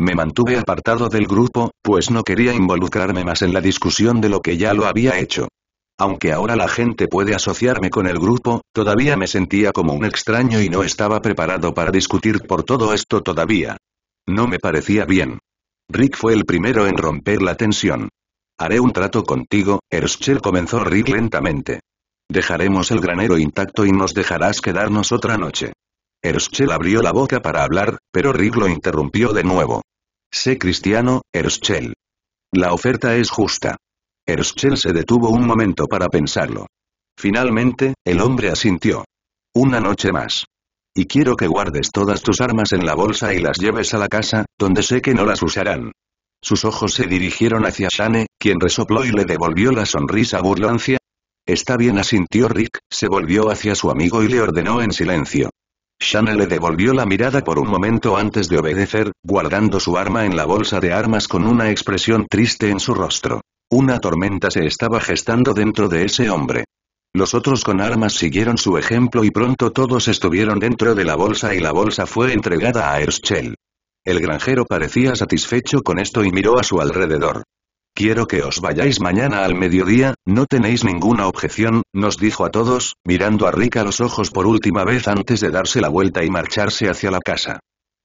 Me mantuve apartado del grupo, pues no quería involucrarme más en la discusión de lo que ya lo había hecho. Aunque ahora la gente puede asociarme con el grupo, todavía me sentía como un extraño y no estaba preparado para discutir por todo esto todavía. No me parecía bien. Rick fue el primero en romper la tensión. Haré un trato contigo, Erscher comenzó Rick lentamente. Dejaremos el granero intacto y nos dejarás quedarnos otra noche. Erschel abrió la boca para hablar, pero Rick lo interrumpió de nuevo. Sé cristiano, Erschel. La oferta es justa. Erschel se detuvo un momento para pensarlo. Finalmente, el hombre asintió. Una noche más. Y quiero que guardes todas tus armas en la bolsa y las lleves a la casa, donde sé que no las usarán. Sus ojos se dirigieron hacia Shane, quien resopló y le devolvió la sonrisa burlancia. Está bien asintió Rick, se volvió hacia su amigo y le ordenó en silencio. Shana le devolvió la mirada por un momento antes de obedecer, guardando su arma en la bolsa de armas con una expresión triste en su rostro. Una tormenta se estaba gestando dentro de ese hombre. Los otros con armas siguieron su ejemplo y pronto todos estuvieron dentro de la bolsa y la bolsa fue entregada a Erschel. El granjero parecía satisfecho con esto y miró a su alrededor. Quiero que os vayáis mañana al mediodía, no tenéis ninguna objeción, nos dijo a todos, mirando a Rick a los ojos por última vez antes de darse la vuelta y marcharse hacia la casa.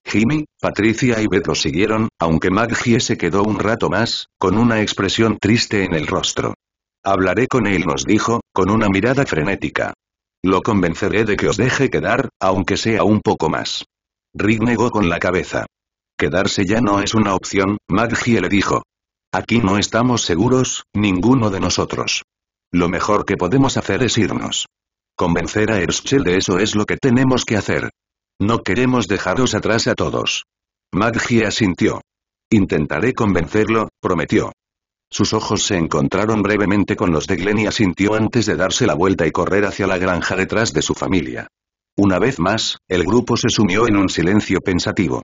Jimmy, Patricia y Beth lo siguieron, aunque Maggie se quedó un rato más, con una expresión triste en el rostro. Hablaré con él nos dijo, con una mirada frenética. Lo convenceré de que os deje quedar, aunque sea un poco más. Rick negó con la cabeza. Quedarse ya no es una opción, Maggie le dijo. Aquí no estamos seguros, ninguno de nosotros. Lo mejor que podemos hacer es irnos. Convencer a Herschel de eso es lo que tenemos que hacer. No queremos dejaros atrás a todos. Maggie asintió. Intentaré convencerlo, prometió. Sus ojos se encontraron brevemente con los de Glenn y asintió antes de darse la vuelta y correr hacia la granja detrás de su familia. Una vez más, el grupo se sumió en un silencio pensativo.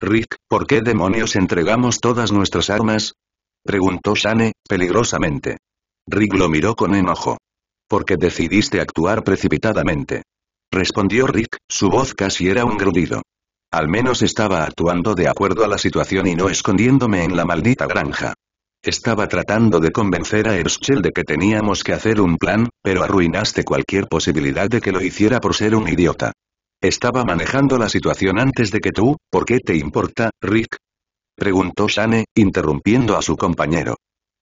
Rick, ¿por qué demonios entregamos todas nuestras armas? preguntó Shane, peligrosamente. Rick lo miró con enojo. ¿Por qué decidiste actuar precipitadamente. Respondió Rick, su voz casi era un grudido. Al menos estaba actuando de acuerdo a la situación y no escondiéndome en la maldita granja. Estaba tratando de convencer a Herschel de que teníamos que hacer un plan, pero arruinaste cualquier posibilidad de que lo hiciera por ser un idiota. Estaba manejando la situación antes de que tú, ¿por qué te importa, Rick? Preguntó Shane, interrumpiendo a su compañero.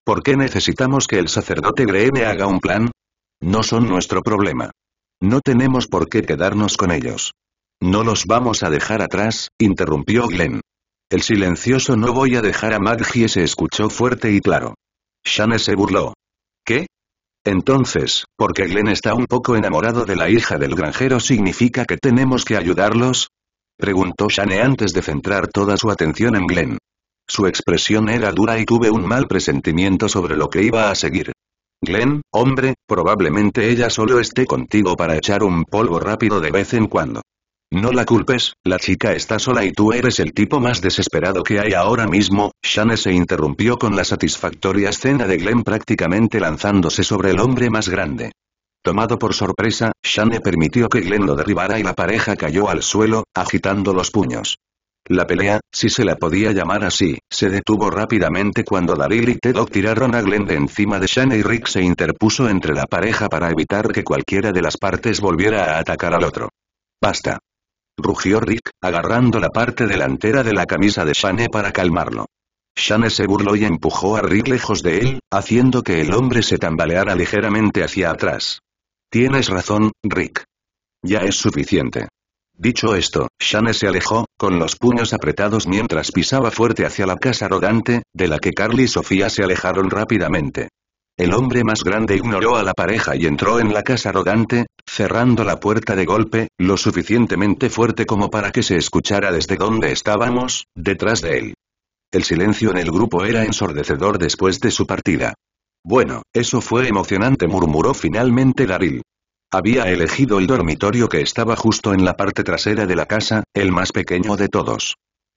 ¿Por qué necesitamos que el sacerdote Greene haga un plan? No son nuestro problema. No tenemos por qué quedarnos con ellos. No los vamos a dejar atrás, interrumpió Glenn. El silencioso no voy a dejar a Maggie se escuchó fuerte y claro. Shane se burló. ¿Qué? Entonces, porque Glenn está un poco enamorado de la hija del granjero significa que tenemos que ayudarlos? Preguntó Shane antes de centrar toda su atención en Glenn. Su expresión era dura y tuve un mal presentimiento sobre lo que iba a seguir. Glenn, hombre, probablemente ella solo esté contigo para echar un polvo rápido de vez en cuando. No la culpes, la chica está sola y tú eres el tipo más desesperado que hay ahora mismo, Shane se interrumpió con la satisfactoria escena de Glenn prácticamente lanzándose sobre el hombre más grande. Tomado por sorpresa, Shane permitió que Glenn lo derribara y la pareja cayó al suelo, agitando los puños. La pelea, si se la podía llamar así, se detuvo rápidamente cuando Daryl y Tedok tiraron a Glenn de encima de Shane y Rick se interpuso entre la pareja para evitar que cualquiera de las partes volviera a atacar al otro. Basta. Rugió Rick, agarrando la parte delantera de la camisa de Shane para calmarlo. Shane se burló y empujó a Rick lejos de él, haciendo que el hombre se tambaleara ligeramente hacia atrás. Tienes razón, Rick. Ya es suficiente. Dicho esto, Shane se alejó, con los puños apretados mientras pisaba fuerte hacia la casa rodante, de la que Carly y Sofía se alejaron rápidamente. El hombre más grande ignoró a la pareja y entró en la casa rodante, cerrando la puerta de golpe, lo suficientemente fuerte como para que se escuchara desde donde estábamos, detrás de él. El silencio en el grupo era ensordecedor después de su partida. Bueno, eso fue emocionante murmuró finalmente Daryl. Había elegido el dormitorio que estaba justo en la parte trasera de la casa, el más pequeño de todos.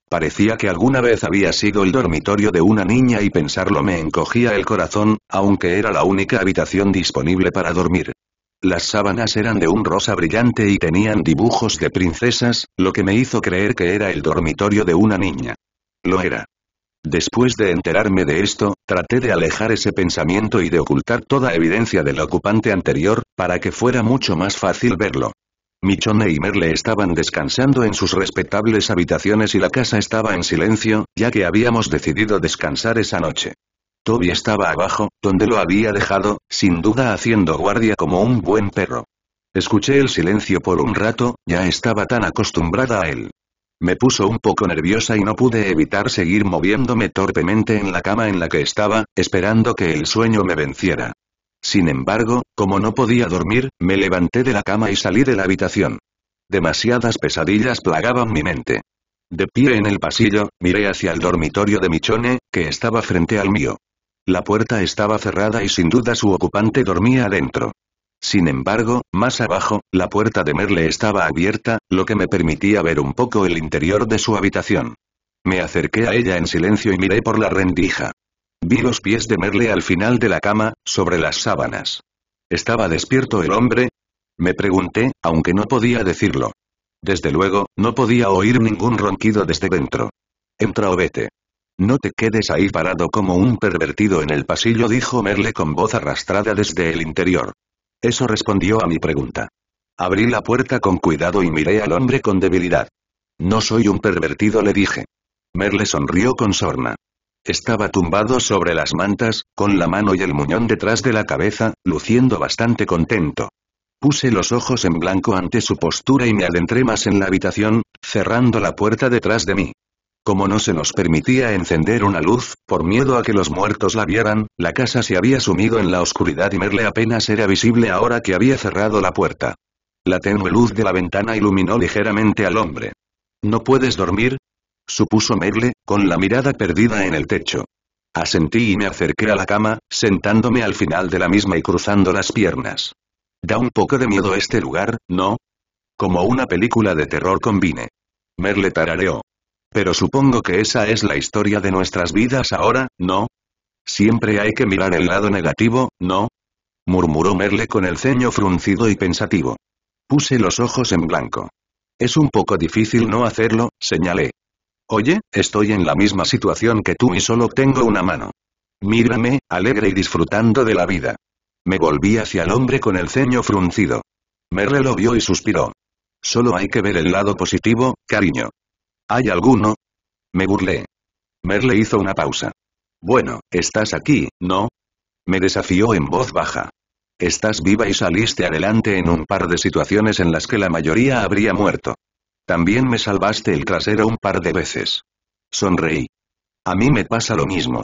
Parecía que alguna vez había sido el dormitorio de una niña y pensarlo me encogía el corazón, aunque era la única habitación disponible para dormir. Las sábanas eran de un rosa brillante y tenían dibujos de princesas, lo que me hizo creer que era el dormitorio de una niña. Lo era. Después de enterarme de esto, traté de alejar ese pensamiento y de ocultar toda evidencia del ocupante anterior, para que fuera mucho más fácil verlo. Michonne y Merle estaban descansando en sus respetables habitaciones y la casa estaba en silencio, ya que habíamos decidido descansar esa noche. Toby estaba abajo, donde lo había dejado, sin duda haciendo guardia como un buen perro. Escuché el silencio por un rato, ya estaba tan acostumbrada a él. Me puso un poco nerviosa y no pude evitar seguir moviéndome torpemente en la cama en la que estaba, esperando que el sueño me venciera. Sin embargo, como no podía dormir, me levanté de la cama y salí de la habitación. Demasiadas pesadillas plagaban mi mente. De pie en el pasillo, miré hacia el dormitorio de Michone, que estaba frente al mío. La puerta estaba cerrada y sin duda su ocupante dormía adentro. Sin embargo, más abajo, la puerta de Merle estaba abierta, lo que me permitía ver un poco el interior de su habitación. Me acerqué a ella en silencio y miré por la rendija. Vi los pies de Merle al final de la cama, sobre las sábanas. ¿Estaba despierto el hombre? Me pregunté, aunque no podía decirlo. Desde luego, no podía oír ningún ronquido desde dentro. Entra o vete. No te quedes ahí parado como un pervertido en el pasillo, dijo Merle con voz arrastrada desde el interior. Eso respondió a mi pregunta. Abrí la puerta con cuidado y miré al hombre con debilidad. No soy un pervertido le dije. Merle sonrió con sorna. Estaba tumbado sobre las mantas, con la mano y el muñón detrás de la cabeza, luciendo bastante contento. Puse los ojos en blanco ante su postura y me adentré más en la habitación, cerrando la puerta detrás de mí. Como no se nos permitía encender una luz, por miedo a que los muertos la vieran, la casa se había sumido en la oscuridad y Merle apenas era visible ahora que había cerrado la puerta. La tenue luz de la ventana iluminó ligeramente al hombre. ¿No puedes dormir? supuso Merle, con la mirada perdida en el techo. Asentí y me acerqué a la cama, sentándome al final de la misma y cruzando las piernas. Da un poco de miedo este lugar, ¿no? Como una película de terror combine. Merle tarareó. Pero supongo que esa es la historia de nuestras vidas ahora, ¿no? Siempre hay que mirar el lado negativo, ¿no? murmuró Merle con el ceño fruncido y pensativo. Puse los ojos en blanco. Es un poco difícil no hacerlo, señalé. Oye, estoy en la misma situación que tú y solo tengo una mano. Mírame, alegre y disfrutando de la vida. Me volví hacia el hombre con el ceño fruncido. Merle lo vio y suspiró. Solo hay que ver el lado positivo, cariño. ¿Hay alguno? Me burlé. Merle hizo una pausa. Bueno, estás aquí, ¿no? Me desafió en voz baja. Estás viva y saliste adelante en un par de situaciones en las que la mayoría habría muerto. También me salvaste el trasero un par de veces. Sonreí. A mí me pasa lo mismo.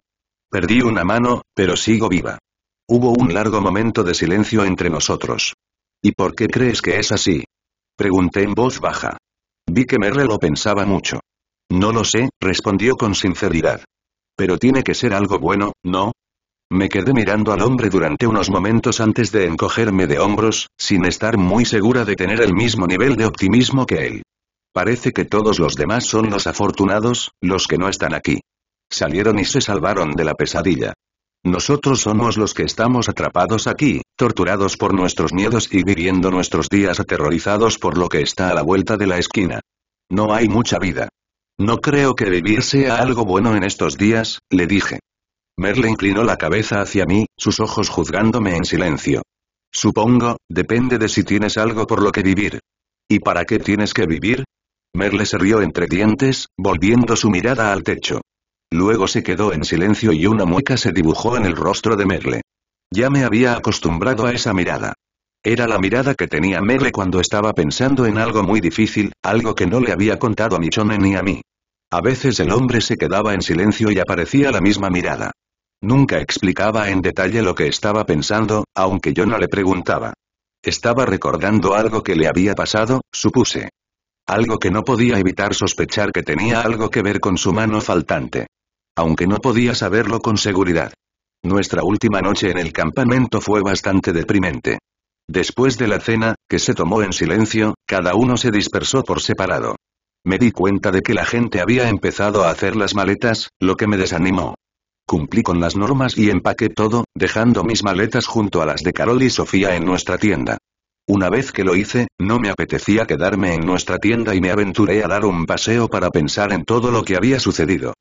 Perdí una mano, pero sigo viva. Hubo un largo momento de silencio entre nosotros. ¿Y por qué crees que es así? Pregunté en voz baja. Vi que Merle lo pensaba mucho. No lo sé, respondió con sinceridad. Pero tiene que ser algo bueno, ¿no? Me quedé mirando al hombre durante unos momentos antes de encogerme de hombros, sin estar muy segura de tener el mismo nivel de optimismo que él. Parece que todos los demás son los afortunados, los que no están aquí. Salieron y se salvaron de la pesadilla. Nosotros somos los que estamos atrapados aquí, torturados por nuestros miedos y viviendo nuestros días aterrorizados por lo que está a la vuelta de la esquina. No hay mucha vida. No creo que vivir sea algo bueno en estos días, le dije. Merle inclinó la cabeza hacia mí, sus ojos juzgándome en silencio. Supongo, depende de si tienes algo por lo que vivir. ¿Y para qué tienes que vivir? Merle se rió entre dientes, volviendo su mirada al techo. Luego se quedó en silencio y una mueca se dibujó en el rostro de Merle. Ya me había acostumbrado a esa mirada. Era la mirada que tenía Mele cuando estaba pensando en algo muy difícil, algo que no le había contado a Michonne ni a mí. A veces el hombre se quedaba en silencio y aparecía la misma mirada. Nunca explicaba en detalle lo que estaba pensando, aunque yo no le preguntaba. Estaba recordando algo que le había pasado, supuse. Algo que no podía evitar sospechar que tenía algo que ver con su mano faltante. Aunque no podía saberlo con seguridad. Nuestra última noche en el campamento fue bastante deprimente. Después de la cena, que se tomó en silencio, cada uno se dispersó por separado. Me di cuenta de que la gente había empezado a hacer las maletas, lo que me desanimó. Cumplí con las normas y empaqué todo, dejando mis maletas junto a las de Carol y Sofía en nuestra tienda. Una vez que lo hice, no me apetecía quedarme en nuestra tienda y me aventuré a dar un paseo para pensar en todo lo que había sucedido.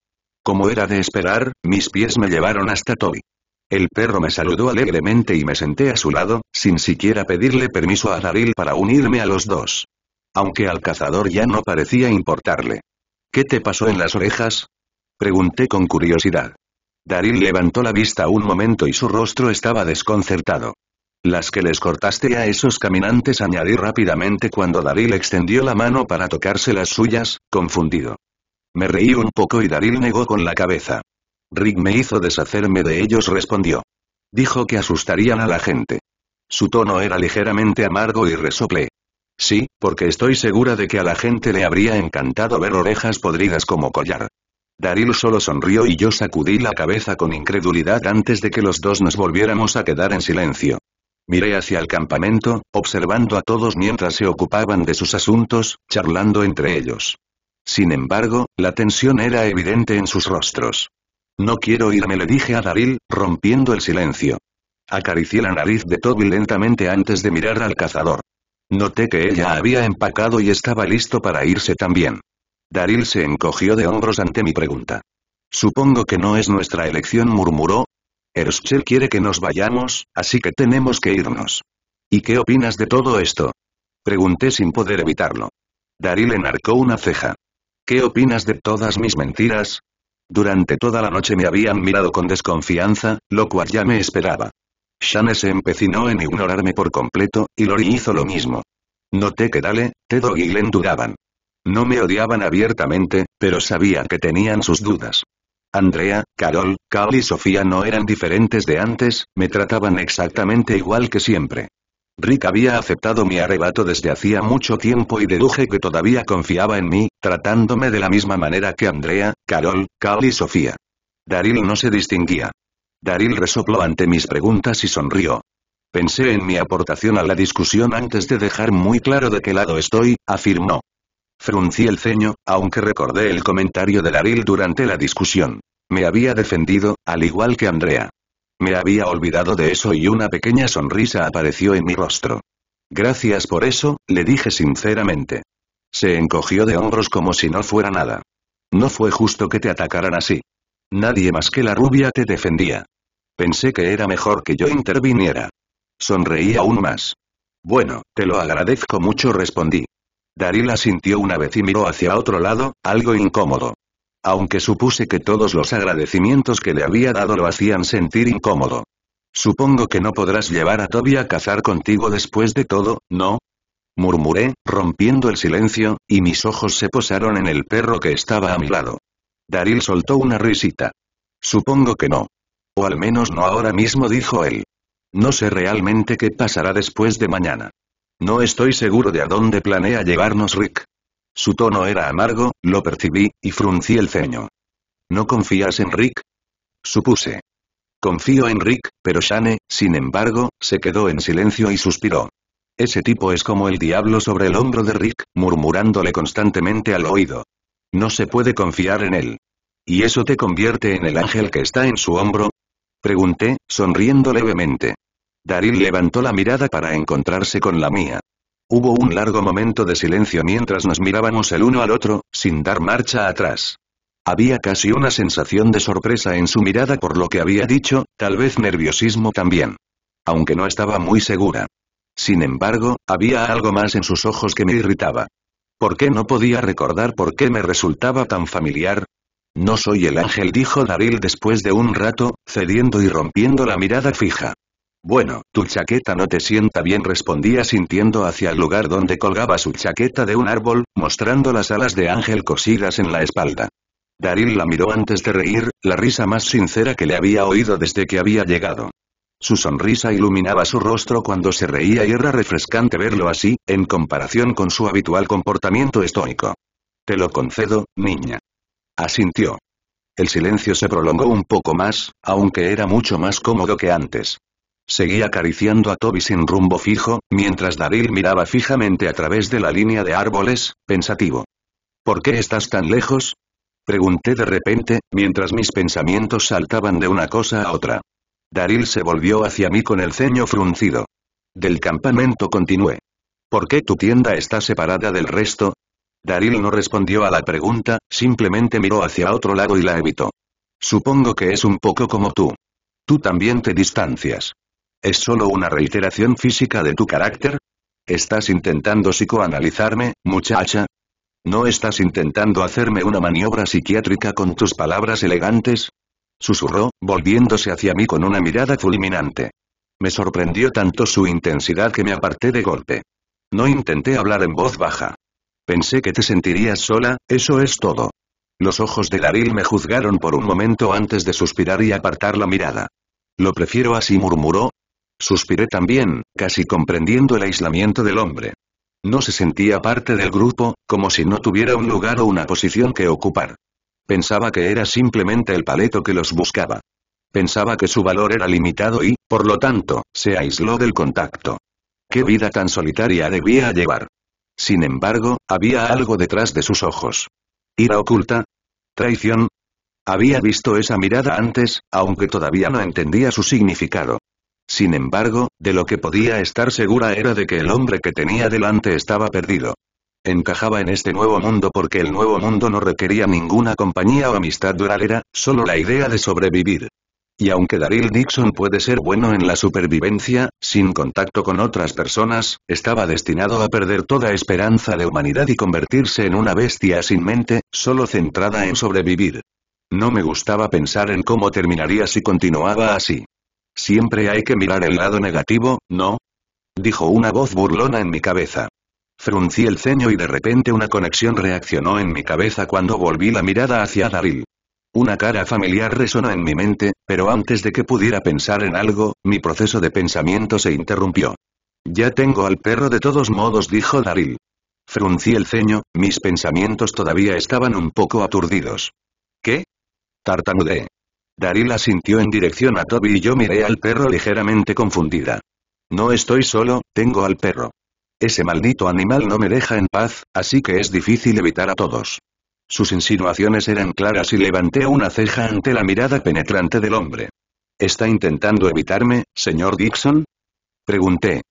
Como era de esperar, mis pies me llevaron hasta Toby. El perro me saludó alegremente y me senté a su lado, sin siquiera pedirle permiso a Daril para unirme a los dos. Aunque al cazador ya no parecía importarle. ¿Qué te pasó en las orejas? Pregunté con curiosidad. Daril levantó la vista un momento y su rostro estaba desconcertado. Las que les cortaste a esos caminantes añadí rápidamente cuando Daril extendió la mano para tocarse las suyas, confundido. Me reí un poco y Daril negó con la cabeza. Rick me hizo deshacerme de ellos respondió. Dijo que asustarían a la gente. Su tono era ligeramente amargo y resoplé. Sí, porque estoy segura de que a la gente le habría encantado ver orejas podridas como collar. Daril solo sonrió y yo sacudí la cabeza con incredulidad antes de que los dos nos volviéramos a quedar en silencio. Miré hacia el campamento, observando a todos mientras se ocupaban de sus asuntos, charlando entre ellos. Sin embargo, la tensión era evidente en sus rostros. No quiero irme le dije a Daril, rompiendo el silencio. Acaricié la nariz de Toby lentamente antes de mirar al cazador. Noté que ella había empacado y estaba listo para irse también. Daril se encogió de hombros ante mi pregunta. Supongo que no es nuestra elección murmuró. «Erschel quiere que nos vayamos, así que tenemos que irnos. ¿Y qué opinas de todo esto? Pregunté sin poder evitarlo. Daril enarcó una ceja. ¿Qué opinas de todas mis mentiras? Durante toda la noche me habían mirado con desconfianza, lo cual ya me esperaba. Shane se empecinó en ignorarme por completo, y Lori hizo lo mismo. Noté que Dale, Ted y Glenn dudaban. No me odiaban abiertamente, pero sabía que tenían sus dudas. Andrea, Carol, Cal y Sofía no eran diferentes de antes, me trataban exactamente igual que siempre. Rick había aceptado mi arrebato desde hacía mucho tiempo y deduje que todavía confiaba en mí, tratándome de la misma manera que Andrea, Carol, Carl y Sofía. Daril no se distinguía. Daril resopló ante mis preguntas y sonrió. Pensé en mi aportación a la discusión antes de dejar muy claro de qué lado estoy, afirmó. Fruncí el ceño, aunque recordé el comentario de Daril durante la discusión. Me había defendido, al igual que Andrea. Me había olvidado de eso y una pequeña sonrisa apareció en mi rostro. Gracias por eso, le dije sinceramente. Se encogió de hombros como si no fuera nada. No fue justo que te atacaran así. Nadie más que la rubia te defendía. Pensé que era mejor que yo interviniera. Sonreí aún más. Bueno, te lo agradezco mucho respondí. Darila sintió una vez y miró hacia otro lado, algo incómodo aunque supuse que todos los agradecimientos que le había dado lo hacían sentir incómodo. Supongo que no podrás llevar a Toby a cazar contigo después de todo, ¿no? murmuré, rompiendo el silencio, y mis ojos se posaron en el perro que estaba a mi lado. Daril soltó una risita. Supongo que no. O al menos no ahora mismo, dijo él. No sé realmente qué pasará después de mañana. No estoy seguro de a dónde planea llevarnos Rick. Su tono era amargo, lo percibí, y fruncí el ceño. ¿No confías en Rick? Supuse. Confío en Rick, pero Shane, sin embargo, se quedó en silencio y suspiró. Ese tipo es como el diablo sobre el hombro de Rick, murmurándole constantemente al oído. No se puede confiar en él. ¿Y eso te convierte en el ángel que está en su hombro? Pregunté, sonriendo levemente. Daryl levantó la mirada para encontrarse con la mía. Hubo un largo momento de silencio mientras nos mirábamos el uno al otro, sin dar marcha atrás. Había casi una sensación de sorpresa en su mirada por lo que había dicho, tal vez nerviosismo también. Aunque no estaba muy segura. Sin embargo, había algo más en sus ojos que me irritaba. ¿Por qué no podía recordar por qué me resultaba tan familiar? No soy el ángel, dijo Daril después de un rato, cediendo y rompiendo la mirada fija. Bueno, tu chaqueta no te sienta bien respondía sintiendo hacia el lugar donde colgaba su chaqueta de un árbol, mostrando las alas de Ángel cosidas en la espalda. Daryl la miró antes de reír, la risa más sincera que le había oído desde que había llegado. Su sonrisa iluminaba su rostro cuando se reía y era refrescante verlo así, en comparación con su habitual comportamiento estoico. Te lo concedo, niña. Asintió. El silencio se prolongó un poco más, aunque era mucho más cómodo que antes. Seguí acariciando a Toby sin rumbo fijo, mientras Daril miraba fijamente a través de la línea de árboles, pensativo. ¿Por qué estás tan lejos? Pregunté de repente, mientras mis pensamientos saltaban de una cosa a otra. Daril se volvió hacia mí con el ceño fruncido. Del campamento continué. ¿Por qué tu tienda está separada del resto? Daril no respondió a la pregunta, simplemente miró hacia otro lado y la evitó. Supongo que es un poco como tú. Tú también te distancias. ¿Es solo una reiteración física de tu carácter? ¿Estás intentando psicoanalizarme, muchacha? ¿No estás intentando hacerme una maniobra psiquiátrica con tus palabras elegantes? Susurró, volviéndose hacia mí con una mirada fulminante. Me sorprendió tanto su intensidad que me aparté de golpe. No intenté hablar en voz baja. Pensé que te sentirías sola, eso es todo. Los ojos de Daril me juzgaron por un momento antes de suspirar y apartar la mirada. Lo prefiero así murmuró, Suspiré también, casi comprendiendo el aislamiento del hombre. No se sentía parte del grupo, como si no tuviera un lugar o una posición que ocupar. Pensaba que era simplemente el paleto que los buscaba. Pensaba que su valor era limitado y, por lo tanto, se aisló del contacto. ¿Qué vida tan solitaria debía llevar? Sin embargo, había algo detrás de sus ojos. ¿Ira oculta? ¿Traición? Había visto esa mirada antes, aunque todavía no entendía su significado. Sin embargo, de lo que podía estar segura era de que el hombre que tenía delante estaba perdido. Encajaba en este nuevo mundo porque el nuevo mundo no requería ninguna compañía o amistad duradera, solo la idea de sobrevivir. Y aunque Daryl Dixon puede ser bueno en la supervivencia, sin contacto con otras personas, estaba destinado a perder toda esperanza de humanidad y convertirse en una bestia sin mente, solo centrada en sobrevivir. No me gustaba pensar en cómo terminaría si continuaba así. Siempre hay que mirar el lado negativo, ¿no? Dijo una voz burlona en mi cabeza. Fruncí el ceño y de repente una conexión reaccionó en mi cabeza cuando volví la mirada hacia Daril. Una cara familiar resonó en mi mente, pero antes de que pudiera pensar en algo, mi proceso de pensamiento se interrumpió. Ya tengo al perro de todos modos, dijo Daril. Fruncí el ceño, mis pensamientos todavía estaban un poco aturdidos. ¿Qué? Tartamudeé. Daryl asintió en dirección a Toby y yo miré al perro ligeramente confundida. No estoy solo, tengo al perro. Ese maldito animal no me deja en paz, así que es difícil evitar a todos. Sus insinuaciones eran claras y levanté una ceja ante la mirada penetrante del hombre. ¿Está intentando evitarme, señor Dixon? Pregunté.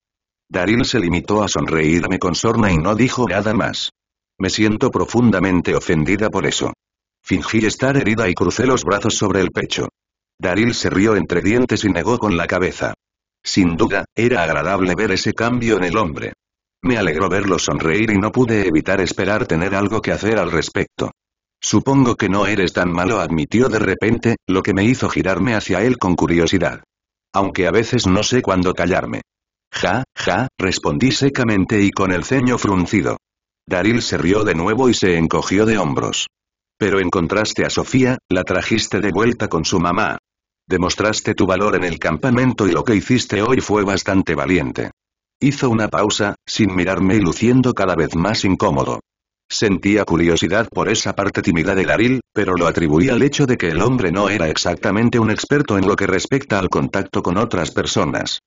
Daryl se limitó a sonreírme con sorna y no dijo nada más. Me siento profundamente ofendida por eso. Fingí estar herida y crucé los brazos sobre el pecho. Daril se rió entre dientes y negó con la cabeza. Sin duda, era agradable ver ese cambio en el hombre. Me alegró verlo sonreír y no pude evitar esperar tener algo que hacer al respecto. Supongo que no eres tan malo, admitió de repente, lo que me hizo girarme hacia él con curiosidad. Aunque a veces no sé cuándo callarme. Ja, ja, respondí secamente y con el ceño fruncido. Daril se rió de nuevo y se encogió de hombros. Pero encontraste a Sofía, la trajiste de vuelta con su mamá. Demostraste tu valor en el campamento y lo que hiciste hoy fue bastante valiente. Hizo una pausa, sin mirarme y luciendo cada vez más incómodo. Sentía curiosidad por esa parte tímida de Daril, pero lo atribuía al hecho de que el hombre no era exactamente un experto en lo que respecta al contacto con otras personas.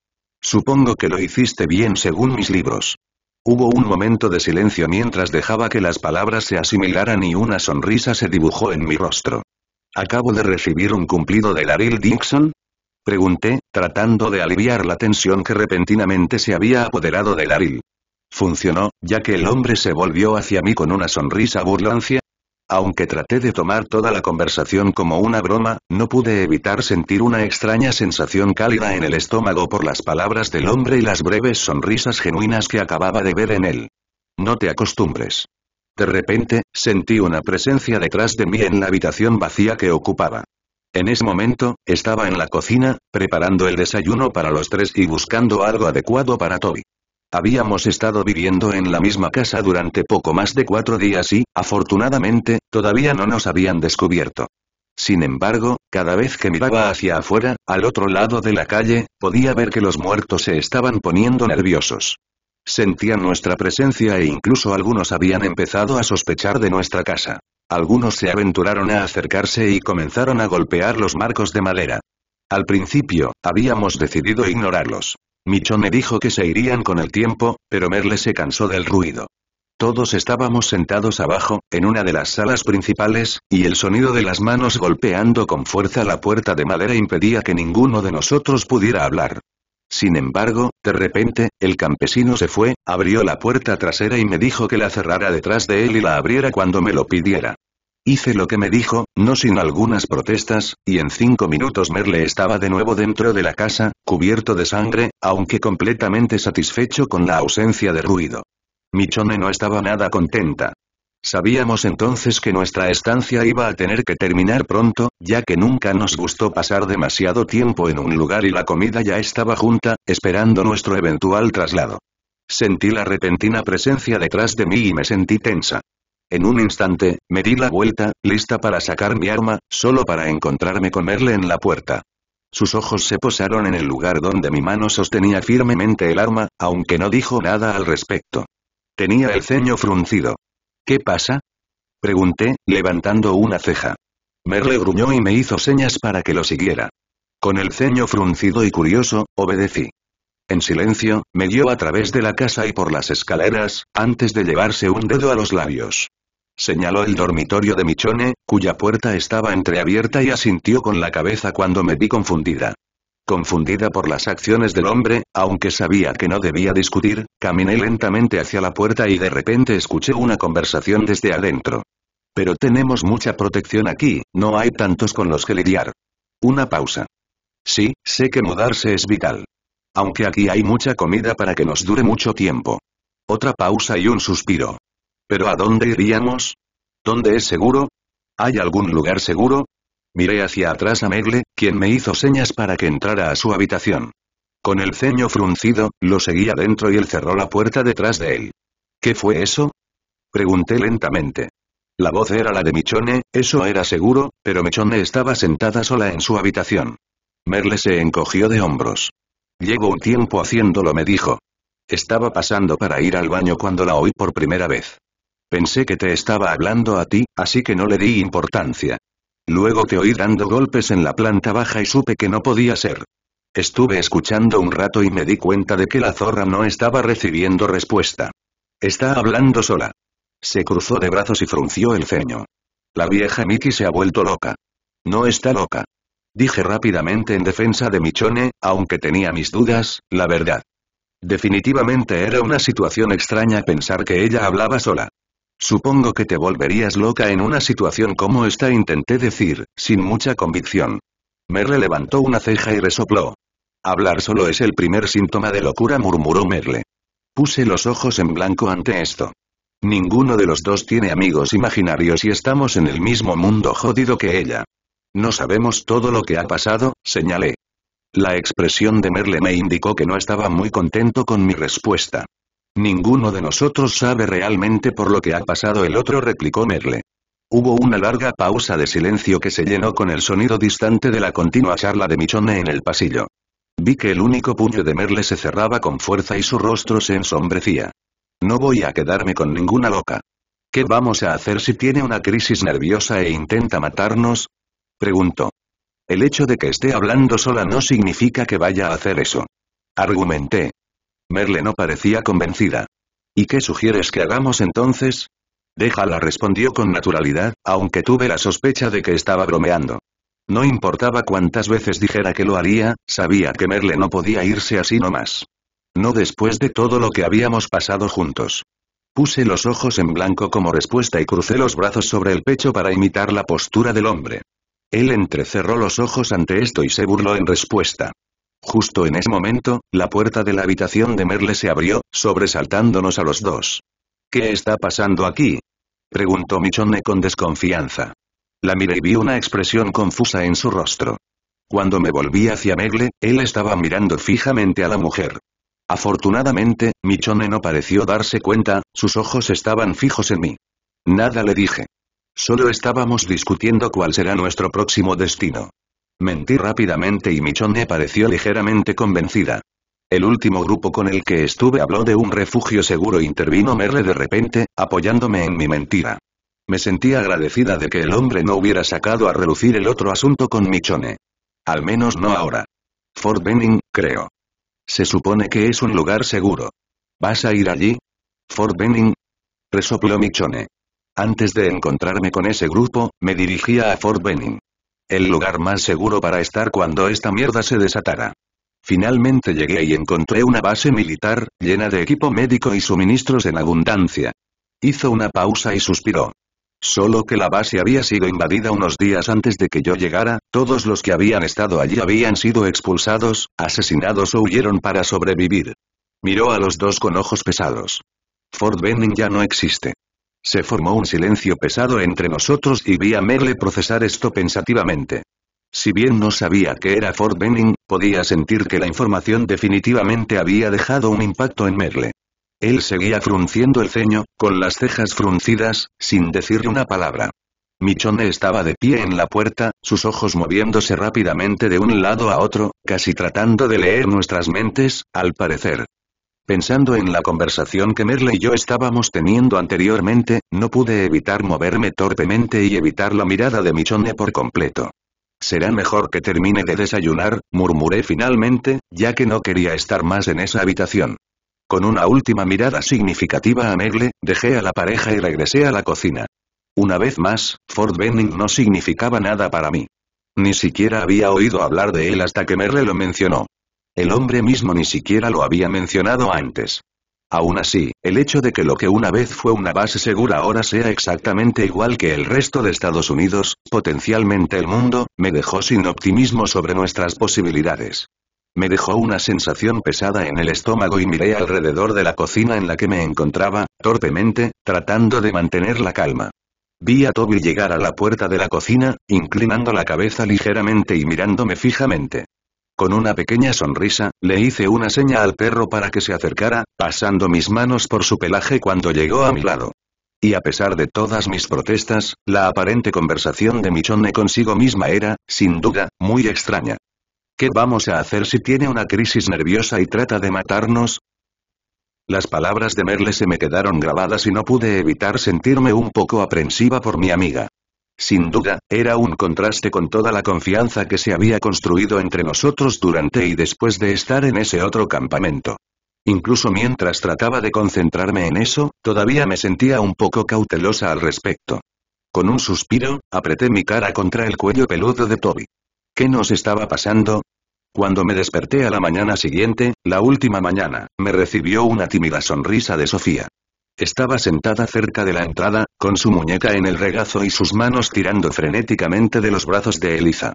Supongo que lo hiciste bien según mis libros. Hubo un momento de silencio mientras dejaba que las palabras se asimilaran y una sonrisa se dibujó en mi rostro. ¿Acabo de recibir un cumplido de Daryl Dixon? Pregunté, tratando de aliviar la tensión que repentinamente se había apoderado de Daryl. Funcionó, ya que el hombre se volvió hacia mí con una sonrisa burlancia, aunque traté de tomar toda la conversación como una broma, no pude evitar sentir una extraña sensación cálida en el estómago por las palabras del hombre y las breves sonrisas genuinas que acababa de ver en él. No te acostumbres. De repente, sentí una presencia detrás de mí en la habitación vacía que ocupaba. En ese momento, estaba en la cocina, preparando el desayuno para los tres y buscando algo adecuado para Toby. Habíamos estado viviendo en la misma casa durante poco más de cuatro días y, afortunadamente, todavía no nos habían descubierto. Sin embargo, cada vez que miraba hacia afuera, al otro lado de la calle, podía ver que los muertos se estaban poniendo nerviosos. Sentían nuestra presencia e incluso algunos habían empezado a sospechar de nuestra casa. Algunos se aventuraron a acercarse y comenzaron a golpear los marcos de madera. Al principio, habíamos decidido ignorarlos me dijo que se irían con el tiempo, pero Merle se cansó del ruido. Todos estábamos sentados abajo, en una de las salas principales, y el sonido de las manos golpeando con fuerza la puerta de madera impedía que ninguno de nosotros pudiera hablar. Sin embargo, de repente, el campesino se fue, abrió la puerta trasera y me dijo que la cerrara detrás de él y la abriera cuando me lo pidiera. Hice lo que me dijo, no sin algunas protestas, y en cinco minutos Merle estaba de nuevo dentro de la casa, cubierto de sangre, aunque completamente satisfecho con la ausencia de ruido. Michone no estaba nada contenta. Sabíamos entonces que nuestra estancia iba a tener que terminar pronto, ya que nunca nos gustó pasar demasiado tiempo en un lugar y la comida ya estaba junta, esperando nuestro eventual traslado. Sentí la repentina presencia detrás de mí y me sentí tensa. En un instante, me di la vuelta, lista para sacar mi arma, solo para encontrarme con Merle en la puerta. Sus ojos se posaron en el lugar donde mi mano sostenía firmemente el arma, aunque no dijo nada al respecto. Tenía el ceño fruncido. ¿Qué pasa? Pregunté, levantando una ceja. Merle gruñó y me hizo señas para que lo siguiera. Con el ceño fruncido y curioso, obedecí. En silencio, me guió a través de la casa y por las escaleras, antes de llevarse un dedo a los labios. Señaló el dormitorio de Michone, cuya puerta estaba entreabierta y asintió con la cabeza cuando me vi confundida. Confundida por las acciones del hombre, aunque sabía que no debía discutir, caminé lentamente hacia la puerta y de repente escuché una conversación desde adentro. Pero tenemos mucha protección aquí, no hay tantos con los que lidiar. Una pausa. Sí, sé que mudarse es vital. Aunque aquí hay mucha comida para que nos dure mucho tiempo. Otra pausa y un suspiro. ¿Pero a dónde iríamos? ¿Dónde es seguro? ¿Hay algún lugar seguro? Miré hacia atrás a Merle, quien me hizo señas para que entrara a su habitación. Con el ceño fruncido, lo seguí adentro y él cerró la puerta detrás de él. ¿Qué fue eso? Pregunté lentamente. La voz era la de Michone, eso era seguro, pero Michone estaba sentada sola en su habitación. Merle se encogió de hombros. Llegó un tiempo haciéndolo, me dijo. Estaba pasando para ir al baño cuando la oí por primera vez. Pensé que te estaba hablando a ti, así que no le di importancia. Luego te oí dando golpes en la planta baja y supe que no podía ser. Estuve escuchando un rato y me di cuenta de que la zorra no estaba recibiendo respuesta. Está hablando sola. Se cruzó de brazos y frunció el ceño. La vieja Miki se ha vuelto loca. No está loca. Dije rápidamente en defensa de Michone, aunque tenía mis dudas, la verdad. Definitivamente era una situación extraña pensar que ella hablaba sola. Supongo que te volverías loca en una situación como esta intenté decir, sin mucha convicción. Merle levantó una ceja y resopló. Hablar solo es el primer síntoma de locura murmuró Merle. Puse los ojos en blanco ante esto. Ninguno de los dos tiene amigos imaginarios y estamos en el mismo mundo jodido que ella. No sabemos todo lo que ha pasado, señalé. La expresión de Merle me indicó que no estaba muy contento con mi respuesta. Ninguno de nosotros sabe realmente por lo que ha pasado el otro replicó Merle. Hubo una larga pausa de silencio que se llenó con el sonido distante de la continua charla de Michonne en el pasillo. Vi que el único puño de Merle se cerraba con fuerza y su rostro se ensombrecía. No voy a quedarme con ninguna loca. ¿Qué vamos a hacer si tiene una crisis nerviosa e intenta matarnos? Preguntó. El hecho de que esté hablando sola no significa que vaya a hacer eso. Argumenté, Merle no parecía convencida. ¿Y qué sugieres que hagamos entonces? Déjala respondió con naturalidad, aunque tuve la sospecha de que estaba bromeando. No importaba cuántas veces dijera que lo haría, sabía que Merle no podía irse así nomás. No después de todo lo que habíamos pasado juntos. Puse los ojos en blanco como respuesta y crucé los brazos sobre el pecho para imitar la postura del hombre. Él entrecerró los ojos ante esto y se burló en respuesta. Justo en ese momento, la puerta de la habitación de Merle se abrió, sobresaltándonos a los dos. ¿Qué está pasando aquí? preguntó Michonne con desconfianza. La miré y vi una expresión confusa en su rostro. Cuando me volví hacia Merle, él estaba mirando fijamente a la mujer. Afortunadamente, Michonne no pareció darse cuenta, sus ojos estaban fijos en mí. Nada le dije. Solo estábamos discutiendo cuál será nuestro próximo destino. Mentí rápidamente y Michonne pareció ligeramente convencida. El último grupo con el que estuve habló de un refugio seguro intervino Merle de repente, apoyándome en mi mentira. Me sentí agradecida de que el hombre no hubiera sacado a relucir el otro asunto con Michonne. Al menos no ahora. Fort Benning, creo. Se supone que es un lugar seguro. ¿Vas a ir allí? Fort Benning. Resopló Michonne. Antes de encontrarme con ese grupo, me dirigía a Fort Benning. El lugar más seguro para estar cuando esta mierda se desatara. Finalmente llegué y encontré una base militar, llena de equipo médico y suministros en abundancia. Hizo una pausa y suspiró. Solo que la base había sido invadida unos días antes de que yo llegara, todos los que habían estado allí habían sido expulsados, asesinados o huyeron para sobrevivir. Miró a los dos con ojos pesados. Fort Benning ya no existe. Se formó un silencio pesado entre nosotros y vi a Merle procesar esto pensativamente. Si bien no sabía que era Ford Benning, podía sentir que la información definitivamente había dejado un impacto en Merle. Él seguía frunciendo el ceño, con las cejas fruncidas, sin decir una palabra. Michonne estaba de pie en la puerta, sus ojos moviéndose rápidamente de un lado a otro, casi tratando de leer nuestras mentes, al parecer. Pensando en la conversación que Merle y yo estábamos teniendo anteriormente, no pude evitar moverme torpemente y evitar la mirada de Michonne por completo. Será mejor que termine de desayunar, murmuré finalmente, ya que no quería estar más en esa habitación. Con una última mirada significativa a Merle, dejé a la pareja y regresé a la cocina. Una vez más, Ford Benning no significaba nada para mí. Ni siquiera había oído hablar de él hasta que Merle lo mencionó. El hombre mismo ni siquiera lo había mencionado antes. Aún así, el hecho de que lo que una vez fue una base segura ahora sea exactamente igual que el resto de Estados Unidos, potencialmente el mundo, me dejó sin optimismo sobre nuestras posibilidades. Me dejó una sensación pesada en el estómago y miré alrededor de la cocina en la que me encontraba, torpemente, tratando de mantener la calma. Vi a Toby llegar a la puerta de la cocina, inclinando la cabeza ligeramente y mirándome fijamente. Con una pequeña sonrisa, le hice una seña al perro para que se acercara, pasando mis manos por su pelaje cuando llegó a mi lado. Y a pesar de todas mis protestas, la aparente conversación de Michonne consigo misma era, sin duda, muy extraña. ¿Qué vamos a hacer si tiene una crisis nerviosa y trata de matarnos? Las palabras de Merle se me quedaron grabadas y no pude evitar sentirme un poco aprensiva por mi amiga. Sin duda, era un contraste con toda la confianza que se había construido entre nosotros durante y después de estar en ese otro campamento. Incluso mientras trataba de concentrarme en eso, todavía me sentía un poco cautelosa al respecto. Con un suspiro, apreté mi cara contra el cuello peludo de Toby. ¿Qué nos estaba pasando? Cuando me desperté a la mañana siguiente, la última mañana, me recibió una tímida sonrisa de Sofía. Estaba sentada cerca de la entrada, con su muñeca en el regazo y sus manos tirando frenéticamente de los brazos de Eliza.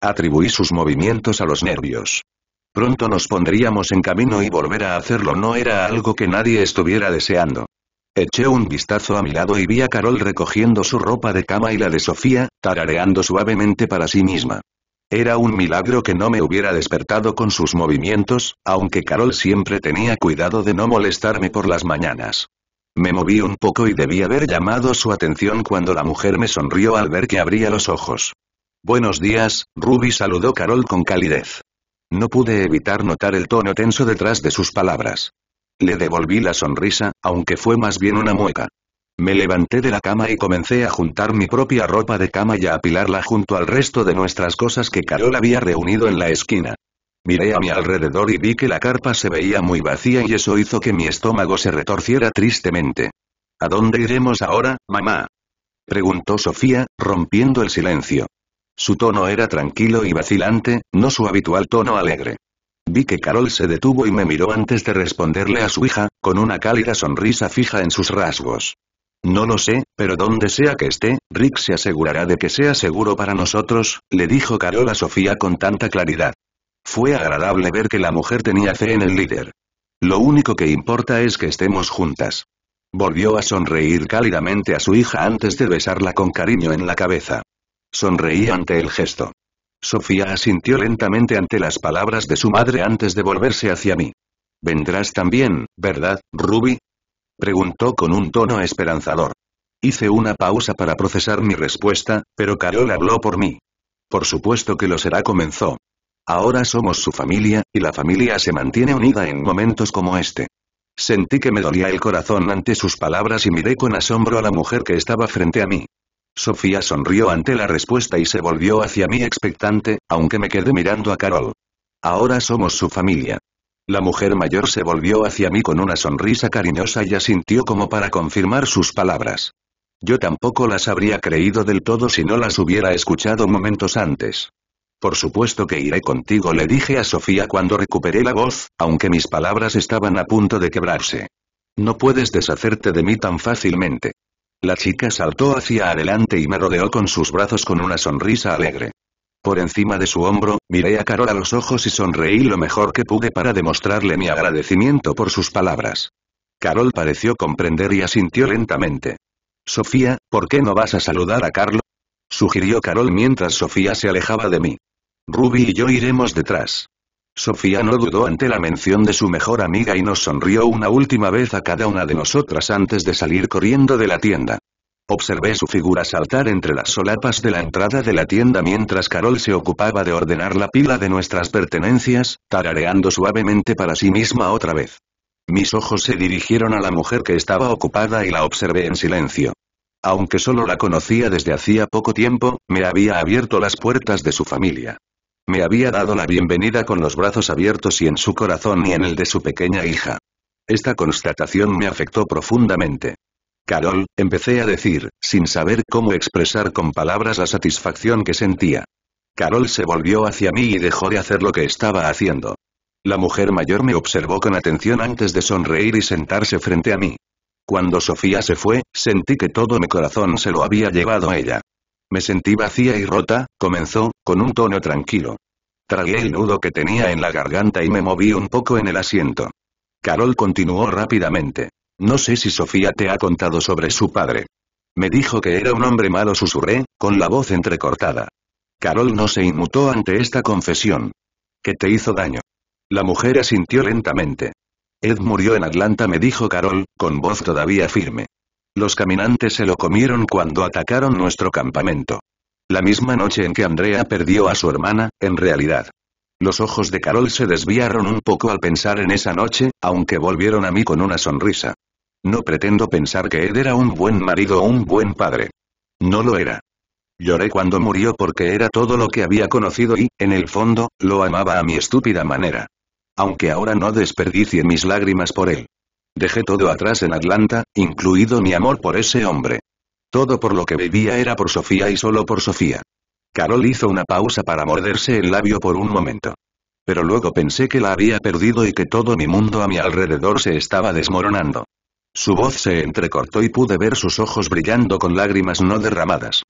Atribuí sus movimientos a los nervios. Pronto nos pondríamos en camino y volver a hacerlo no era algo que nadie estuviera deseando. Eché un vistazo a mi lado y vi a Carol recogiendo su ropa de cama y la de Sofía, tarareando suavemente para sí misma. Era un milagro que no me hubiera despertado con sus movimientos, aunque Carol siempre tenía cuidado de no molestarme por las mañanas. Me moví un poco y debí haber llamado su atención cuando la mujer me sonrió al ver que abría los ojos. Buenos días, Ruby saludó Carol con calidez. No pude evitar notar el tono tenso detrás de sus palabras. Le devolví la sonrisa, aunque fue más bien una mueca. Me levanté de la cama y comencé a juntar mi propia ropa de cama y a apilarla junto al resto de nuestras cosas que Carol había reunido en la esquina. Miré a mi alrededor y vi que la carpa se veía muy vacía y eso hizo que mi estómago se retorciera tristemente. ¿A dónde iremos ahora, mamá? preguntó Sofía, rompiendo el silencio. Su tono era tranquilo y vacilante, no su habitual tono alegre. Vi que Carol se detuvo y me miró antes de responderle a su hija, con una cálida sonrisa fija en sus rasgos. No lo sé, pero donde sea que esté, Rick se asegurará de que sea seguro para nosotros, le dijo Carol a Sofía con tanta claridad. Fue agradable ver que la mujer tenía fe en el líder. Lo único que importa es que estemos juntas. Volvió a sonreír cálidamente a su hija antes de besarla con cariño en la cabeza. Sonreí ante el gesto. Sofía asintió lentamente ante las palabras de su madre antes de volverse hacia mí. Vendrás también, ¿verdad, Ruby? Preguntó con un tono esperanzador. Hice una pausa para procesar mi respuesta, pero Carol habló por mí. Por supuesto que lo será, comenzó. Ahora somos su familia, y la familia se mantiene unida en momentos como este. Sentí que me dolía el corazón ante sus palabras y miré con asombro a la mujer que estaba frente a mí. Sofía sonrió ante la respuesta y se volvió hacia mí expectante, aunque me quedé mirando a Carol. Ahora somos su familia. La mujer mayor se volvió hacia mí con una sonrisa cariñosa y asintió como para confirmar sus palabras. Yo tampoco las habría creído del todo si no las hubiera escuchado momentos antes. Por supuesto que iré contigo le dije a Sofía cuando recuperé la voz, aunque mis palabras estaban a punto de quebrarse. No puedes deshacerte de mí tan fácilmente. La chica saltó hacia adelante y me rodeó con sus brazos con una sonrisa alegre. Por encima de su hombro, miré a Carol a los ojos y sonreí lo mejor que pude para demostrarle mi agradecimiento por sus palabras. Carol pareció comprender y asintió lentamente. Sofía, ¿por qué no vas a saludar a Carlos? sugirió Carol mientras Sofía se alejaba de mí. Ruby y yo iremos detrás. Sofía no dudó ante la mención de su mejor amiga y nos sonrió una última vez a cada una de nosotras antes de salir corriendo de la tienda. Observé su figura saltar entre las solapas de la entrada de la tienda mientras Carol se ocupaba de ordenar la pila de nuestras pertenencias, tarareando suavemente para sí misma otra vez. Mis ojos se dirigieron a la mujer que estaba ocupada y la observé en silencio aunque solo la conocía desde hacía poco tiempo, me había abierto las puertas de su familia. Me había dado la bienvenida con los brazos abiertos y en su corazón y en el de su pequeña hija. Esta constatación me afectó profundamente. Carol, empecé a decir, sin saber cómo expresar con palabras la satisfacción que sentía. Carol se volvió hacia mí y dejó de hacer lo que estaba haciendo. La mujer mayor me observó con atención antes de sonreír y sentarse frente a mí. Cuando Sofía se fue, sentí que todo mi corazón se lo había llevado a ella. Me sentí vacía y rota, comenzó, con un tono tranquilo. Tragué el nudo que tenía en la garganta y me moví un poco en el asiento. Carol continuó rápidamente. No sé si Sofía te ha contado sobre su padre. Me dijo que era un hombre malo, susurré, con la voz entrecortada. Carol no se inmutó ante esta confesión. ¿Qué te hizo daño. La mujer asintió lentamente. Ed murió en Atlanta me dijo Carol, con voz todavía firme. Los caminantes se lo comieron cuando atacaron nuestro campamento. La misma noche en que Andrea perdió a su hermana, en realidad. Los ojos de Carol se desviaron un poco al pensar en esa noche, aunque volvieron a mí con una sonrisa. No pretendo pensar que Ed era un buen marido o un buen padre. No lo era. Lloré cuando murió porque era todo lo que había conocido y, en el fondo, lo amaba a mi estúpida manera. Aunque ahora no desperdicie mis lágrimas por él. Dejé todo atrás en Atlanta, incluido mi amor por ese hombre. Todo por lo que vivía era por Sofía y solo por Sofía. Carol hizo una pausa para morderse el labio por un momento. Pero luego pensé que la había perdido y que todo mi mundo a mi alrededor se estaba desmoronando. Su voz se entrecortó y pude ver sus ojos brillando con lágrimas no derramadas.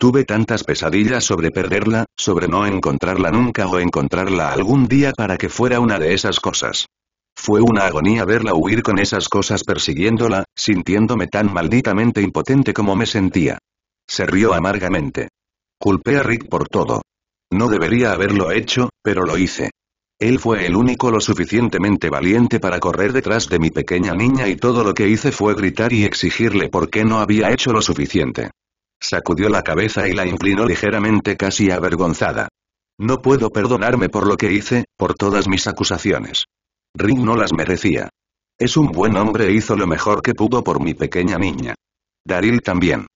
Tuve tantas pesadillas sobre perderla, sobre no encontrarla nunca o encontrarla algún día para que fuera una de esas cosas. Fue una agonía verla huir con esas cosas persiguiéndola, sintiéndome tan malditamente impotente como me sentía. Se rió amargamente. Culpé a Rick por todo. No debería haberlo hecho, pero lo hice. Él fue el único lo suficientemente valiente para correr detrás de mi pequeña niña y todo lo que hice fue gritar y exigirle por qué no había hecho lo suficiente. Sacudió la cabeza y la inclinó ligeramente casi avergonzada. No puedo perdonarme por lo que hice, por todas mis acusaciones. Ring no las merecía. Es un buen hombre e hizo lo mejor que pudo por mi pequeña niña. Daril también.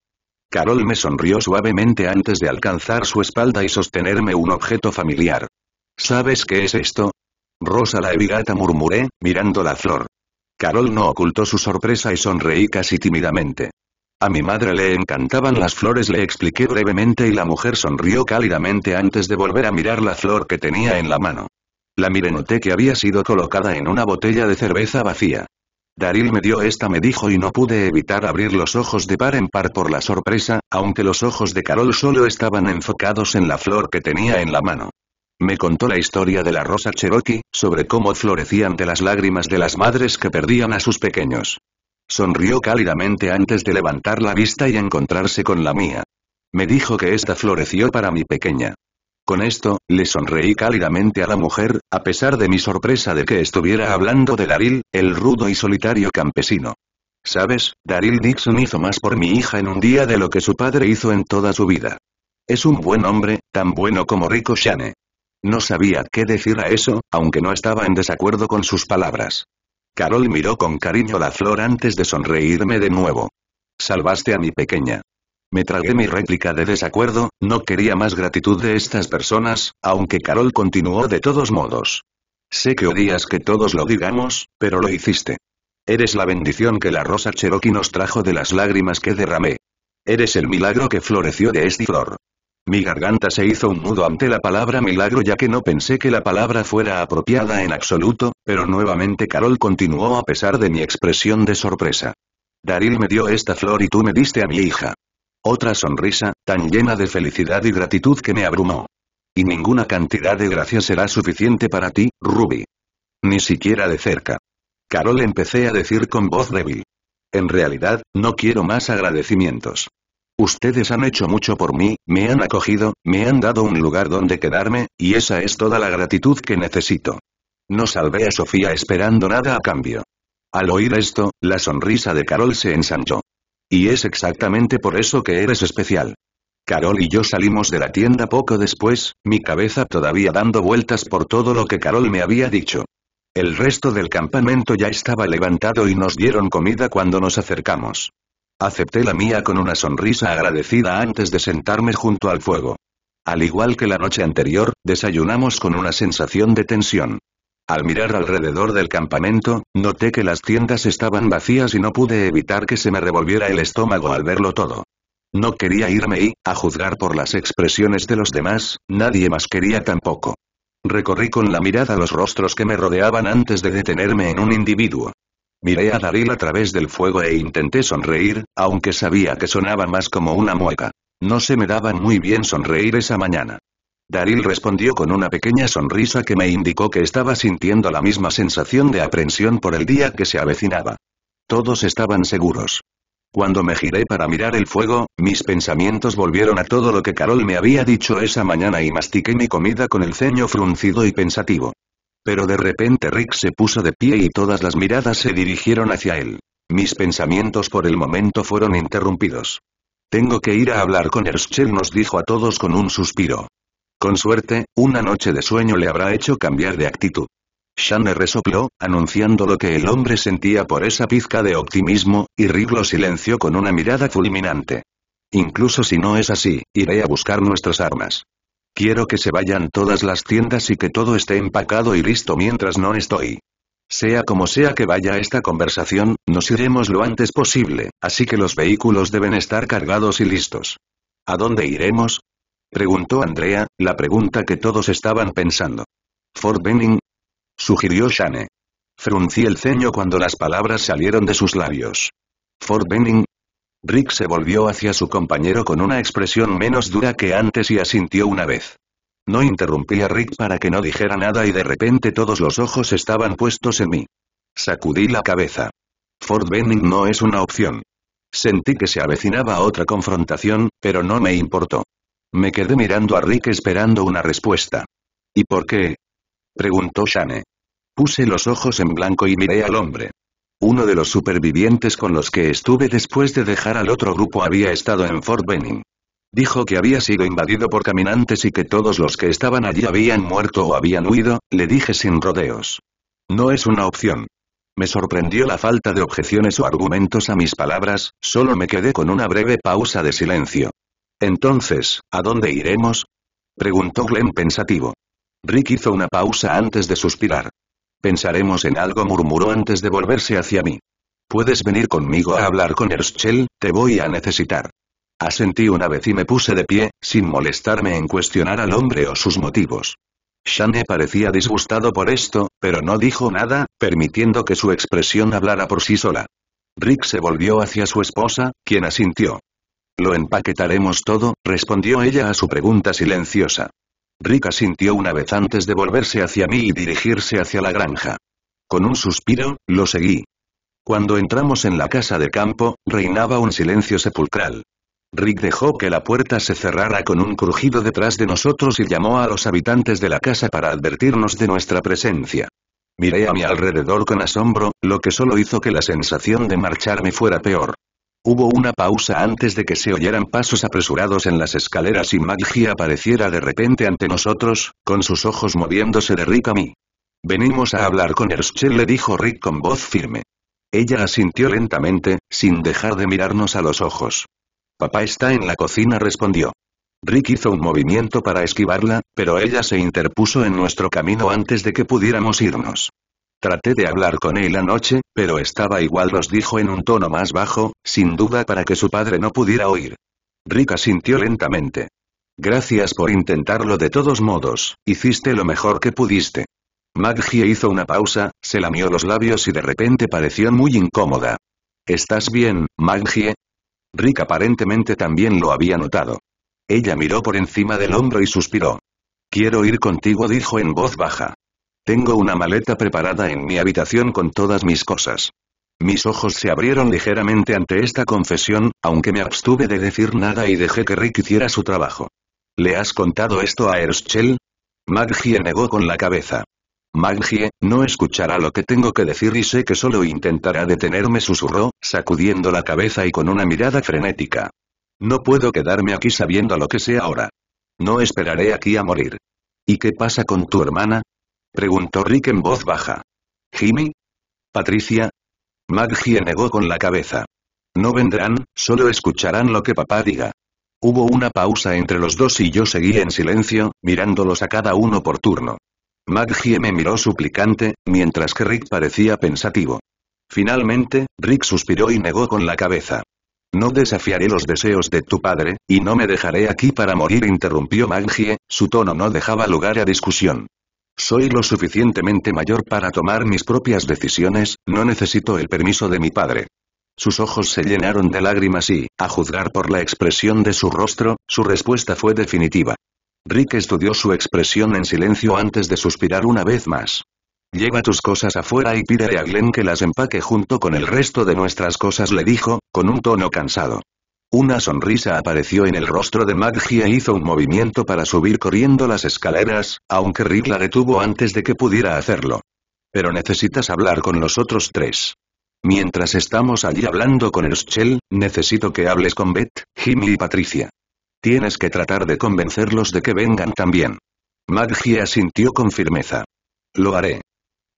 Carol me sonrió suavemente antes de alcanzar su espalda y sostenerme un objeto familiar. ¿Sabes qué es esto? Rosa la Evigata murmuré, mirando la flor. Carol no ocultó su sorpresa y sonreí casi tímidamente. A mi madre le encantaban las flores le expliqué brevemente y la mujer sonrió cálidamente antes de volver a mirar la flor que tenía en la mano. La miré noté que había sido colocada en una botella de cerveza vacía. Daril me dio esta me dijo y no pude evitar abrir los ojos de par en par por la sorpresa, aunque los ojos de Carol solo estaban enfocados en la flor que tenía en la mano. Me contó la historia de la rosa Cherokee, sobre cómo florecían de las lágrimas de las madres que perdían a sus pequeños. Sonrió cálidamente antes de levantar la vista y encontrarse con la mía. Me dijo que esta floreció para mi pequeña. Con esto, le sonreí cálidamente a la mujer, a pesar de mi sorpresa de que estuviera hablando de Daril, el rudo y solitario campesino. Sabes, Daril Dixon hizo más por mi hija en un día de lo que su padre hizo en toda su vida. Es un buen hombre, tan bueno como Rico Shane. No sabía qué decir a eso, aunque no estaba en desacuerdo con sus palabras. Carol miró con cariño la flor antes de sonreírme de nuevo. Salvaste a mi pequeña. Me tragué mi réplica de desacuerdo, no quería más gratitud de estas personas, aunque Carol continuó de todos modos. Sé que odias que todos lo digamos, pero lo hiciste. Eres la bendición que la rosa Cherokee nos trajo de las lágrimas que derramé. Eres el milagro que floreció de esta flor. Mi garganta se hizo un nudo ante la palabra milagro ya que no pensé que la palabra fuera apropiada en absoluto, pero nuevamente Carol continuó a pesar de mi expresión de sorpresa. Daril me dio esta flor y tú me diste a mi hija. Otra sonrisa, tan llena de felicidad y gratitud que me abrumó. Y ninguna cantidad de gracia será suficiente para ti, Ruby. Ni siquiera de cerca. Carol empecé a decir con voz débil. En realidad, no quiero más agradecimientos. Ustedes han hecho mucho por mí, me han acogido, me han dado un lugar donde quedarme, y esa es toda la gratitud que necesito. No salvé a Sofía esperando nada a cambio. Al oír esto, la sonrisa de Carol se ensanchó. Y es exactamente por eso que eres especial. Carol y yo salimos de la tienda poco después, mi cabeza todavía dando vueltas por todo lo que Carol me había dicho. El resto del campamento ya estaba levantado y nos dieron comida cuando nos acercamos. Acepté la mía con una sonrisa agradecida antes de sentarme junto al fuego. Al igual que la noche anterior, desayunamos con una sensación de tensión. Al mirar alrededor del campamento, noté que las tiendas estaban vacías y no pude evitar que se me revolviera el estómago al verlo todo. No quería irme y, a juzgar por las expresiones de los demás, nadie más quería tampoco. Recorrí con la mirada los rostros que me rodeaban antes de detenerme en un individuo. Miré a Daril a través del fuego e intenté sonreír, aunque sabía que sonaba más como una mueca. No se me daba muy bien sonreír esa mañana. Daril respondió con una pequeña sonrisa que me indicó que estaba sintiendo la misma sensación de aprensión por el día que se avecinaba. Todos estaban seguros. Cuando me giré para mirar el fuego, mis pensamientos volvieron a todo lo que Carol me había dicho esa mañana y mastiqué mi comida con el ceño fruncido y pensativo. Pero de repente Rick se puso de pie y todas las miradas se dirigieron hacia él. Mis pensamientos por el momento fueron interrumpidos. Tengo que ir a hablar con Herschel nos dijo a todos con un suspiro. Con suerte, una noche de sueño le habrá hecho cambiar de actitud. Shane resopló, anunciando lo que el hombre sentía por esa pizca de optimismo, y Rick lo silenció con una mirada fulminante. Incluso si no es así, iré a buscar nuestras armas. Quiero que se vayan todas las tiendas y que todo esté empacado y listo mientras no estoy. Sea como sea que vaya esta conversación, nos iremos lo antes posible, así que los vehículos deben estar cargados y listos. ¿A dónde iremos? Preguntó Andrea, la pregunta que todos estaban pensando. ¿Fort Benning? Sugirió Shane. Fruncí el ceño cuando las palabras salieron de sus labios. ¿Fort Benning? Rick se volvió hacia su compañero con una expresión menos dura que antes y asintió una vez. No interrumpí a Rick para que no dijera nada y de repente todos los ojos estaban puestos en mí. Sacudí la cabeza. Fort Benning no es una opción. Sentí que se avecinaba otra confrontación, pero no me importó. Me quedé mirando a Rick esperando una respuesta. ¿Y por qué? Preguntó Shane. Puse los ojos en blanco y miré al hombre. Uno de los supervivientes con los que estuve después de dejar al otro grupo había estado en Fort Benning. Dijo que había sido invadido por caminantes y que todos los que estaban allí habían muerto o habían huido, le dije sin rodeos. No es una opción. Me sorprendió la falta de objeciones o argumentos a mis palabras, solo me quedé con una breve pausa de silencio. Entonces, ¿a dónde iremos? Preguntó Glenn pensativo. Rick hizo una pausa antes de suspirar. Pensaremos en algo murmuró antes de volverse hacia mí. Puedes venir conmigo a hablar con Herschel, te voy a necesitar. Asentí una vez y me puse de pie, sin molestarme en cuestionar al hombre o sus motivos. Shane parecía disgustado por esto, pero no dijo nada, permitiendo que su expresión hablara por sí sola. Rick se volvió hacia su esposa, quien asintió. Lo empaquetaremos todo, respondió ella a su pregunta silenciosa. Rick asintió una vez antes de volverse hacia mí y dirigirse hacia la granja. Con un suspiro, lo seguí. Cuando entramos en la casa de campo, reinaba un silencio sepulcral. Rick dejó que la puerta se cerrara con un crujido detrás de nosotros y llamó a los habitantes de la casa para advertirnos de nuestra presencia. Miré a mi alrededor con asombro, lo que solo hizo que la sensación de marcharme fuera peor. Hubo una pausa antes de que se oyeran pasos apresurados en las escaleras y Maggie apareciera de repente ante nosotros, con sus ojos moviéndose de Rick a mí. Venimos a hablar con Herschel le dijo Rick con voz firme. Ella asintió lentamente, sin dejar de mirarnos a los ojos. Papá está en la cocina respondió. Rick hizo un movimiento para esquivarla, pero ella se interpuso en nuestro camino antes de que pudiéramos irnos. Traté de hablar con él anoche, pero estaba igual, los dijo en un tono más bajo, sin duda para que su padre no pudiera oír. Rick sintió lentamente. Gracias por intentarlo de todos modos, hiciste lo mejor que pudiste. Maggie hizo una pausa, se lamió los labios y de repente pareció muy incómoda. ¿Estás bien, Maggie? Rick aparentemente también lo había notado. Ella miró por encima del hombro y suspiró. Quiero ir contigo, dijo en voz baja. Tengo una maleta preparada en mi habitación con todas mis cosas. Mis ojos se abrieron ligeramente ante esta confesión, aunque me abstuve de decir nada y dejé que Rick hiciera su trabajo. ¿Le has contado esto a Erschel? Maggie negó con la cabeza. Maggie, no escuchará lo que tengo que decir y sé que solo intentará detenerme, susurró, sacudiendo la cabeza y con una mirada frenética. No puedo quedarme aquí sabiendo lo que sé ahora. No esperaré aquí a morir. ¿Y qué pasa con tu hermana? Preguntó Rick en voz baja. ¿Jimmy? ¿Patricia? Maggie negó con la cabeza. No vendrán, solo escucharán lo que papá diga. Hubo una pausa entre los dos y yo seguí en silencio, mirándolos a cada uno por turno. Maggie me miró suplicante, mientras que Rick parecía pensativo. Finalmente, Rick suspiró y negó con la cabeza. No desafiaré los deseos de tu padre, y no me dejaré aquí para morir, interrumpió Maggie, su tono no dejaba lugar a discusión. Soy lo suficientemente mayor para tomar mis propias decisiones, no necesito el permiso de mi padre. Sus ojos se llenaron de lágrimas y, a juzgar por la expresión de su rostro, su respuesta fue definitiva. Rick estudió su expresión en silencio antes de suspirar una vez más. Lleva tus cosas afuera y pídele a Glenn que las empaque junto con el resto de nuestras cosas, le dijo, con un tono cansado. Una sonrisa apareció en el rostro de Maggie e hizo un movimiento para subir corriendo las escaleras, aunque Rick la detuvo antes de que pudiera hacerlo. Pero necesitas hablar con los otros tres. Mientras estamos allí hablando con Shell, necesito que hables con Beth, Jimmy y Patricia. Tienes que tratar de convencerlos de que vengan también. Maggie asintió con firmeza. Lo haré.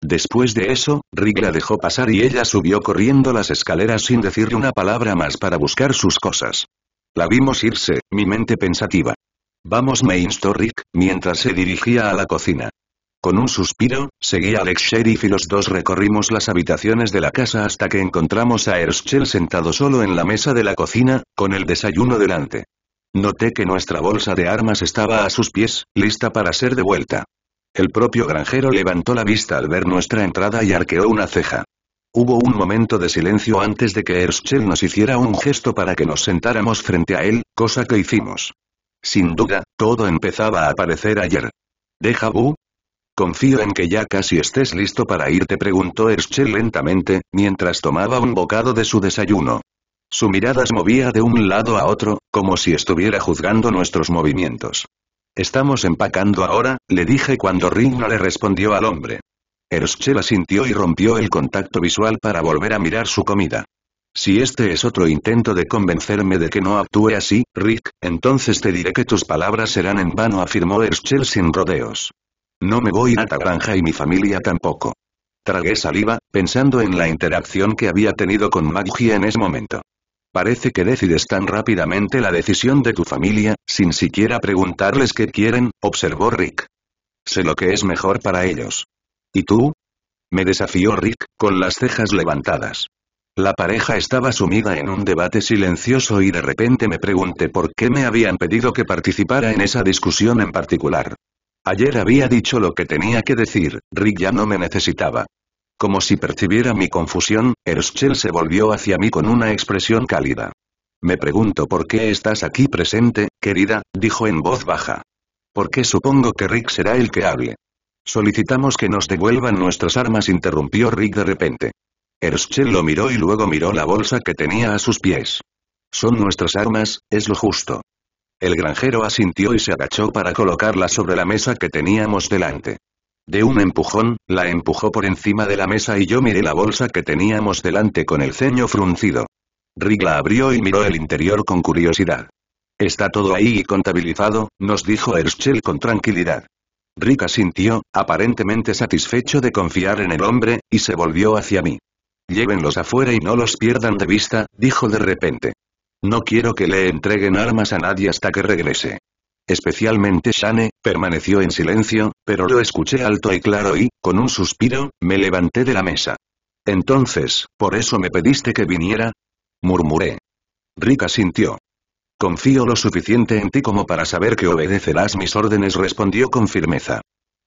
Después de eso, Rick la dejó pasar y ella subió corriendo las escaleras sin decirle una palabra más para buscar sus cosas. La vimos irse, mi mente pensativa. Vamos me instó Rick, mientras se dirigía a la cocina. Con un suspiro, seguí a Alex Sheriff y los dos recorrimos las habitaciones de la casa hasta que encontramos a Herschel sentado solo en la mesa de la cocina, con el desayuno delante. Noté que nuestra bolsa de armas estaba a sus pies, lista para ser devuelta. El propio granjero levantó la vista al ver nuestra entrada y arqueó una ceja. Hubo un momento de silencio antes de que Erschel nos hiciera un gesto para que nos sentáramos frente a él, cosa que hicimos. Sin duda, todo empezaba a aparecer ayer. ¿Deja Bu? Confío en que ya casi estés listo para irte, preguntó Erschel lentamente, mientras tomaba un bocado de su desayuno. Su mirada se movía de un lado a otro, como si estuviera juzgando nuestros movimientos. Estamos empacando ahora, le dije cuando Rick no le respondió al hombre. Erschel sintió y rompió el contacto visual para volver a mirar su comida. Si este es otro intento de convencerme de que no actúe así, Rick, entonces te diré que tus palabras serán en vano afirmó Erschel sin rodeos. No me voy a Granja y mi familia tampoco. Tragué saliva, pensando en la interacción que había tenido con Maggie en ese momento. Parece que decides tan rápidamente la decisión de tu familia, sin siquiera preguntarles qué quieren, observó Rick. Sé lo que es mejor para ellos. ¿Y tú? Me desafió Rick, con las cejas levantadas. La pareja estaba sumida en un debate silencioso y de repente me pregunté por qué me habían pedido que participara en esa discusión en particular. Ayer había dicho lo que tenía que decir, Rick ya no me necesitaba. Como si percibiera mi confusión, Erschel se volvió hacia mí con una expresión cálida. Me pregunto por qué estás aquí presente, querida, dijo en voz baja. Porque supongo que Rick será el que hable. Solicitamos que nos devuelvan nuestras armas, interrumpió Rick de repente. Erschel lo miró y luego miró la bolsa que tenía a sus pies. Son nuestras armas, es lo justo. El granjero asintió y se agachó para colocarla sobre la mesa que teníamos delante. De un empujón, la empujó por encima de la mesa y yo miré la bolsa que teníamos delante con el ceño fruncido. Rigla la abrió y miró el interior con curiosidad. Está todo ahí y contabilizado, nos dijo Herschel con tranquilidad. Rick sintió, aparentemente satisfecho de confiar en el hombre, y se volvió hacia mí. Llévenlos afuera y no los pierdan de vista, dijo de repente. No quiero que le entreguen armas a nadie hasta que regrese especialmente Shane, permaneció en silencio, pero lo escuché alto y claro y, con un suspiro, me levanté de la mesa. Entonces, ¿por eso me pediste que viniera? murmuré. Rika sintió. Confío lo suficiente en ti como para saber que obedecerás mis órdenes respondió con firmeza.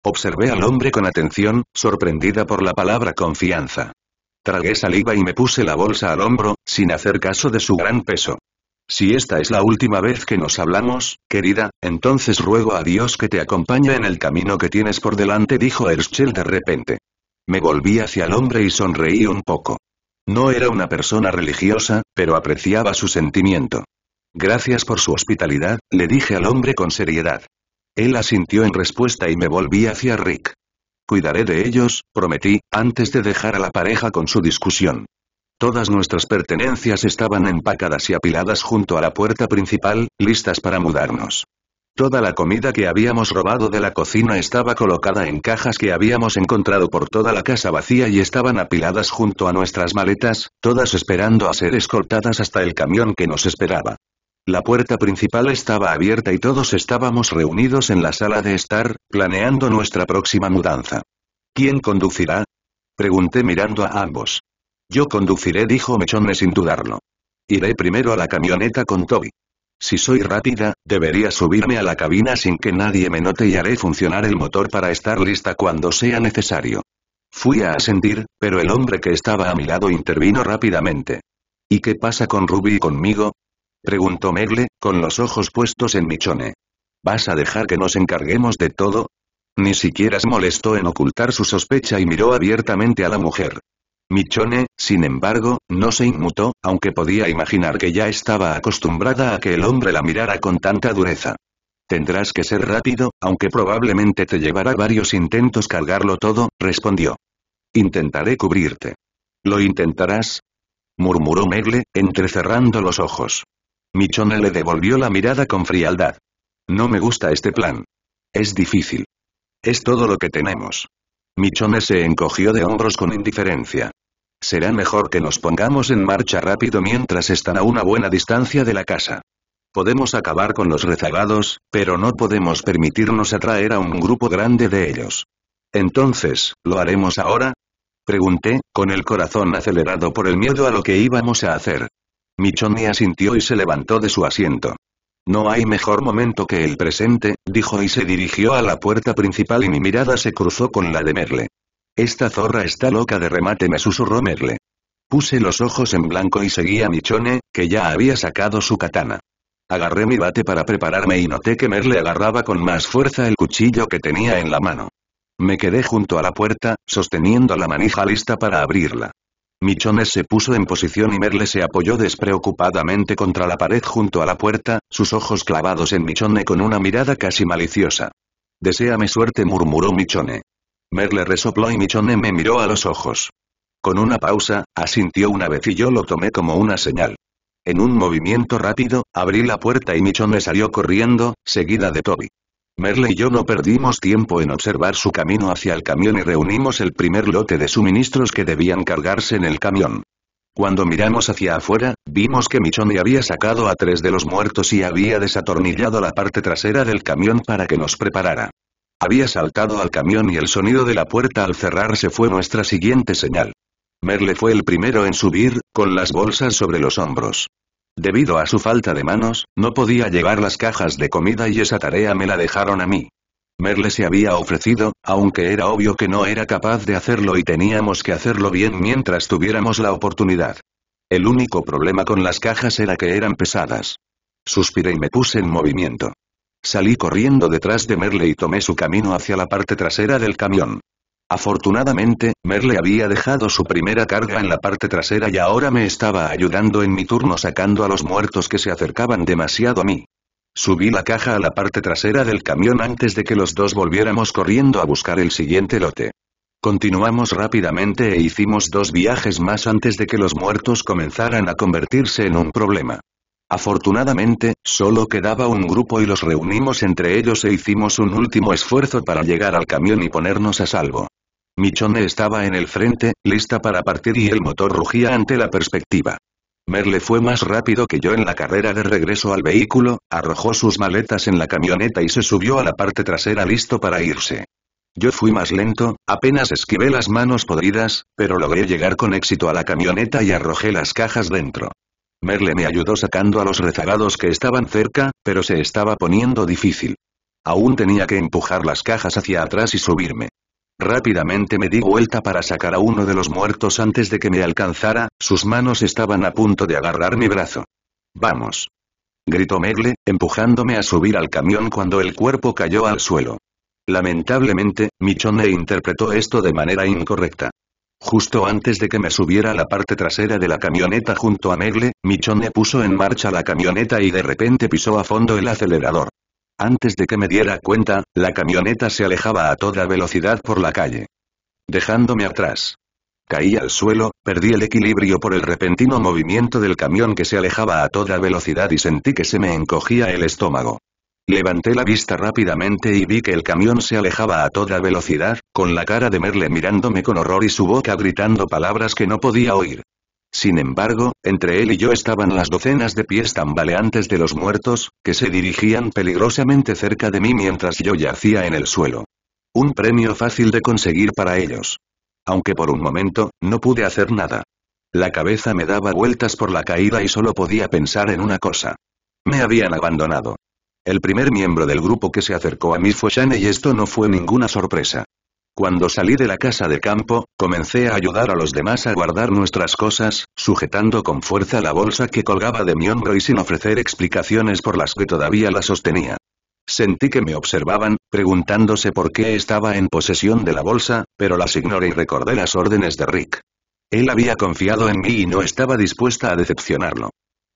Observé al hombre con atención, sorprendida por la palabra confianza. Tragué saliva y me puse la bolsa al hombro, sin hacer caso de su gran peso. Si esta es la última vez que nos hablamos, querida, entonces ruego a Dios que te acompañe en el camino que tienes por delante, dijo Herschel de repente. Me volví hacia el hombre y sonreí un poco. No era una persona religiosa, pero apreciaba su sentimiento. Gracias por su hospitalidad, le dije al hombre con seriedad. Él asintió en respuesta y me volví hacia Rick. Cuidaré de ellos, prometí, antes de dejar a la pareja con su discusión. Todas nuestras pertenencias estaban empacadas y apiladas junto a la puerta principal, listas para mudarnos. Toda la comida que habíamos robado de la cocina estaba colocada en cajas que habíamos encontrado por toda la casa vacía y estaban apiladas junto a nuestras maletas, todas esperando a ser escoltadas hasta el camión que nos esperaba. La puerta principal estaba abierta y todos estábamos reunidos en la sala de estar, planeando nuestra próxima mudanza. ¿Quién conducirá? Pregunté mirando a ambos. Yo conduciré dijo Mechone sin dudarlo. Iré primero a la camioneta con Toby. Si soy rápida, debería subirme a la cabina sin que nadie me note y haré funcionar el motor para estar lista cuando sea necesario. Fui a asentir, pero el hombre que estaba a mi lado intervino rápidamente. ¿Y qué pasa con Ruby y conmigo? Preguntó Megle, con los ojos puestos en Michone. ¿Vas a dejar que nos encarguemos de todo? Ni siquiera se molestó en ocultar su sospecha y miró abiertamente a la mujer. Michone, sin embargo, no se inmutó, aunque podía imaginar que ya estaba acostumbrada a que el hombre la mirara con tanta dureza. Tendrás que ser rápido, aunque probablemente te llevará varios intentos cargarlo todo, respondió. Intentaré cubrirte. ¿Lo intentarás? murmuró Megle, entrecerrando los ojos. Michone le devolvió la mirada con frialdad. No me gusta este plan. Es difícil. Es todo lo que tenemos. Michone se encogió de hombros con indiferencia. Será mejor que nos pongamos en marcha rápido mientras están a una buena distancia de la casa. Podemos acabar con los rezagados, pero no podemos permitirnos atraer a un grupo grande de ellos. Entonces, ¿lo haremos ahora? Pregunté, con el corazón acelerado por el miedo a lo que íbamos a hacer. Michone asintió y se levantó de su asiento. No hay mejor momento que el presente, dijo y se dirigió a la puerta principal y mi mirada se cruzó con la de Merle. Esta zorra está loca de remate me susurró Merle. Puse los ojos en blanco y seguí a Michone, que ya había sacado su katana. Agarré mi bate para prepararme y noté que Merle agarraba con más fuerza el cuchillo que tenía en la mano. Me quedé junto a la puerta, sosteniendo la manija lista para abrirla. Michones se puso en posición y Merle se apoyó despreocupadamente contra la pared junto a la puerta, sus ojos clavados en Michone con una mirada casi maliciosa. Deseame suerte murmuró Michone. Merle resopló y Michone me miró a los ojos. Con una pausa, asintió una vez y yo lo tomé como una señal. En un movimiento rápido, abrí la puerta y Michone salió corriendo, seguida de Toby. Merle y yo no perdimos tiempo en observar su camino hacia el camión y reunimos el primer lote de suministros que debían cargarse en el camión. Cuando miramos hacia afuera, vimos que Michoni había sacado a tres de los muertos y había desatornillado la parte trasera del camión para que nos preparara. Había saltado al camión y el sonido de la puerta al cerrarse fue nuestra siguiente señal. Merle fue el primero en subir, con las bolsas sobre los hombros. Debido a su falta de manos, no podía llevar las cajas de comida y esa tarea me la dejaron a mí. Merle se había ofrecido, aunque era obvio que no era capaz de hacerlo y teníamos que hacerlo bien mientras tuviéramos la oportunidad. El único problema con las cajas era que eran pesadas. Suspiré y me puse en movimiento. Salí corriendo detrás de Merle y tomé su camino hacia la parte trasera del camión. Afortunadamente, Merle había dejado su primera carga en la parte trasera y ahora me estaba ayudando en mi turno sacando a los muertos que se acercaban demasiado a mí. Subí la caja a la parte trasera del camión antes de que los dos volviéramos corriendo a buscar el siguiente lote. Continuamos rápidamente e hicimos dos viajes más antes de que los muertos comenzaran a convertirse en un problema. Afortunadamente, solo quedaba un grupo y los reunimos entre ellos e hicimos un último esfuerzo para llegar al camión y ponernos a salvo. Michonne estaba en el frente, lista para partir y el motor rugía ante la perspectiva. Merle fue más rápido que yo en la carrera de regreso al vehículo, arrojó sus maletas en la camioneta y se subió a la parte trasera listo para irse. Yo fui más lento, apenas esquivé las manos podridas, pero logré llegar con éxito a la camioneta y arrojé las cajas dentro. Merle me ayudó sacando a los rezagados que estaban cerca, pero se estaba poniendo difícil. Aún tenía que empujar las cajas hacia atrás y subirme. Rápidamente me di vuelta para sacar a uno de los muertos antes de que me alcanzara, sus manos estaban a punto de agarrar mi brazo. Vamos. Gritó Megle, empujándome a subir al camión cuando el cuerpo cayó al suelo. Lamentablemente, Michonne interpretó esto de manera incorrecta. Justo antes de que me subiera a la parte trasera de la camioneta junto a Megle, Michonne puso en marcha la camioneta y de repente pisó a fondo el acelerador. Antes de que me diera cuenta, la camioneta se alejaba a toda velocidad por la calle. Dejándome atrás. Caí al suelo, perdí el equilibrio por el repentino movimiento del camión que se alejaba a toda velocidad y sentí que se me encogía el estómago. Levanté la vista rápidamente y vi que el camión se alejaba a toda velocidad, con la cara de Merle mirándome con horror y su boca gritando palabras que no podía oír. Sin embargo, entre él y yo estaban las docenas de pies tambaleantes de los muertos, que se dirigían peligrosamente cerca de mí mientras yo yacía en el suelo. Un premio fácil de conseguir para ellos. Aunque por un momento, no pude hacer nada. La cabeza me daba vueltas por la caída y solo podía pensar en una cosa. Me habían abandonado. El primer miembro del grupo que se acercó a mí fue Shane y esto no fue ninguna sorpresa. Cuando salí de la casa de campo, comencé a ayudar a los demás a guardar nuestras cosas, sujetando con fuerza la bolsa que colgaba de mi hombro y sin ofrecer explicaciones por las que todavía la sostenía. Sentí que me observaban, preguntándose por qué estaba en posesión de la bolsa, pero las ignoré y recordé las órdenes de Rick. Él había confiado en mí y no estaba dispuesta a decepcionarlo.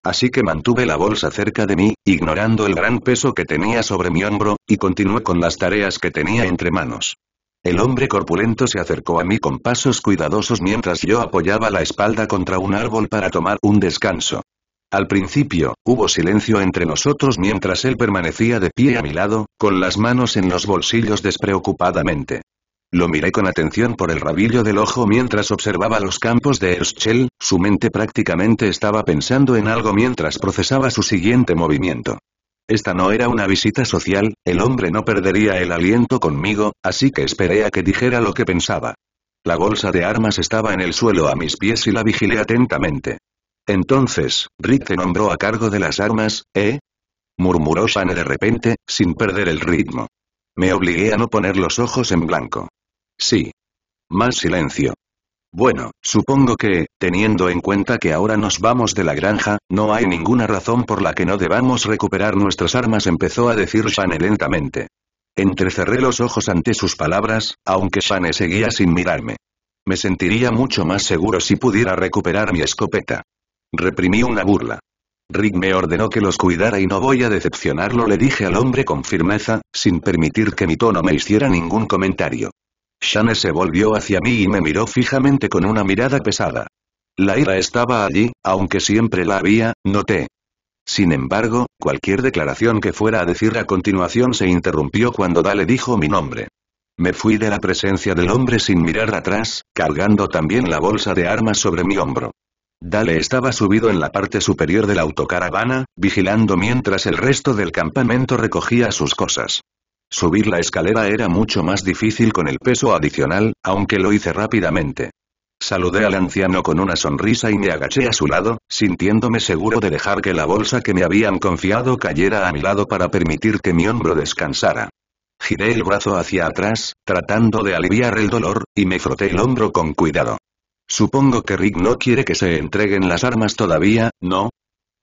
Así que mantuve la bolsa cerca de mí, ignorando el gran peso que tenía sobre mi hombro, y continué con las tareas que tenía entre manos. El hombre corpulento se acercó a mí con pasos cuidadosos mientras yo apoyaba la espalda contra un árbol para tomar un descanso. Al principio, hubo silencio entre nosotros mientras él permanecía de pie a mi lado, con las manos en los bolsillos despreocupadamente. Lo miré con atención por el rabillo del ojo mientras observaba los campos de Erschel, su mente prácticamente estaba pensando en algo mientras procesaba su siguiente movimiento. Esta no era una visita social, el hombre no perdería el aliento conmigo, así que esperé a que dijera lo que pensaba. La bolsa de armas estaba en el suelo a mis pies y la vigilé atentamente. Entonces, Rick te nombró a cargo de las armas, ¿eh? murmuró Shane de repente, sin perder el ritmo. Me obligué a no poner los ojos en blanco. Sí. Más silencio. Bueno, supongo que, teniendo en cuenta que ahora nos vamos de la granja, no hay ninguna razón por la que no debamos recuperar nuestras armas empezó a decir Shane lentamente. Entrecerré los ojos ante sus palabras, aunque Shane seguía sin mirarme. Me sentiría mucho más seguro si pudiera recuperar mi escopeta. Reprimí una burla. Rick me ordenó que los cuidara y no voy a decepcionarlo le dije al hombre con firmeza, sin permitir que mi tono me hiciera ningún comentario. Shane se volvió hacia mí y me miró fijamente con una mirada pesada. La ira estaba allí, aunque siempre la había, noté. Sin embargo, cualquier declaración que fuera a decir a continuación se interrumpió cuando Dale dijo mi nombre. Me fui de la presencia del hombre sin mirar atrás, cargando también la bolsa de armas sobre mi hombro. Dale estaba subido en la parte superior de la autocaravana, vigilando mientras el resto del campamento recogía sus cosas. Subir la escalera era mucho más difícil con el peso adicional, aunque lo hice rápidamente. Saludé al anciano con una sonrisa y me agaché a su lado, sintiéndome seguro de dejar que la bolsa que me habían confiado cayera a mi lado para permitir que mi hombro descansara. Giré el brazo hacia atrás, tratando de aliviar el dolor, y me froté el hombro con cuidado. Supongo que Rick no quiere que se entreguen las armas todavía, ¿no?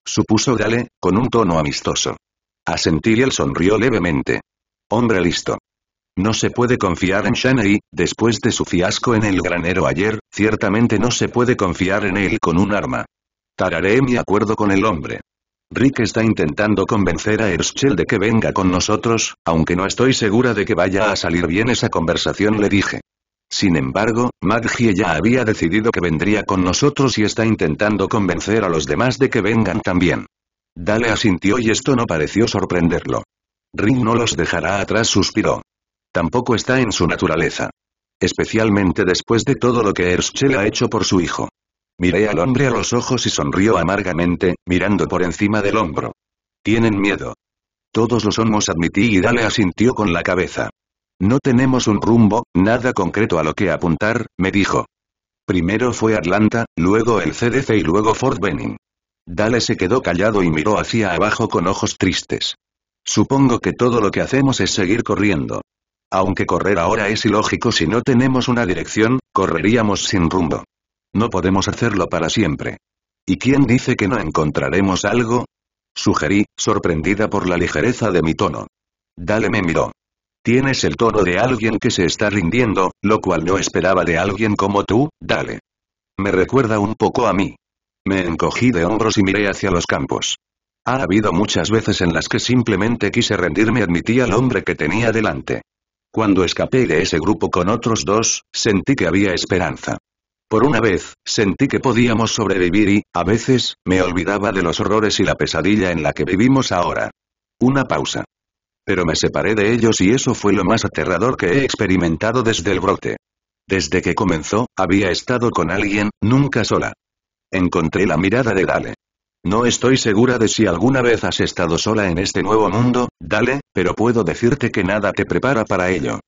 Supuso Dale, con un tono amistoso. Asentí y él sonrió levemente. Hombre listo. No se puede confiar en Shanei, después de su fiasco en el granero ayer, ciertamente no se puede confiar en él con un arma. Tararé mi acuerdo con el hombre. Rick está intentando convencer a Herschel de que venga con nosotros, aunque no estoy segura de que vaya a salir bien esa conversación le dije. Sin embargo, Maggie ya había decidido que vendría con nosotros y está intentando convencer a los demás de que vengan también. Dale asintió y esto no pareció sorprenderlo. «Ring no los dejará atrás, suspiró. Tampoco está en su naturaleza. Especialmente después de todo lo que Herschel ha hecho por su hijo. Miré al hombre a los ojos y sonrió amargamente, mirando por encima del hombro. Tienen miedo. Todos los somos admití y Dale asintió con la cabeza. No tenemos un rumbo, nada concreto a lo que apuntar, me dijo. Primero fue Atlanta, luego el CDC y luego Fort Benning. Dale se quedó callado y miró hacia abajo con ojos tristes. Supongo que todo lo que hacemos es seguir corriendo. Aunque correr ahora es ilógico si no tenemos una dirección, correríamos sin rumbo. No podemos hacerlo para siempre. ¿Y quién dice que no encontraremos algo? Sugerí, sorprendida por la ligereza de mi tono. Dale me miró. Tienes el tono de alguien que se está rindiendo, lo cual no esperaba de alguien como tú, dale. Me recuerda un poco a mí. Me encogí de hombros y miré hacia los campos. Ha habido muchas veces en las que simplemente quise rendirme admití al hombre que tenía delante. Cuando escapé de ese grupo con otros dos, sentí que había esperanza. Por una vez, sentí que podíamos sobrevivir y, a veces, me olvidaba de los horrores y la pesadilla en la que vivimos ahora. Una pausa. Pero me separé de ellos y eso fue lo más aterrador que he experimentado desde el brote. Desde que comenzó, había estado con alguien, nunca sola. Encontré la mirada de Dale. No estoy segura de si alguna vez has estado sola en este nuevo mundo, dale, pero puedo decirte que nada te prepara para ello.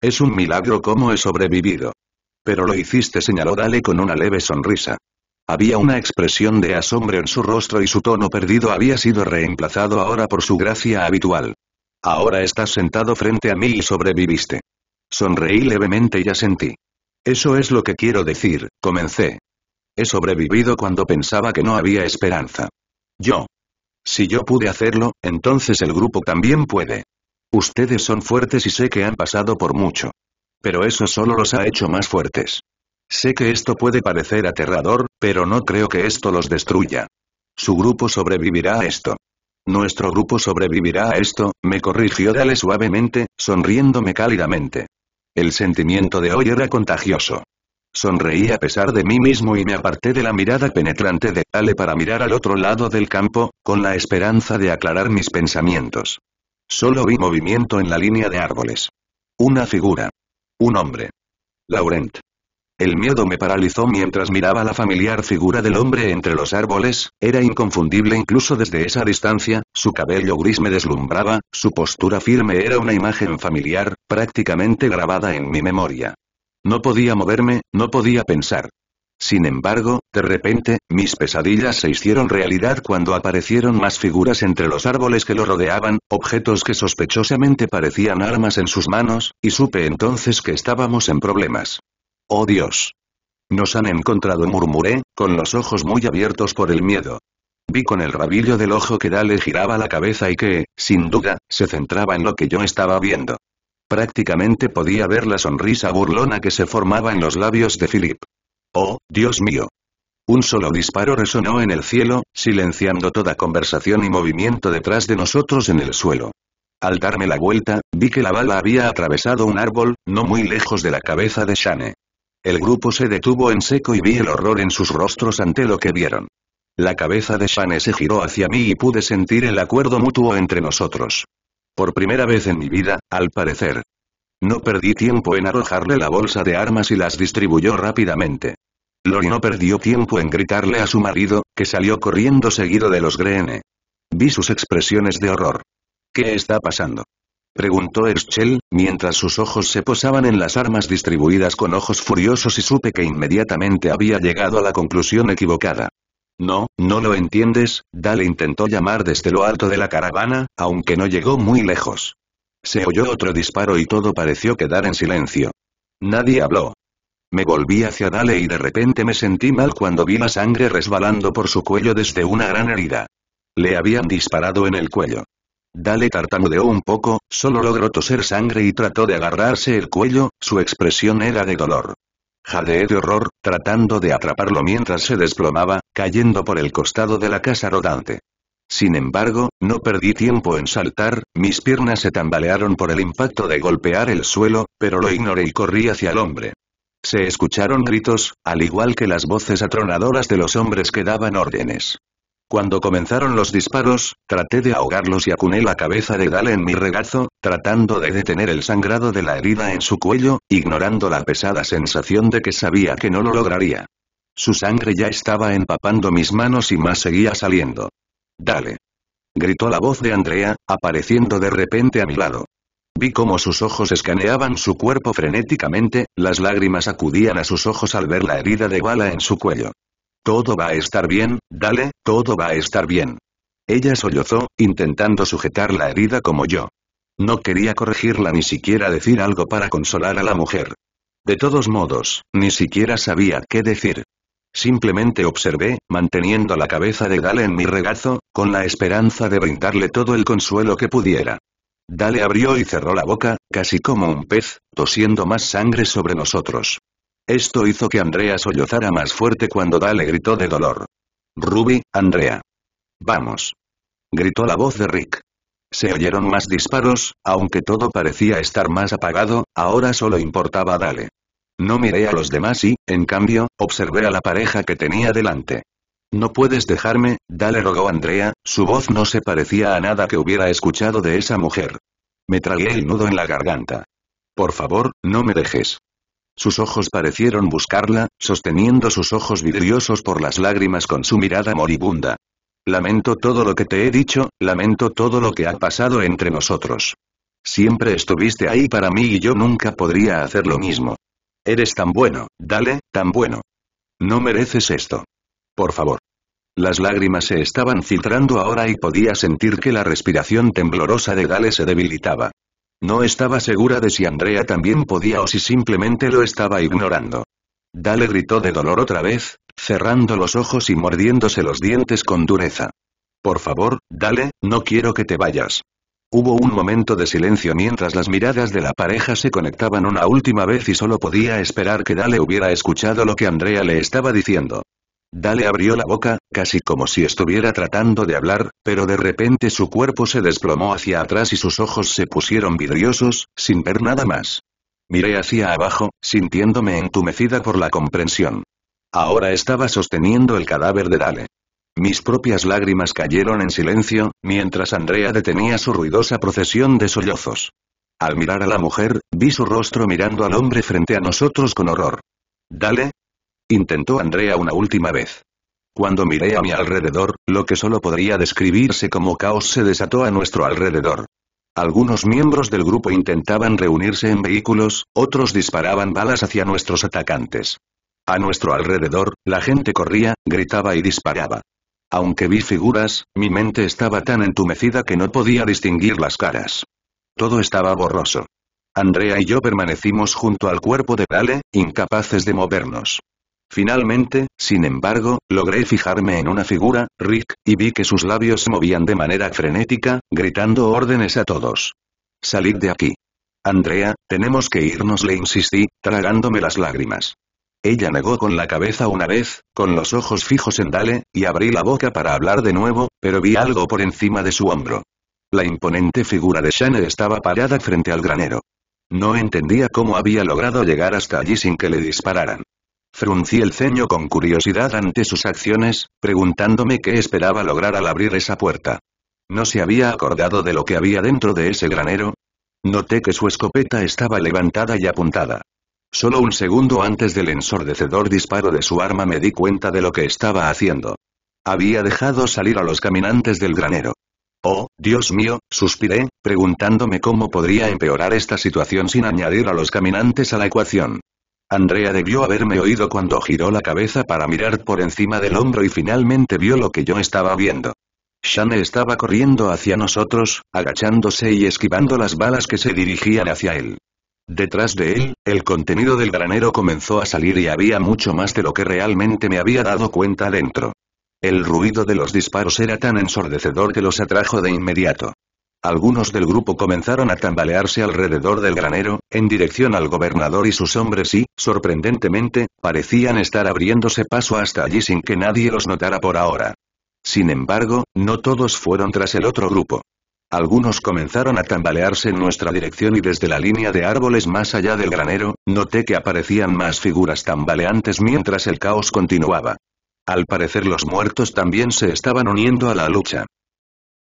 Es un milagro cómo he sobrevivido. Pero lo hiciste, señaló Dale con una leve sonrisa. Había una expresión de asombro en su rostro y su tono perdido había sido reemplazado ahora por su gracia habitual. Ahora estás sentado frente a mí y sobreviviste. Sonreí levemente y asentí. Eso es lo que quiero decir, comencé, He sobrevivido cuando pensaba que no había esperanza. Yo. Si yo pude hacerlo, entonces el grupo también puede. Ustedes son fuertes y sé que han pasado por mucho. Pero eso solo los ha hecho más fuertes. Sé que esto puede parecer aterrador, pero no creo que esto los destruya. Su grupo sobrevivirá a esto. Nuestro grupo sobrevivirá a esto, me corrigió Dale suavemente, sonriéndome cálidamente. El sentimiento de hoy era contagioso. Sonreí a pesar de mí mismo y me aparté de la mirada penetrante de Ale para mirar al otro lado del campo, con la esperanza de aclarar mis pensamientos. Solo vi movimiento en la línea de árboles. Una figura. Un hombre. Laurent. El miedo me paralizó mientras miraba la familiar figura del hombre entre los árboles, era inconfundible incluso desde esa distancia, su cabello gris me deslumbraba, su postura firme era una imagen familiar, prácticamente grabada en mi memoria. No podía moverme, no podía pensar. Sin embargo, de repente, mis pesadillas se hicieron realidad cuando aparecieron más figuras entre los árboles que lo rodeaban, objetos que sospechosamente parecían armas en sus manos, y supe entonces que estábamos en problemas. ¡Oh Dios! Nos han encontrado, murmuré, con los ojos muy abiertos por el miedo. Vi con el rabillo del ojo que Dale giraba la cabeza y que, sin duda, se centraba en lo que yo estaba viendo. Prácticamente podía ver la sonrisa burlona que se formaba en los labios de Philip. ¡Oh, Dios mío! Un solo disparo resonó en el cielo, silenciando toda conversación y movimiento detrás de nosotros en el suelo. Al darme la vuelta, vi que la bala había atravesado un árbol, no muy lejos de la cabeza de Shane. El grupo se detuvo en seco y vi el horror en sus rostros ante lo que vieron. La cabeza de Shane se giró hacia mí y pude sentir el acuerdo mutuo entre nosotros. Por primera vez en mi vida, al parecer. No perdí tiempo en arrojarle la bolsa de armas y las distribuyó rápidamente. Lori no perdió tiempo en gritarle a su marido, que salió corriendo seguido de los Greene. Vi sus expresiones de horror. ¿Qué está pasando? Preguntó Erschel, mientras sus ojos se posaban en las armas distribuidas con ojos furiosos y supe que inmediatamente había llegado a la conclusión equivocada. No, no lo entiendes, Dale intentó llamar desde lo alto de la caravana, aunque no llegó muy lejos. Se oyó otro disparo y todo pareció quedar en silencio. Nadie habló. Me volví hacia Dale y de repente me sentí mal cuando vi la sangre resbalando por su cuello desde una gran herida. Le habían disparado en el cuello. Dale tartamudeó un poco, solo logró toser sangre y trató de agarrarse el cuello, su expresión era de dolor. Jadeé de horror, tratando de atraparlo mientras se desplomaba, cayendo por el costado de la casa rodante. Sin embargo, no perdí tiempo en saltar, mis piernas se tambalearon por el impacto de golpear el suelo, pero lo ignoré y corrí hacia el hombre. Se escucharon gritos, al igual que las voces atronadoras de los hombres que daban órdenes. Cuando comenzaron los disparos, traté de ahogarlos y acuné la cabeza de Dale en mi regazo, tratando de detener el sangrado de la herida en su cuello, ignorando la pesada sensación de que sabía que no lo lograría. Su sangre ya estaba empapando mis manos y más seguía saliendo. Dale. Gritó la voz de Andrea, apareciendo de repente a mi lado. Vi cómo sus ojos escaneaban su cuerpo frenéticamente, las lágrimas acudían a sus ojos al ver la herida de bala en su cuello. Todo va a estar bien, dale, todo va a estar bien. Ella sollozó, intentando sujetar la herida como yo. No quería corregirla ni siquiera decir algo para consolar a la mujer. De todos modos, ni siquiera sabía qué decir. Simplemente observé, manteniendo la cabeza de Dale en mi regazo, con la esperanza de brindarle todo el consuelo que pudiera. Dale abrió y cerró la boca, casi como un pez, tosiendo más sangre sobre nosotros. Esto hizo que Andrea sollozara más fuerte cuando Dale gritó de dolor. Ruby, Andrea. Vamos. Gritó la voz de Rick. Se oyeron más disparos, aunque todo parecía estar más apagado, ahora solo importaba Dale. No miré a los demás y, en cambio, observé a la pareja que tenía delante. No puedes dejarme, dale rogó Andrea, su voz no se parecía a nada que hubiera escuchado de esa mujer. Me tragué el nudo en la garganta. Por favor, no me dejes. Sus ojos parecieron buscarla, sosteniendo sus ojos vidriosos por las lágrimas con su mirada moribunda. Lamento todo lo que te he dicho, lamento todo lo que ha pasado entre nosotros. Siempre estuviste ahí para mí y yo nunca podría hacer lo mismo. Eres tan bueno, dale, tan bueno. No mereces esto. Por favor. Las lágrimas se estaban filtrando ahora y podía sentir que la respiración temblorosa de Dale se debilitaba. No estaba segura de si Andrea también podía o si simplemente lo estaba ignorando. Dale gritó de dolor otra vez, cerrando los ojos y mordiéndose los dientes con dureza. Por favor, Dale, no quiero que te vayas. Hubo un momento de silencio mientras las miradas de la pareja se conectaban una última vez y solo podía esperar que Dale hubiera escuchado lo que Andrea le estaba diciendo. Dale abrió la boca, casi como si estuviera tratando de hablar, pero de repente su cuerpo se desplomó hacia atrás y sus ojos se pusieron vidriosos, sin ver nada más. Miré hacia abajo, sintiéndome entumecida por la comprensión. Ahora estaba sosteniendo el cadáver de Dale. Mis propias lágrimas cayeron en silencio, mientras Andrea detenía su ruidosa procesión de sollozos. Al mirar a la mujer, vi su rostro mirando al hombre frente a nosotros con horror. Dale. Intentó Andrea una última vez. Cuando miré a mi alrededor, lo que solo podría describirse como caos se desató a nuestro alrededor. Algunos miembros del grupo intentaban reunirse en vehículos, otros disparaban balas hacia nuestros atacantes. A nuestro alrededor, la gente corría, gritaba y disparaba. Aunque vi figuras, mi mente estaba tan entumecida que no podía distinguir las caras. Todo estaba borroso. Andrea y yo permanecimos junto al cuerpo de Dale, incapaces de movernos. Finalmente, sin embargo, logré fijarme en una figura, Rick, y vi que sus labios se movían de manera frenética, gritando órdenes a todos. Salid de aquí. Andrea, tenemos que irnos, le insistí, tragándome las lágrimas. Ella negó con la cabeza una vez, con los ojos fijos en Dale, y abrí la boca para hablar de nuevo, pero vi algo por encima de su hombro. La imponente figura de Shane estaba parada frente al granero. No entendía cómo había logrado llegar hasta allí sin que le dispararan. Fruncí el ceño con curiosidad ante sus acciones, preguntándome qué esperaba lograr al abrir esa puerta. ¿No se había acordado de lo que había dentro de ese granero? Noté que su escopeta estaba levantada y apuntada. Solo un segundo antes del ensordecedor disparo de su arma me di cuenta de lo que estaba haciendo. Había dejado salir a los caminantes del granero. Oh, Dios mío, suspiré, preguntándome cómo podría empeorar esta situación sin añadir a los caminantes a la ecuación. Andrea debió haberme oído cuando giró la cabeza para mirar por encima del hombro y finalmente vio lo que yo estaba viendo. Shane estaba corriendo hacia nosotros, agachándose y esquivando las balas que se dirigían hacia él. Detrás de él, el contenido del granero comenzó a salir y había mucho más de lo que realmente me había dado cuenta dentro. El ruido de los disparos era tan ensordecedor que los atrajo de inmediato. Algunos del grupo comenzaron a tambalearse alrededor del granero, en dirección al gobernador y sus hombres y, sorprendentemente, parecían estar abriéndose paso hasta allí sin que nadie los notara por ahora. Sin embargo, no todos fueron tras el otro grupo. Algunos comenzaron a tambalearse en nuestra dirección y desde la línea de árboles más allá del granero, noté que aparecían más figuras tambaleantes mientras el caos continuaba. Al parecer los muertos también se estaban uniendo a la lucha.